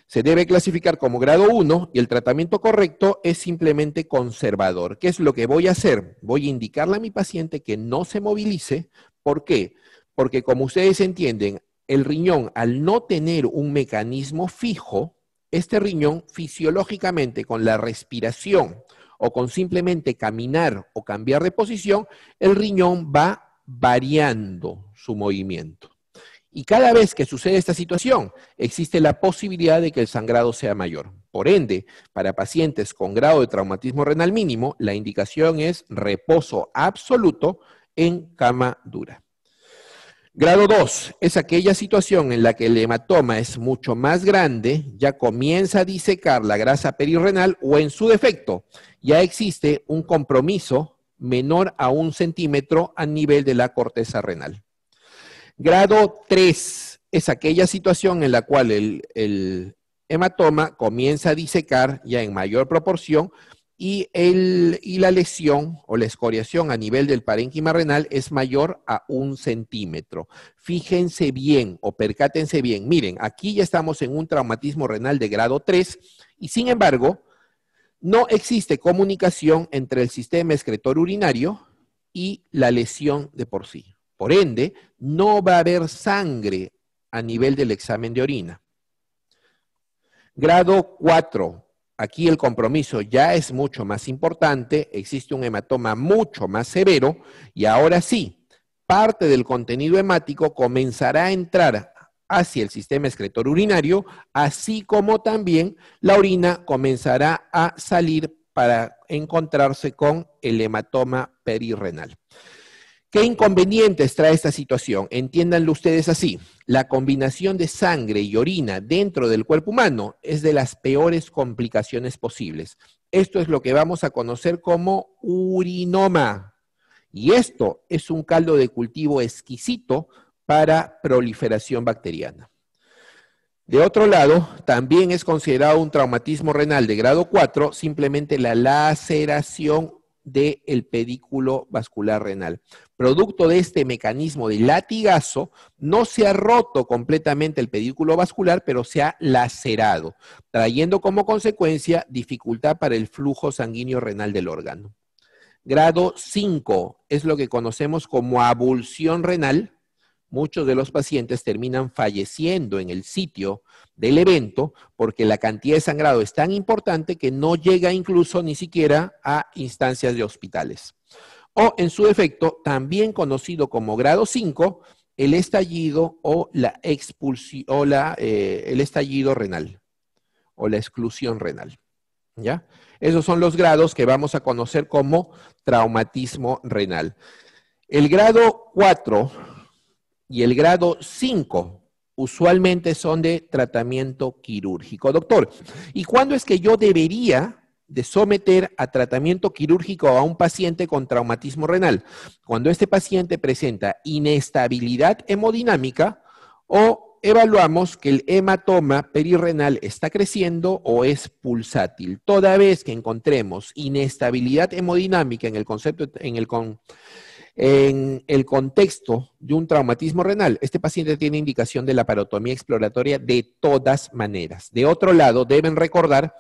se debe clasificar como grado 1 y el tratamiento correcto es simplemente conservador. ¿Qué es lo que voy a hacer? Voy a indicarle a mi paciente que no se movilice. ¿Por qué? Porque como ustedes entienden, el riñón al no tener un mecanismo fijo, este riñón fisiológicamente con la respiración o con simplemente caminar o cambiar de posición, el riñón va variando su movimiento. Y cada vez que sucede esta situación, existe la posibilidad de que el sangrado sea mayor. Por ende, para pacientes con grado de traumatismo renal mínimo, la indicación es reposo absoluto en cama dura. Grado 2 es aquella situación en la que el hematoma es mucho más grande, ya comienza a disecar la grasa perirrenal o en su defecto ya existe un compromiso menor a un centímetro a nivel de la corteza renal. Grado 3 es aquella situación en la cual el, el hematoma comienza a disecar ya en mayor proporción y, la lesión o la escoriación a nivel del parénquima renal es mayor a un centímetro. Fíjense bien o percátense bien. Miren, aquí ya estamos en un traumatismo renal de grado 3 y sin embargo no existe comunicación entre el sistema excretor urinario y la lesión de por sí. Por ende, no va a haber sangre a nivel del examen de orina. Grado 4, Aquí el compromiso ya es mucho más importante, existe un hematoma mucho más severo y ahora sí, parte del contenido hemático comenzará a entrar hacia el sistema excretor urinario, así como también la orina comenzará a salir para encontrarse con el hematoma perirrenal. ¿Qué inconvenientes trae esta situación? Entiéndanlo ustedes así. La combinación de sangre y orina dentro del cuerpo humano es de las peores complicaciones posibles. Esto es lo que vamos a conocer como urinoma. Y esto es un caldo de cultivo exquisito para proliferación bacteriana. De otro lado, también es considerado un traumatismo renal de grado 4 simplemente la laceración del pedículo vascular renal. Producto de este mecanismo de latigazo, no se ha roto completamente el pedículo vascular, pero se ha lacerado, trayendo como consecuencia dificultad para el flujo sanguíneo renal del órgano. Grado 5 es lo que conocemos como abulsión renal muchos de los pacientes terminan falleciendo en el sitio del evento porque la cantidad de sangrado es tan importante que no llega incluso ni siquiera a instancias de hospitales. O en su efecto, también conocido como grado 5, el estallido o la expulsión, eh, el estallido renal o la exclusión renal. ¿Ya? Esos son los grados que vamos a conocer como traumatismo renal. El grado 4 y el grado 5 usualmente son de tratamiento quirúrgico. Doctor, ¿y cuándo es que yo debería de someter a tratamiento quirúrgico a un paciente con traumatismo renal? Cuando este paciente presenta inestabilidad hemodinámica o evaluamos que el hematoma perirrenal está creciendo o es pulsátil. Toda vez que encontremos inestabilidad hemodinámica en el concepto, en el con, en el contexto de un traumatismo renal, este paciente tiene indicación de la parotomía exploratoria de todas maneras. De otro lado, deben recordar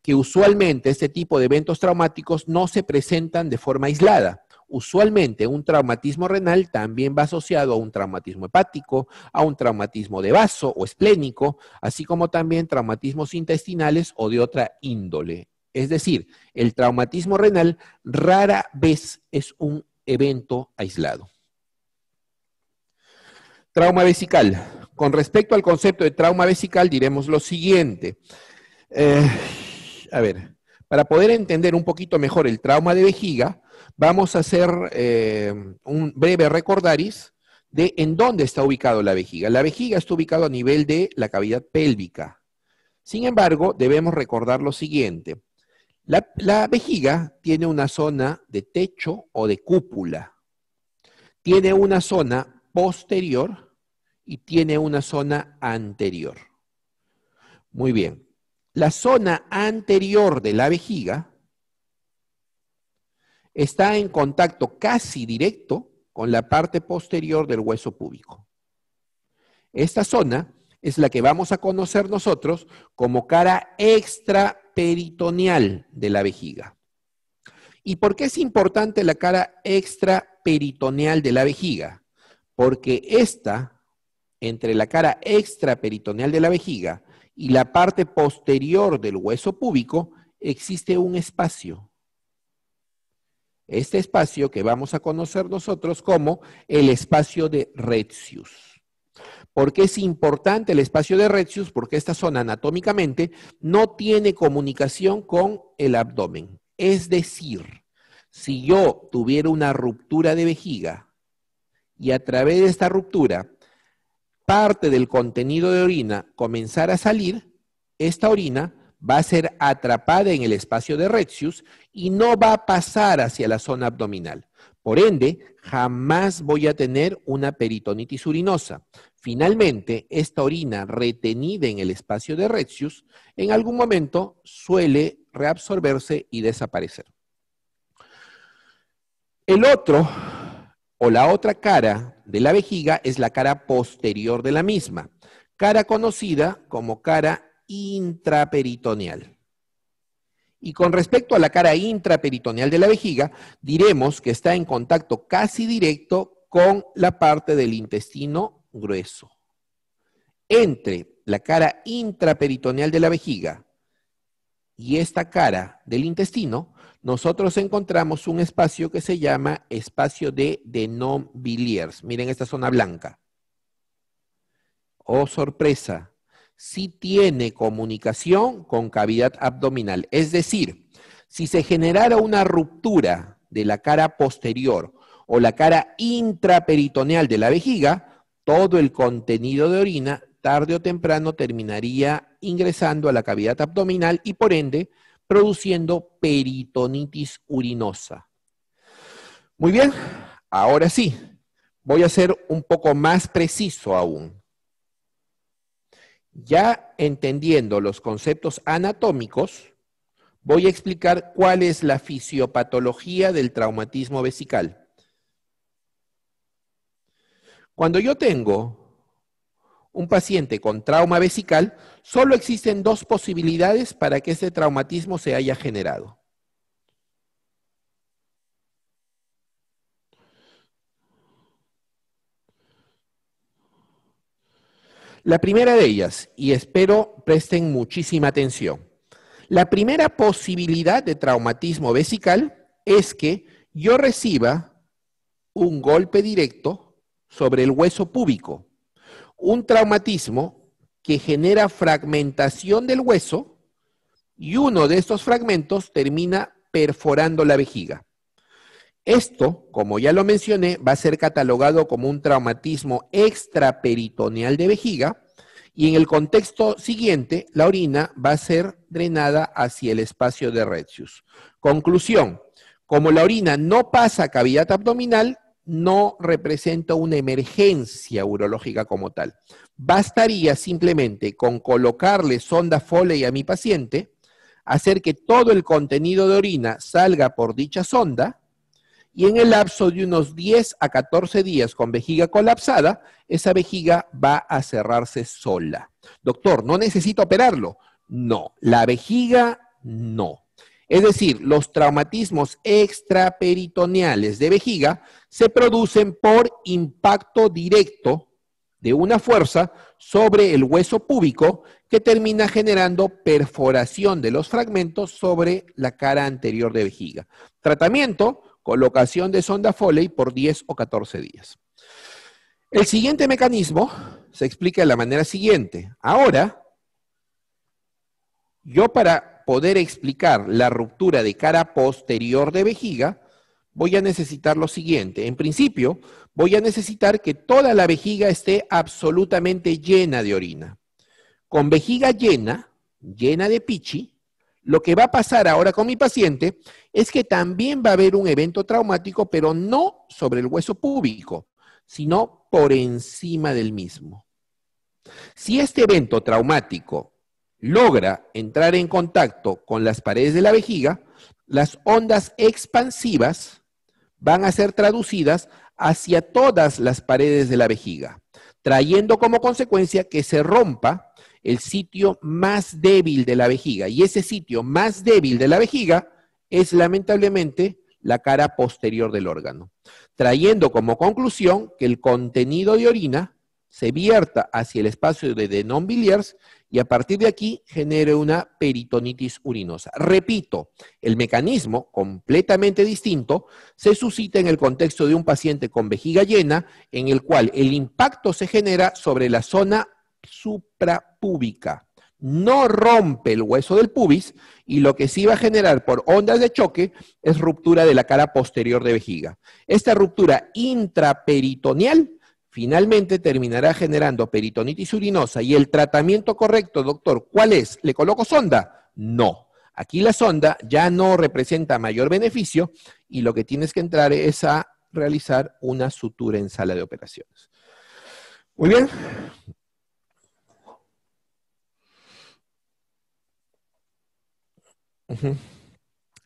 que usualmente este tipo de eventos traumáticos no se presentan de forma aislada. Usualmente un traumatismo renal también va asociado a un traumatismo hepático, a un traumatismo de vaso o esplénico, así como también traumatismos intestinales o de otra índole. Es decir, el traumatismo renal rara vez es un evento aislado. Trauma vesical. Con respecto al concepto de trauma vesical, diremos lo siguiente. Eh, a ver, para poder entender un poquito mejor el trauma de vejiga, vamos a hacer eh, un breve recordaris de en dónde está ubicado la vejiga. La vejiga está ubicada a nivel de la cavidad pélvica. Sin embargo, debemos recordar lo siguiente. La, vejiga tiene una zona de techo o de cúpula. Tiene una zona posterior y tiene una zona anterior. Muy bien. La zona anterior de la vejiga está en contacto casi directo con la parte posterior del hueso púbico. Esta zona es la que vamos a conocer nosotros como cara extra peritoneal de la vejiga. ¿Y por qué es importante la cara extraperitoneal de la vejiga? Porque esta, entre la cara extraperitoneal de la vejiga y la parte posterior del hueso púbico, existe un espacio. Este espacio que vamos a conocer nosotros como el espacio de Retzius. Porque es importante el espacio de Retzius? Porque esta zona anatómicamente no tiene comunicación con el abdomen. Es decir, si yo tuviera una ruptura de vejiga y a través de esta ruptura parte del contenido de orina comenzara a salir, esta orina va a ser atrapada en el espacio de Retzius y no va a pasar hacia la zona abdominal. Por ende, jamás voy a tener una peritonitis urinosa. Finalmente, esta orina retenida en el espacio de Retzius en algún momento suele reabsorberse y desaparecer. El otro o la otra cara de la vejiga es la cara posterior de la misma, cara conocida como cara intraperitoneal. Y con respecto a la cara intraperitoneal de la vejiga, diremos que está en contacto casi directo con la parte del intestino grueso. Entre la cara intraperitoneal de la vejiga y esta cara del intestino, nosotros encontramos un espacio que se llama espacio de denombiliers. Miren esta zona blanca. Oh, sorpresa si tiene comunicación con cavidad abdominal. Es decir, si se generara una ruptura de la cara posterior o la cara intraperitoneal de la vejiga, todo el contenido de orina tarde o temprano terminaría ingresando a la cavidad abdominal y por ende produciendo peritonitis urinosa. Muy bien, ahora sí, voy a ser un poco más preciso aún. Ya entendiendo los conceptos anatómicos, voy a explicar cuál es la fisiopatología del traumatismo vesical. Cuando yo tengo un paciente con trauma vesical, solo existen dos posibilidades para que ese traumatismo se haya generado. La primera de ellas, y espero presten muchísima atención, la primera posibilidad de traumatismo vesical es que yo reciba un golpe directo sobre el hueso púbico, un traumatismo que genera fragmentación del hueso y uno de estos fragmentos termina perforando la vejiga. Esto, como ya lo mencioné, va a ser catalogado como un traumatismo extraperitoneal de vejiga y en el contexto siguiente, la orina va a ser drenada hacia el espacio de Retzius. Conclusión, como la orina no pasa a cavidad abdominal, no representa una emergencia urológica como tal. Bastaría simplemente con colocarle sonda Foley a mi paciente, hacer que todo el contenido de orina salga por dicha sonda, y en el lapso de unos 10 a 14 días con vejiga colapsada, esa vejiga va a cerrarse sola. Doctor, ¿no necesito operarlo? No, la vejiga no. Es decir, los traumatismos extraperitoneales de vejiga se producen por impacto directo de una fuerza sobre el hueso púbico que termina generando perforación de los fragmentos sobre la cara anterior de vejiga. Tratamiento, Colocación de sonda Foley por 10 o 14 días. El siguiente mecanismo se explica de la manera siguiente. Ahora, yo para poder explicar la ruptura de cara posterior de vejiga, voy a necesitar lo siguiente. En principio, voy a necesitar que toda la vejiga esté absolutamente llena de orina. Con vejiga llena, llena de pichi, lo que va a pasar ahora con mi paciente es que también va a haber un evento traumático, pero no sobre el hueso púbico, sino por encima del mismo. Si este evento traumático logra entrar en contacto con las paredes de la vejiga, las ondas expansivas van a ser traducidas hacia todas las paredes de la vejiga, trayendo como consecuencia que se rompa el sitio más débil de la vejiga. Y ese sitio más débil de la vejiga es lamentablemente la cara posterior del órgano, trayendo como conclusión que el contenido de orina se vierta hacia el espacio de Denon y a partir de aquí genere una peritonitis urinosa. Repito, el mecanismo completamente distinto se suscita en el contexto de un paciente con vejiga llena en el cual el impacto se genera sobre la zona suprapúbica. No rompe el hueso del pubis y lo que sí va a generar por ondas de choque es ruptura de la cara posterior de vejiga. Esta ruptura intraperitoneal finalmente terminará generando peritonitis urinosa y el tratamiento correcto, doctor, ¿cuál es? ¿Le coloco sonda? No. Aquí la sonda ya no representa mayor beneficio y lo que tienes que entrar es a realizar una sutura en sala de operaciones. Muy bien,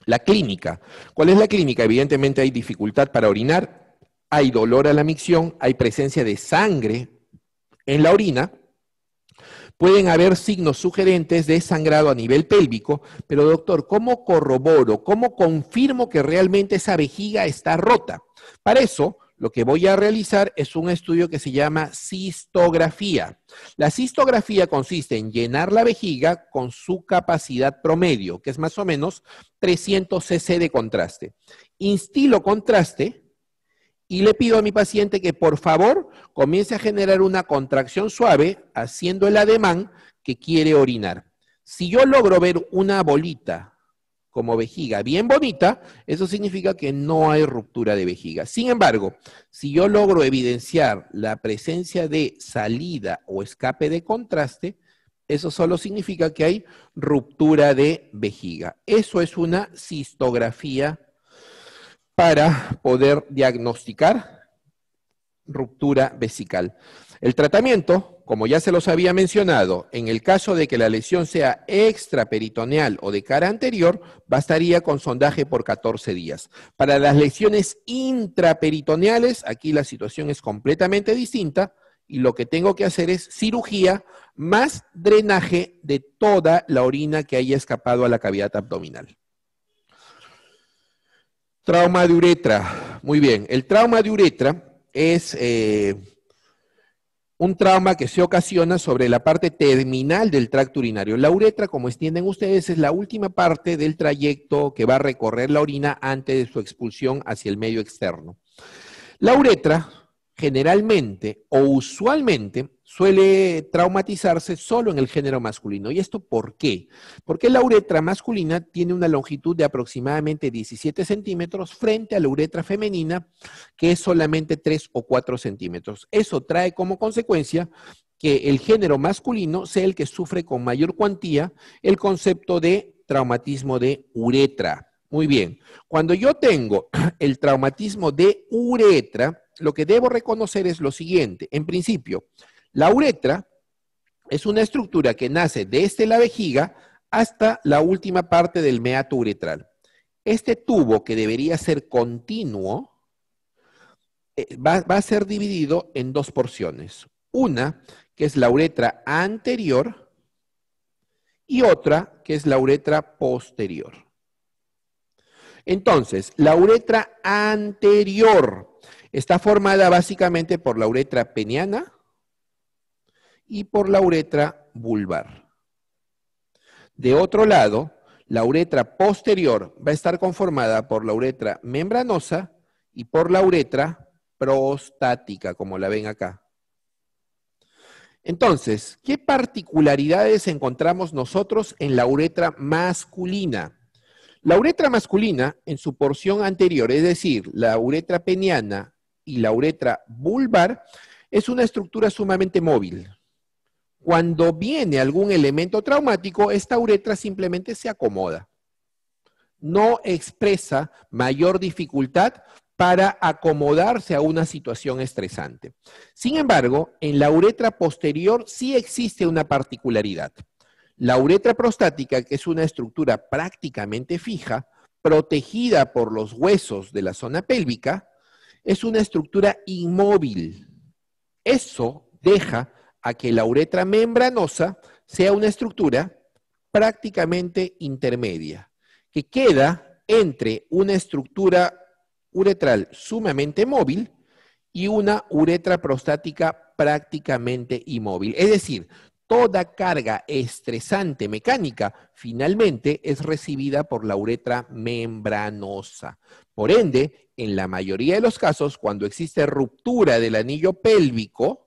La clínica. ¿Cuál es la clínica? Evidentemente hay dificultad para orinar, hay dolor a la micción, hay presencia de sangre en la orina. Pueden haber signos sugerentes de sangrado a nivel pélvico, pero doctor, ¿cómo corroboro, cómo confirmo que realmente esa vejiga está rota? Para eso, lo que voy a realizar es un estudio que se llama cistografía. La cistografía consiste en llenar la vejiga con su capacidad promedio, que es más o menos 300 cc de contraste. Instilo contraste y le pido a mi paciente que por favor comience a generar una contracción suave haciendo el ademán que quiere orinar. Si yo logro ver una bolita como vejiga bien bonita, eso significa que no hay ruptura de vejiga. Sin embargo, si yo logro evidenciar la presencia de salida o escape de contraste, eso solo significa que hay ruptura de vejiga. Eso es una cistografía para poder diagnosticar ruptura vesical. El tratamiento como ya se los había mencionado, en el caso de que la lesión sea extraperitoneal o de cara anterior, bastaría con sondaje por 14 días. Para las lesiones intraperitoneales, aquí la situación es completamente distinta y lo que tengo que hacer es cirugía más drenaje de toda la orina que haya escapado a la cavidad abdominal. Trauma de uretra. Muy bien, el trauma de uretra es... Eh, un trauma que se ocasiona sobre la parte terminal del tracto urinario. La uretra, como extienden ustedes, es la última parte del trayecto que va a recorrer la orina antes de su expulsión hacia el medio externo. La uretra generalmente o usualmente suele traumatizarse solo en el género masculino. ¿Y esto por qué? Porque la uretra masculina tiene una longitud de aproximadamente 17 centímetros frente a la uretra femenina, que es solamente 3 o 4 centímetros. Eso trae como consecuencia que el género masculino sea el que sufre con mayor cuantía el concepto de traumatismo de uretra. Muy bien, cuando yo tengo el traumatismo de uretra, lo que debo reconocer es lo siguiente. En principio, la uretra es una estructura que nace desde la vejiga hasta la última parte del meato uretral. Este tubo, que debería ser continuo, eh, va, a ser dividido en dos porciones. Una, que es la uretra anterior, y otra, que es la uretra posterior. Entonces, la uretra anterior está formada básicamente por la uretra peniana, y por la uretra vulvar. De otro lado, la uretra posterior va a estar conformada por la uretra membranosa y por la uretra prostática, como la ven acá. Entonces, ¿qué particularidades encontramos nosotros en la uretra masculina? La uretra masculina, en su porción anterior, es decir, la uretra peniana y la uretra vulvar, es una estructura sumamente móvil. Cuando viene algún elemento traumático, esta uretra simplemente se acomoda. No expresa mayor dificultad para acomodarse a una situación estresante. Sin embargo, en la uretra posterior sí existe una particularidad. La uretra prostática, que es una estructura prácticamente fija, protegida por los huesos de la zona pélvica, es una estructura inmóvil. Eso deja a que la uretra membranosa sea una estructura prácticamente intermedia, que queda entre una estructura uretral sumamente móvil y una uretra prostática prácticamente inmóvil. Es decir, toda carga estresante mecánica finalmente es recibida por la uretra membranosa. Por ende, en la mayoría de los casos, cuando existe ruptura del anillo pélvico,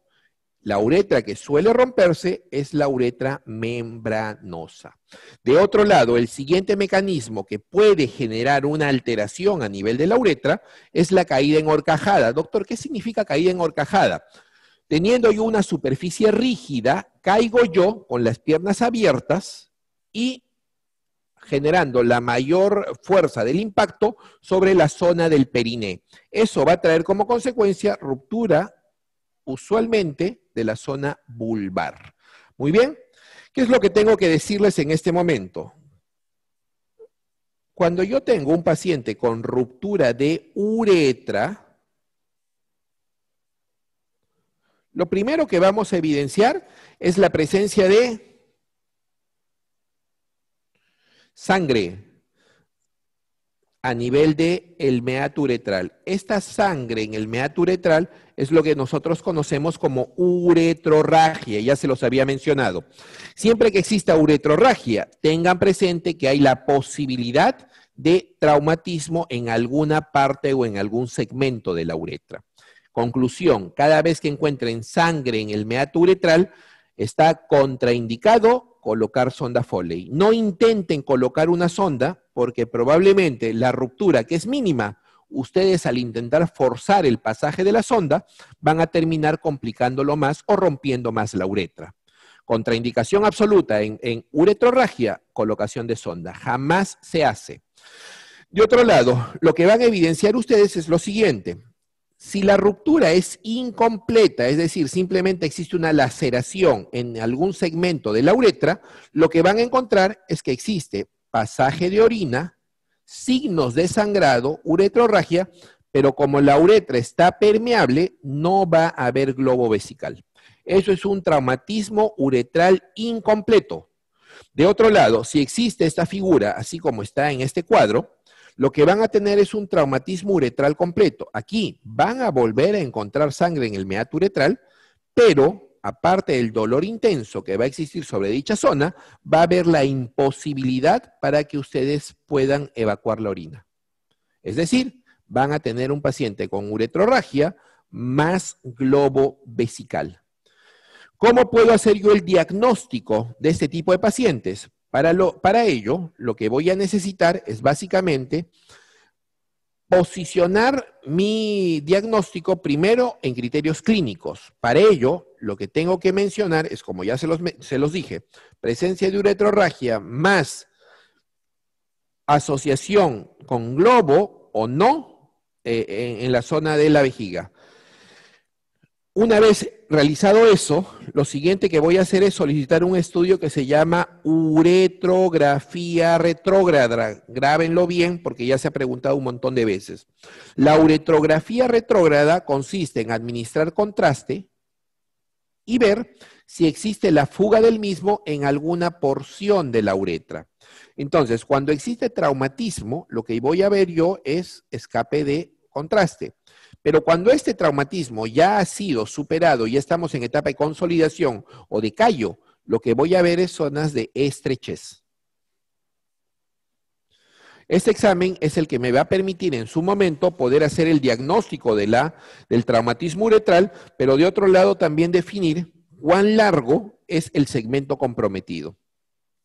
la uretra que suele romperse es la uretra membranosa. De otro lado, el siguiente mecanismo que puede generar una alteración a nivel de la uretra es la caída en horcajada. Doctor, ¿qué significa caída en horcajada? Teniendo yo una superficie rígida, caigo yo con las piernas abiertas y generando la mayor fuerza del impacto sobre la zona del periné. Eso va a traer como consecuencia ruptura usualmente de la zona vulvar. Muy bien, ¿qué es lo que tengo que decirles en este momento? Cuando yo tengo un paciente con ruptura de uretra, lo primero que vamos a evidenciar es la presencia de sangre a nivel del de meato uretral. Esta sangre en el meato uretral es lo que nosotros conocemos como uretrorragia, ya se los había mencionado. Siempre que exista uretrorragia, tengan presente que hay la posibilidad de traumatismo en alguna parte o en algún segmento de la uretra. Conclusión, cada vez que encuentren sangre en el meato uretral, está contraindicado colocar sonda Foley. No intenten colocar una sonda porque probablemente la ruptura, que es mínima, ustedes al intentar forzar el pasaje de la sonda van a terminar complicándolo más o rompiendo más la uretra. Contraindicación absoluta en, en uretrorragia, colocación de sonda. Jamás se hace. De otro lado, lo que van a evidenciar ustedes es lo siguiente. Si la ruptura es incompleta, es decir, simplemente existe una laceración en algún segmento de la uretra, lo que van a encontrar es que existe pasaje de orina, signos de sangrado, uretrorragia, pero como la uretra está permeable, no va a haber globo vesical. Eso es un traumatismo uretral incompleto. De otro lado, si existe esta figura, así como está en este cuadro, lo que van a tener es un traumatismo uretral completo. Aquí van a volver a encontrar sangre en el meato uretral, pero aparte del dolor intenso que va a existir sobre dicha zona, va a haber la imposibilidad para que ustedes puedan evacuar la orina. Es decir, van a tener un paciente con uretrorragia más globo vesical. ¿Cómo puedo hacer yo el diagnóstico de este tipo de pacientes? Para, para ello, lo que voy a necesitar es básicamente posicionar mi diagnóstico primero en criterios clínicos. Para ello, lo que tengo que mencionar es, como ya se los, se los dije, presencia de uretrorragia más asociación con globo o no eh, en, en la zona de la vejiga. Una vez realizado eso, lo siguiente que voy a hacer es solicitar un estudio que se llama uretrografía retrógrada. Grábenlo bien porque ya se ha preguntado un montón de veces. La uretrografía retrógrada consiste en administrar contraste y ver si existe la fuga del mismo en alguna porción de la uretra. Entonces, cuando existe traumatismo, lo que voy a ver yo es escape de contraste. Pero cuando este traumatismo ya ha sido superado y estamos en etapa de consolidación o de callo, lo que voy a ver es zonas de estrechez. Este examen es el que me va a permitir en su momento poder hacer el diagnóstico de la, del traumatismo uretral, pero de otro lado también definir cuán largo es el segmento comprometido.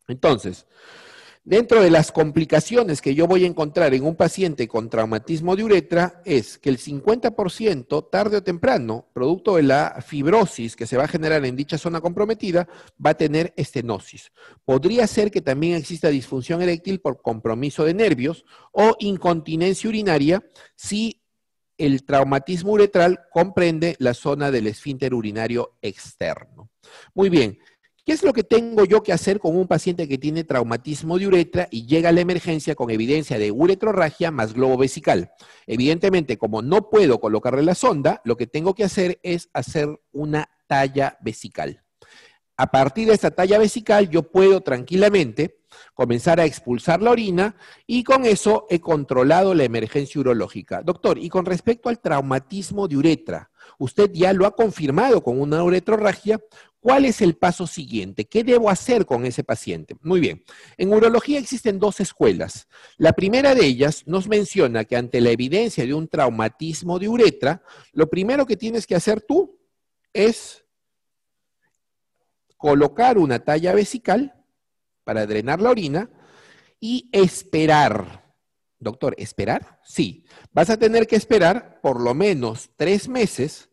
Entonces, Dentro de las complicaciones que yo voy a encontrar en un paciente con traumatismo de uretra es que el 50% tarde o temprano, producto de la fibrosis que se va a generar en dicha zona comprometida, va a tener estenosis. Podría ser que también exista disfunción eréctil por compromiso de nervios o incontinencia urinaria si el traumatismo uretral comprende la zona del esfínter urinario externo. Muy bien, ¿Qué es lo que tengo yo que hacer con un paciente que tiene traumatismo de uretra y llega a la emergencia con evidencia de uretrorragia más globo vesical? Evidentemente, como no puedo colocarle la sonda, lo que tengo que hacer es hacer una talla vesical. A partir de esta talla vesical, yo puedo tranquilamente comenzar a expulsar la orina y con eso he controlado la emergencia urológica. Doctor, y con respecto al traumatismo de uretra, Usted ya lo ha confirmado con una uretrorragia. ¿Cuál es el paso siguiente? ¿Qué debo hacer con ese paciente? Muy bien. En urología existen dos escuelas. La primera de ellas nos menciona que ante la evidencia de un traumatismo de uretra, lo primero que tienes que hacer tú es colocar una talla vesical para drenar la orina y esperar Doctor, ¿esperar? Sí. Vas a tener que esperar por lo menos tres meses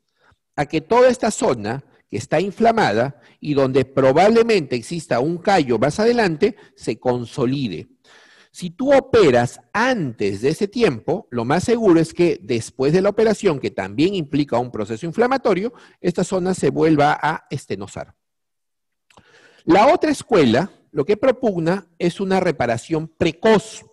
a que toda esta zona que está inflamada y donde probablemente exista un callo más adelante, se consolide. Si tú operas antes de ese tiempo, lo más seguro es que después de la operación, que también implica un proceso inflamatorio, esta zona se vuelva a estenosar. La otra escuela lo que propugna es una reparación precoz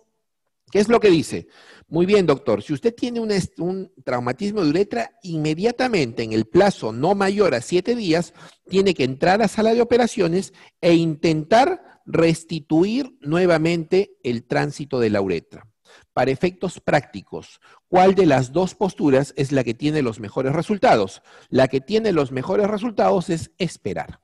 ¿Qué es lo que dice? Muy bien, doctor. Si usted tiene un, traumatismo de uretra, inmediatamente, en el plazo no mayor a siete días, tiene que entrar a sala de operaciones e intentar restituir nuevamente el tránsito de la uretra. Para efectos prácticos, ¿cuál de las dos posturas es la que tiene los mejores resultados? La que tiene los mejores resultados es esperar.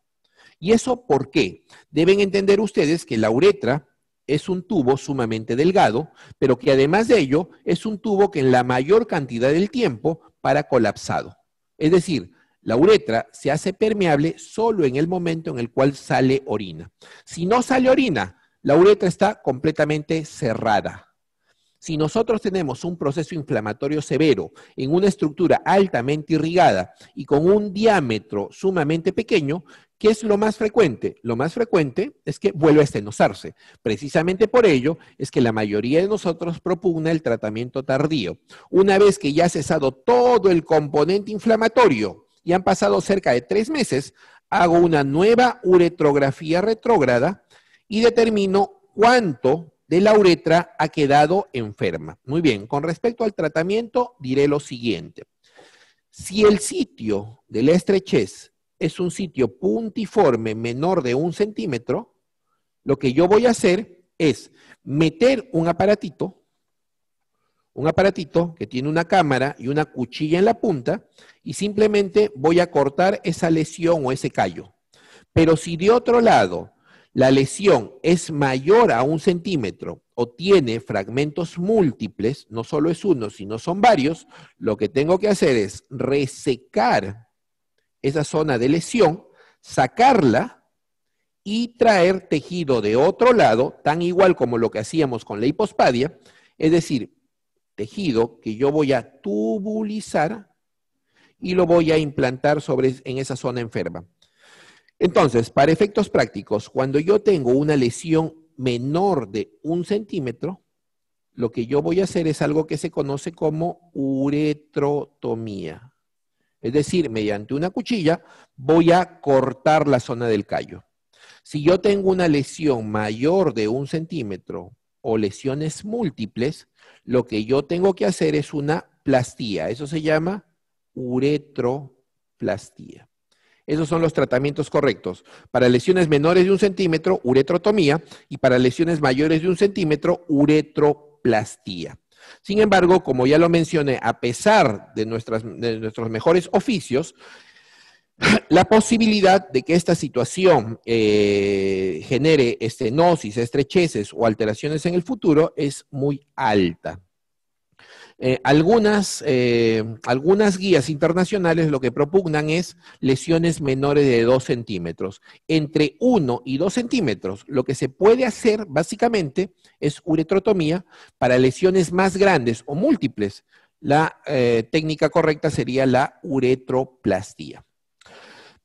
¿Y eso por qué? Deben entender ustedes que la uretra es un tubo sumamente delgado, pero que además de ello es un tubo que en la mayor cantidad del tiempo para colapsado. Es decir, la uretra se hace permeable solo en el momento en el cual sale orina. Si no sale orina, la uretra está completamente cerrada. Si nosotros tenemos un proceso inflamatorio severo en una estructura altamente irrigada y con un diámetro sumamente pequeño, ¿Qué es lo más frecuente? Lo más frecuente es que vuelve a estenosarse. Precisamente por ello es que la mayoría de nosotros propugna el tratamiento tardío. Una vez que ya ha cesado todo el componente inflamatorio y han pasado cerca de tres meses, hago una nueva uretrografía retrógrada y determino cuánto de la uretra ha quedado enferma. Muy bien, con respecto al tratamiento diré lo siguiente. Si el sitio de la estrechez es un sitio puntiforme menor de un centímetro, lo que yo voy a hacer es meter un aparatito, un aparatito que tiene una cámara y una cuchilla en la punta, y simplemente voy a cortar esa lesión o ese callo. Pero si de otro lado la lesión es mayor a un centímetro o tiene fragmentos múltiples, no solo es uno, sino son varios, lo que tengo que hacer es resecar esa zona de lesión, sacarla y traer tejido de otro lado, tan igual como lo que hacíamos con la hipospadia, es decir, tejido que yo voy a tubulizar y lo voy a implantar sobre, en esa zona enferma. Entonces, para efectos prácticos, cuando yo tengo una lesión menor de un centímetro, lo que yo voy a hacer es algo que se conoce como uretrotomía. Es decir, mediante una cuchilla voy a cortar la zona del callo. Si yo tengo una lesión mayor de un centímetro o lesiones múltiples, lo que yo tengo que hacer es una plastía. Eso se llama uretroplastía. Esos son los tratamientos correctos. Para lesiones menores de un centímetro, uretrotomía, y para lesiones mayores de un centímetro, uretroplastía. Sin embargo, como ya lo mencioné, a pesar de, nuestros mejores oficios, la posibilidad de que esta situación eh, genere estenosis, estrecheces o alteraciones en el futuro es muy alta. Eh, algunas, eh, algunas guías internacionales lo que propugnan es lesiones menores de 2 centímetros. Entre 1 y 2 centímetros, lo que se puede hacer básicamente es uretrotomía para lesiones más grandes o múltiples. La eh, técnica correcta sería la uretroplastía.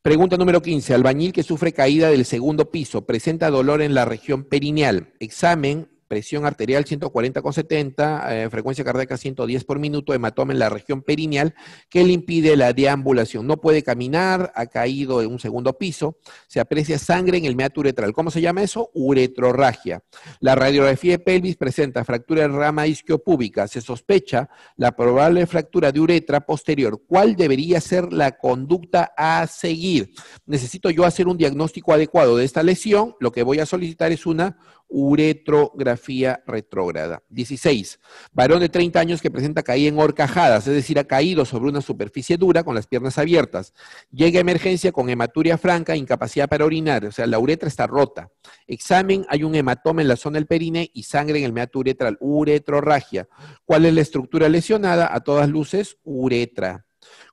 Pregunta número 15. Albañil que sufre caída del segundo piso, presenta dolor en la región perineal. Examen presión arterial 140,70, 70, eh, frecuencia cardíaca 110 por minuto, hematoma en la región perineal, que le impide la deambulación. No puede caminar, ha caído en un segundo piso, se aprecia sangre en el meato uretral. ¿Cómo se llama eso? Uretrorragia. La radiografía de pelvis presenta fractura de rama isquiopúbica. Se sospecha la probable fractura de uretra posterior. ¿Cuál debería ser la conducta a seguir? Necesito yo hacer un diagnóstico adecuado de esta lesión. Lo que voy a solicitar es una uretrografía retrógrada. 16. Varón de 30 años que presenta caída en horcajadas, es decir, ha caído sobre una superficie dura con las piernas abiertas. Llega a emergencia con hematuria franca, incapacidad para orinar, o sea, la uretra está rota. Examen, hay un hematoma en la zona del perine y sangre en el meato uretral, uretrorragia. ¿Cuál es la estructura lesionada? A todas luces, uretra.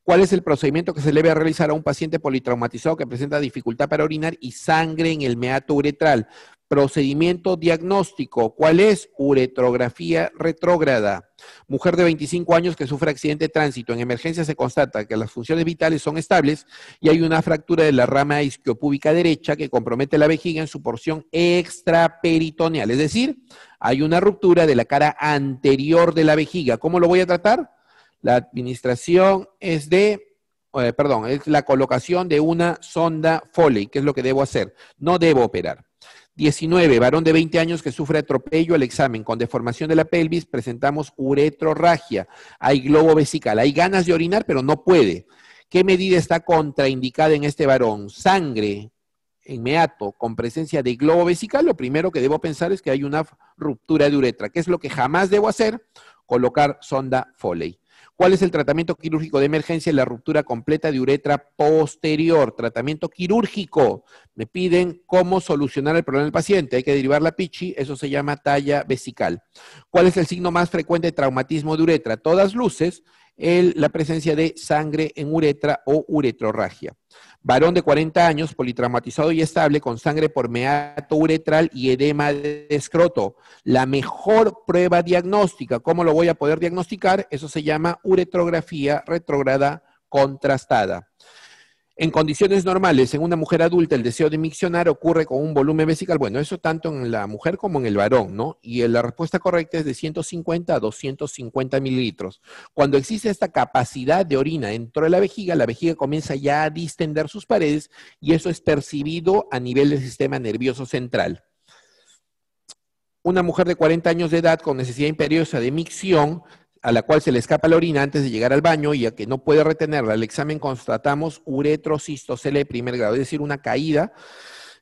¿Cuál es el procedimiento que se debe realizar a un paciente politraumatizado que presenta dificultad para orinar y sangre en el meato uretral? Procedimiento diagnóstico. ¿Cuál es? Uretrografía retrógrada. Mujer de 25 años que sufre accidente de tránsito. En emergencia se constata que las funciones vitales son estables y hay una fractura de la rama isquiopúbica derecha que compromete la vejiga en su porción extraperitoneal. Es decir, hay una ruptura de la cara anterior de la vejiga. ¿Cómo lo voy a tratar? La administración es de eh, perdón, es la colocación de una sonda Foley, que es lo que debo hacer. No debo operar. 19. Varón de 20 años que sufre atropello al examen con deformación de la pelvis, presentamos uretrorragia. Hay globo vesical. Hay ganas de orinar, pero no puede. ¿Qué medida está contraindicada en este varón? Sangre meato con presencia de globo vesical. Lo primero que debo pensar es que hay una ruptura de uretra. ¿Qué es lo que jamás debo hacer? Colocar sonda Foley. ¿Cuál es el tratamiento quirúrgico de emergencia? La ruptura completa de uretra posterior. Tratamiento quirúrgico. Me piden cómo solucionar el problema del paciente. Hay que derivar la pichi. Eso se llama talla vesical. ¿Cuál es el signo más frecuente de traumatismo de uretra? Todas luces, la presencia de sangre en uretra o uretrorragia. Varón de 40 años, politraumatizado y estable, con sangre por meato uretral y edema de escroto. La mejor prueba diagnóstica, ¿cómo lo voy a poder diagnosticar? Eso se llama uretrografía retrógrada contrastada. En condiciones normales, en una mujer adulta, el deseo de miccionar ocurre con un volumen vesical, bueno, eso tanto en la mujer como en el varón, ¿no? Y eh, la respuesta correcta es de 150 a 250 mililitros. Cuando existe esta capacidad de orina dentro de la vejiga, la vejiga comienza ya a distender sus paredes y eso es percibido a nivel del sistema nervioso central. Una mujer de 40 años de edad con necesidad imperiosa de micción a la cual se le escapa la orina antes de llegar al baño y a que no puede retenerla. Al examen constatamos uretrocistocele de primer grado, es decir, una caída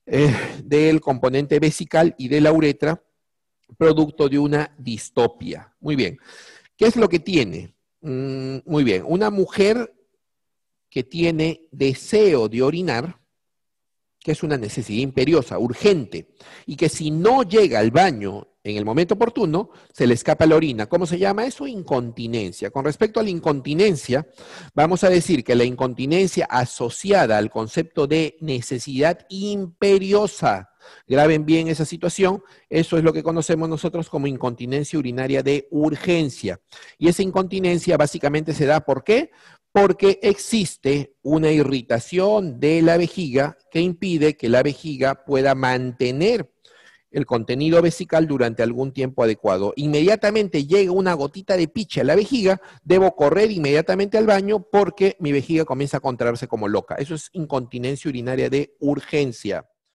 eh, del componente vesical y de la uretra, producto de una distopia. Muy bien. ¿Qué es lo que tiene? Mm, muy bien. Una mujer que tiene deseo de orinar, que es una necesidad imperiosa, urgente, y que si no llega al baño en el momento oportuno, se le escapa la orina. ¿Cómo se llama eso? Incontinencia. Con respecto a la incontinencia, vamos a decir que la incontinencia asociada al concepto de necesidad imperiosa, graben bien esa situación, eso es lo que conocemos nosotros como incontinencia urinaria de urgencia. Y esa incontinencia básicamente se da ¿por qué? Porque existe una irritación de la vejiga que impide que la vejiga pueda mantener el contenido vesical durante algún tiempo adecuado. Inmediatamente llega una gotita de piche a la vejiga, debo correr inmediatamente al baño porque mi vejiga comienza a contraerse como loca. Eso es incontinencia urinaria de urgencia.